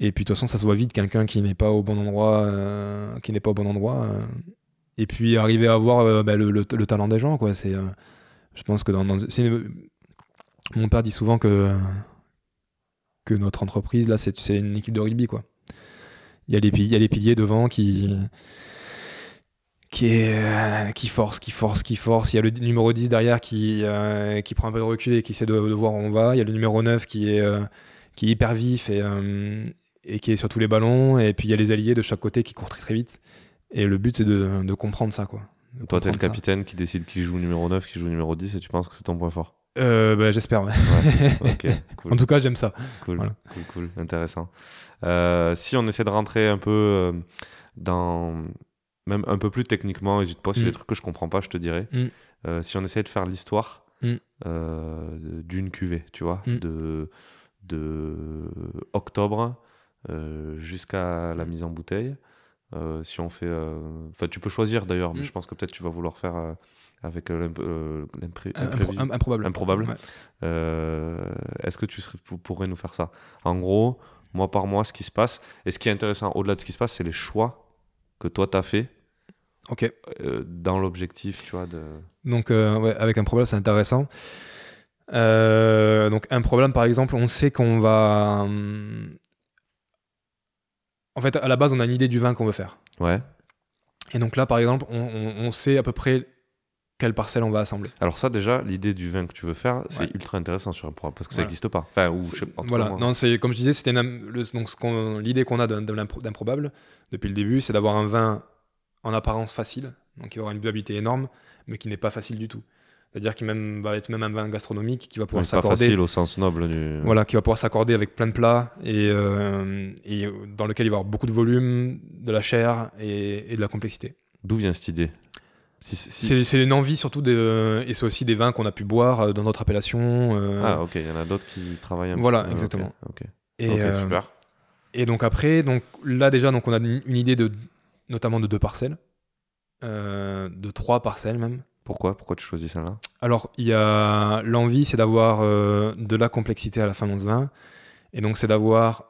et puis de toute façon, ça se voit vite quelqu'un qui n'est pas au bon endroit, euh, qui n'est pas au bon endroit. Euh. Et puis arriver à voir euh, bah, le, talent des gens, quoi. C'est, je pense que mon père dit souvent que que notre entreprise là, c'est, c'est une équipe de rugby, quoi. Il y a les piliers devant qui qui, est, qui force, qui force, qui force. Il y a le numéro 10 derrière qui, qui prend un peu de recul et qui essaie de, voir où on va. Il y a le numéro 9 qui est qui hyper vif et, et qui est sur tous les ballons. Et puis il y a les alliés de chaque côté qui courent très très vite. Et le but, c'est de, comprendre ça. quoi. Toi, t'es le capitaine qui décide qui joue numéro 9, qui joue numéro 10, et tu penses que c'est ton point fort euh, bah, J'espère. en tout cas, j'aime ça. Cool, intéressant. Euh, si on essaie de rentrer un peu euh, dans. Même un peu plus techniquement, n'hésite pas, sur mm. les trucs que je comprends pas, je te dirais. Mm. si on essaie de faire l'histoire mm. d'une cuvée, tu vois, de, de octobre euh, jusqu'à la mise en bouteille. Euh, si on fait, euh, enfin, tu peux choisir d'ailleurs, mais mm. je pense que peut-être tu vas vouloir faire avec l'improbable. Improbable. improbable. Est-ce que tu pourrais nous faire ça En gros, mois par mois, ce qui se passe. Et ce qui est intéressant, au-delà de ce qui se passe, c'est les choix que toi, tu as fait. Ok. dans l'objectif, tu vois. De... Donc, ouais, avec un problème, c'est intéressant. donc, un problème, par exemple, on sait qu'on va. Hum, en fait, à la base, on a une idée du vin qu'on veut faire. Ouais. Et donc là, par exemple, on, sait à peu près quelle parcelle on va assembler. Alors ça, déjà, l'idée du vin que tu veux faire, c'est ultra intéressant sur un parce que ça n'existe pas. Enfin, ou je sais pas, voilà. Non, c'est comme je disais, c'était l'idée qu'on a d'improbable depuis le début, c'est d'avoir un vin en apparence facile, donc il aura une durabilité énorme, mais qui n'est pas facile du tout. C'est-à-dire qu'il même, va être même un vin gastronomique qui va pouvoir s'accorder. au sens noble du. Voilà, qui va pouvoir s'accorder avec plein de plats et, euh, dans lequel il va y avoir beaucoup de volume, de la chair et, de la complexité. D'où vient cette idée C'est une envie surtout, de, et c'est aussi des vins qu'on a pu boire euh, dans notre appellation. Euh. Ah, ok, il y en a d'autres qui travaillent un Voilà, peu. exactement. Ah, ok, Et, super. Et donc après, donc, là déjà, donc, on a une idée de, notamment de deux parcelles, de trois parcelles même. Pourquoi Pourquoi tu choisis celle-là Alors, il y a l'envie, c'est d'avoir euh, de la complexité à la fin de 11-20. Et donc, c'est d'avoir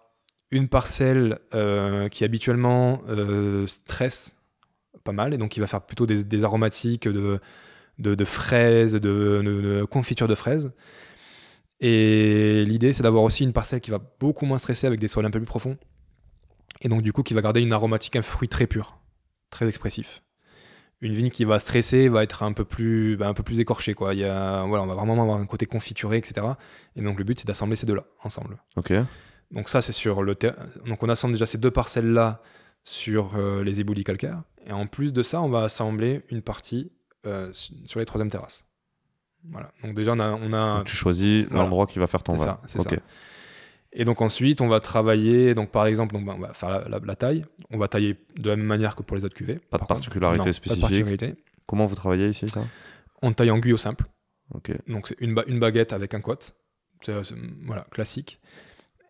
une parcelle euh, qui habituellement euh, stresse pas mal. Et donc, il va faire plutôt des, aromatiques de, de, de fraises, de, de, confiture de fraises. Et l'idée, c'est d'avoir aussi une parcelle qui va beaucoup moins stresser avec des sols un peu plus profonds. Et donc, du coup, qui va garder une aromatique, un fruit très pur, très expressif une vigne qui va stresser va être un peu plus, bah, un peu plus écorchée. Quoi. Il y voilà, on va vraiment avoir un côté confituré, etc. Et donc le but, c'est d'assembler ces deux-là ensemble. Ok. Donc ça, c'est sur le Donc on assemble déjà ces deux parcelles-là sur euh, les éboulis calcaires. Et en plus de ça, on va assembler une partie euh, sur les troisième terrasses. Voilà. Donc déjà, on a... On a... tu choisis l'endroit qui va faire ton C'est ça, c'est ça. Et donc ensuite, on va travailler, donc par exemple, donc, ben, on va faire la, taille. On va tailler de la même manière que pour les autres cuvées. Pas de particularité spécifique. Pas de particularité. Comment vous travaillez ici ça On taille en guyot simple. Ok. Donc c'est une, une, baguette avec un côte. Euh, voilà, classique.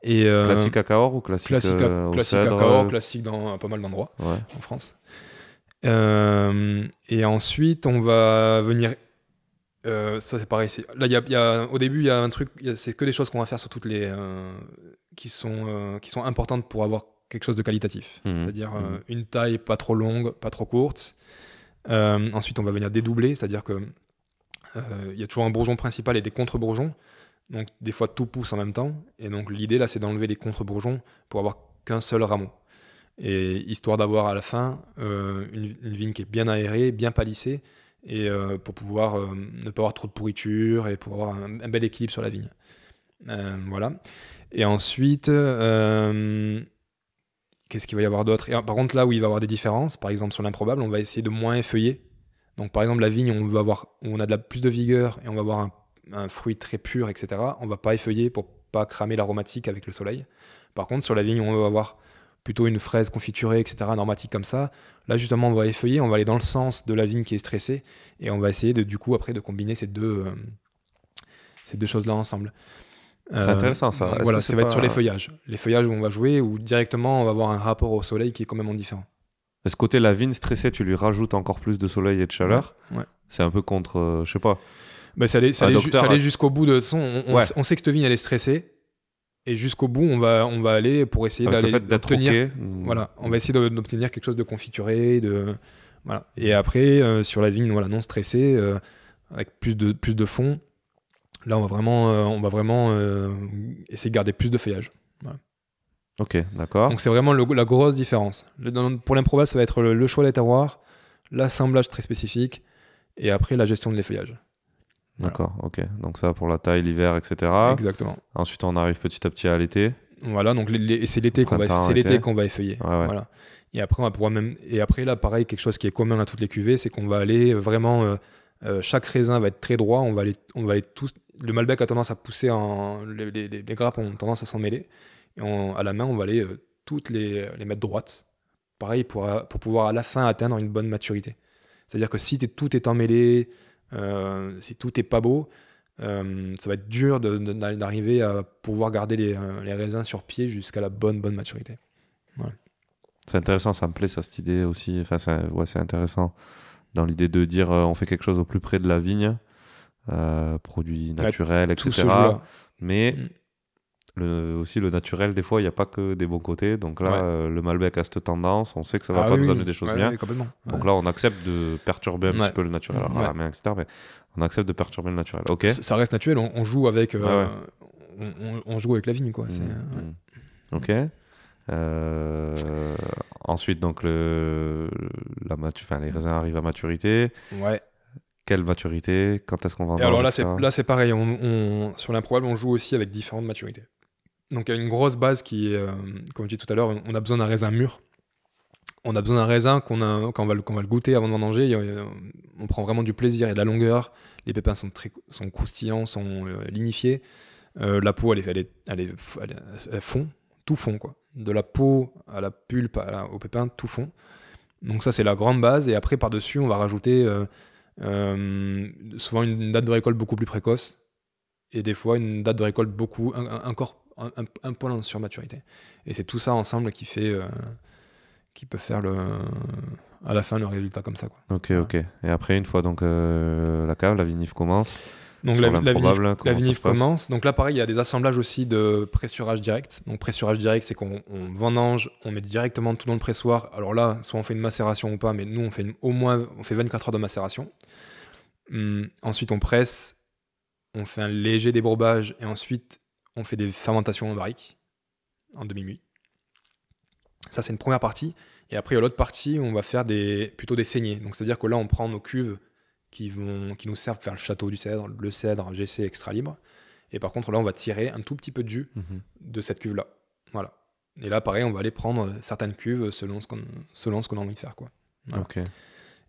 Et, euh, classique à Cahors ou classique, classique à, euh, classique à Cahors, classique dans pas mal d'endroits en France. et ensuite, on va venir euh, ça c'est pareil. Là, il y a, au début, il y a un truc, c'est que des choses qu'on va faire sur toutes les euh, qui sont euh, qui sont importantes pour avoir quelque chose de qualitatif. Mhm. C'est-à-dire mhm. une taille pas trop longue, pas trop courte. ensuite, on va venir dédoubler, c'est-à-dire que il y a toujours un bourgeon principal et des contre-bourgeons. Donc des fois tout pousse en même temps. Et donc l'idée là, c'est d'enlever les contre-bourgeons pour avoir qu'un seul rameau. Et histoire d'avoir à la fin une, une vigne qui est bien aérée, bien palissée et euh, pour pouvoir euh, ne pas avoir trop de pourriture et pour avoir un, bel équilibre sur la vigne. Euh, voilà. Et ensuite, qu'est-ce qu'il va y avoir d'autre Par contre, là où il va y avoir des différences, par exemple sur l'improbable, on va essayer de moins effeuiller. Donc par exemple, la vigne, on, va avoir, on a de la plus de vigueur et on va avoir un, fruit très pur, etc. On va pas effeuiller pour pas cramer l'aromatique avec le soleil. Par contre, sur la vigne, on va avoir plutôt une fraise confiturée, etc., normatique comme ça. Là, justement, on va effeuiller, on va aller dans le sens de la vigne qui est stressée, et on va essayer de, du coup, après, de combiner ces deux, euh, deux choses-là ensemble. C'est euh, intéressant ça. voilà, ça va être sur les feuillages. Les feuillages où on va jouer, ou directement on va avoir un rapport au soleil qui est quand même différent. Et ce côté la vigne stressée, tu lui rajoutes encore plus de soleil et de chaleur. C'est un peu contre, euh, je sais pas. mais bah, ça allait, ça allait, jusqu'au bout de son. On, on, sait que cette vigne elle est stressée, et jusqu'au bout, on va, on va aller pour essayer d'aller d'obtenir. Voilà, on va essayer d'obtenir quelque chose de confituré, de voilà. Et après, euh, sur la vigne, voilà, non stressée, euh, avec plus de plus de fond, là, on va vraiment, euh, on va vraiment essayer de garder plus de feuillage. Ok, d'accord. Donc c'est vraiment la grosse différence. pour l'improbable, ça va être le, le choix des terroirs, l'assemblage très spécifique, et après la gestion de l'effeuillage. D'accord, ok. Donc ça pour la taille, l'hiver, etc. Exactement. Ensuite, on arrive petit à petit à l'été. Voilà, donc c'est l'été qu'on va, l'été qu'on va effeuiller. Voilà. Et après, on va pouvoir même. Et après, là, pareil, quelque chose qui est commun à toutes les cuvées, c'est qu'on va aller vraiment. Euh, euh, chaque raisin va être très droit. On va aller, on va aller tous. Le Malbec a tendance à pousser en. Les, grappes ont tendance à s'en mêler. Et à la main, on va aller euh, toutes les, les mettre droites. Pareil pour, pour pouvoir à la fin atteindre une bonne maturité. C'est-à-dire que si tout est emmêlé, euh, si tout est pas beau, euh, ça va être dur d'arriver à pouvoir garder les, euh, les raisins sur pied jusqu'à la bonne, bonne maturité. C'est intéressant, ça me plaît, ça, cette idée aussi. Enfin, c'est, c'est intéressant dans l'idée de dire euh, on fait quelque chose au plus près de la vigne, produits bah, naturels, etc. Mais. Mm aussi le naturel, des fois, il n'y a pas que des bons côtés. Donc là, euh, le Malbec a cette tendance, on sait que ça va ah pas nous amener des choses bien. donc là, on accepte de perturber un petit peu le naturel. Alors, etc., mais on accepte de perturber le naturel. Ok. Ça, reste naturel, on, joue avec, euh, ah on, joue avec la vigne, quoi. Mm, mm. Ok. Euh, ensuite, donc le, la les raisins arrivent à maturité. Ouais quelle maturité Quand est-ce qu'on va Alors là, c'est, pareil. sur l'improbable, on joue aussi avec différentes maturités. Donc, il y a une grosse base qui est, euh, comme je dis tout à l'heure, on a besoin d'un raisin mûr. On a besoin d'un raisin qu'on va, le, goûter avant de manger, on prend vraiment du plaisir. et de la longueur, les pépins sont, très, sont croustillants, sont euh, lignifiés. Euh, la peau, elle, est, elle, est, elle, fond, tout fond, quoi. De la peau à la pulpe, au pépin, tout fond. Donc ça, c'est la grande base. Et après, par-dessus, on va rajouter souvent une date de récolte beaucoup plus précoce. Et des fois, une date de récolte beaucoup, encore un, un, poil en surmaturité. Et c'est tout ça ensemble qui fait, euh, qui peut faire le, à la fin le résultat comme ça. Quoi. Ok, ok. Et après, une fois donc euh, la cave, la vinif commence. Donc la, la, commence. Donc là, pareil, il y a des assemblages aussi de pressurage direct. Donc pressurage direct, c'est qu'on vendange, on met directement tout dans le pressoir. Alors là, soit on fait une macération ou pas, mais nous, on fait au moins on fait 24 heures de macération. Hum, ensuite, on presse, on fait un léger débourbage et ensuite on fait des fermentations en barrique, en demi-muit. Ça, c'est une première partie. Et après, l'autre partie, on va faire des, plutôt des saignées. Donc, c'est-à-dire que là, on prend nos cuves qui, vont, qui nous servent pour faire le château du cèdre, le cèdre GC extra libre. Et par contre, là, on va tirer un tout petit peu de jus mhm. de cette cuve-là. Voilà. Et là, pareil, on va aller prendre certaines cuves selon ce qu'on a envie de faire. Quoi.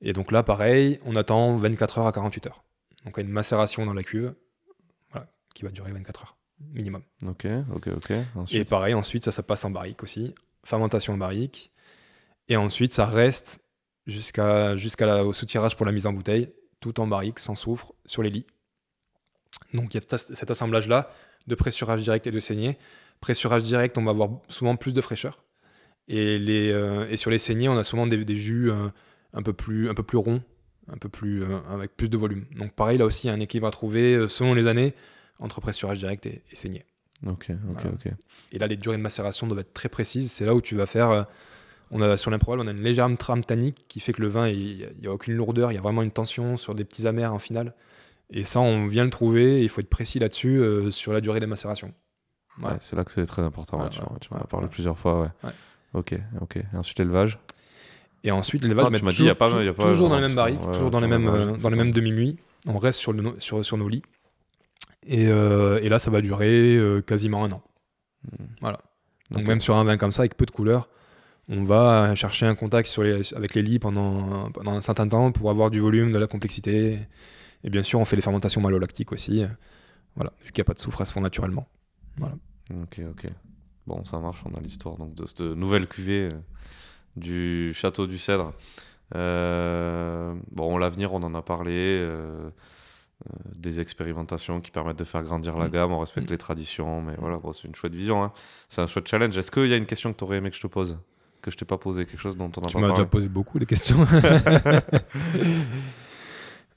Et donc là, pareil, on attend 24 heures à 48 heures. Donc, on a une macération dans la cuve qui va durer 24 heures minimum. Ok, ok, ok. Et pareil, ensuite, ça, ça passe en barrique aussi. Fermentation en barrique. Et ensuite, ça reste jusqu'à jusqu'à soutirage pour la mise en bouteille, tout en barrique, sans soufre, sur les lits. Donc il y a cet assemblage-là de pressurage direct et de saignée. Pressurage direct, on va avoir souvent plus de fraîcheur. Et, les, euh, et sur les saignées, on a souvent des, jus euh, un, peu plus, un peu plus ronds, un peu plus, euh, avec plus de volume. Donc pareil, là aussi, il y a un équilibre à trouver selon les années entre pressurage direct et, et saigner. Ok, ok, ok. Et là, les durées de macération doivent être très précises. C'est là où tu vas faire. Euh, on a, sur l'improbable, on a une légère trame tannique qui fait que le vin, il n'y a aucune lourdeur, il y a vraiment une tension sur des petits amers en finale. Et ça, on vient le trouver, il faut être précis là-dessus, euh, sur la durée des macérations. Ouais. c'est là que c'est très important, tu, tu m'en parlé plusieurs fois. Ok, ok. ensuite, l'élevage Et ensuite, l'élevage, tu il a pas. toujours dans les mêmes barriques, toujours dans les mêmes, euh, dans les mêmes demi-muits. On reste sur, le, sur, sur nos lits. Euh, et, là, ça va durer euh, quasiment un an. Hmm. Voilà. Donc, même sur un vin comme ça, avec peu de couleurs, on va chercher un contact sur les, avec les lits pendant, un certain temps pour avoir du volume, de la complexité. Et bien sûr, on fait les fermentations malolactiques aussi. Voilà, vu qu'il n'y a pas de soufre, à se font naturellement. Voilà. Ok, ok. Bon, ça marche, on a l'histoire donc, de cette nouvelle cuvée euh, du Château du Cèdre. bon, l'avenir, on en a parlé. Euh, euh, des expérimentations qui permettent de faire grandir la mm. gamme, on respecte mm. les traditions, mais mm. voilà, c'est une chouette vision, hein. c'est un chouette challenge. Est-ce qu'il y a une question que tu aurais aimé que je te pose Que je t'ai pas posé, quelque chose dont on a pas parlé Tu m'as déjà posé beaucoup de questions.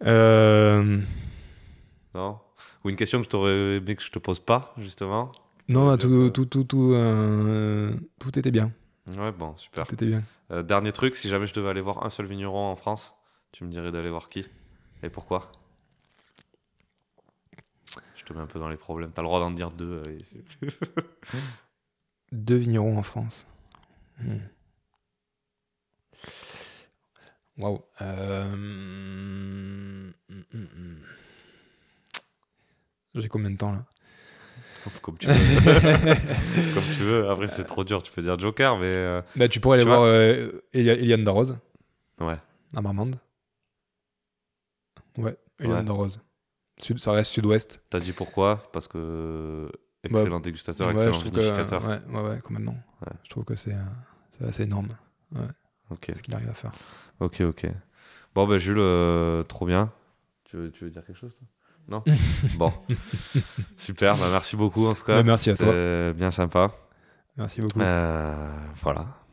Euh. Non Ou une question que tu t'aurais aimé que je te pose pas, justement Non, tout, tout, tout, tout, euh, tout était bien. Ouais, bon, super. Tout était bien. dernier truc, si jamais je devais aller voir un seul vigneron en France, tu me dirais d'aller voir qui Et pourquoi te mets un peu dans les problèmes. T'as le droit d'en dire deux. Euh, deux vignerons en France. Hmm. Waouh. Wow. Euh, hmm, hmm, J'ai combien de temps là comme tu veux. Comme tu veux. Après, c'est trop dur. Tu peux dire Joker, mais. Euh, bah, tu pourrais aller voir euh, Eliane Darroze. Ouais. À Marmande. Ouais, Eliane ouais ça reste sud-ouest. T'as dit pourquoi Parce que euh, bah, excellent dégustateur, excellent vinificateur. ouais, ouais, ouais, complètement. Ouais. Je trouve que euh, c'est assez énorme. Ouais. Ok. Ce qu'il arrive à faire. Ok, ok. Bon, ben bah, Jules, euh, trop bien. Tu veux, tu veux dire quelque chose toi Non Bon. Super, bah, merci beaucoup en tout cas. Bah, merci à toi. bien sympa. Merci beaucoup. voilà.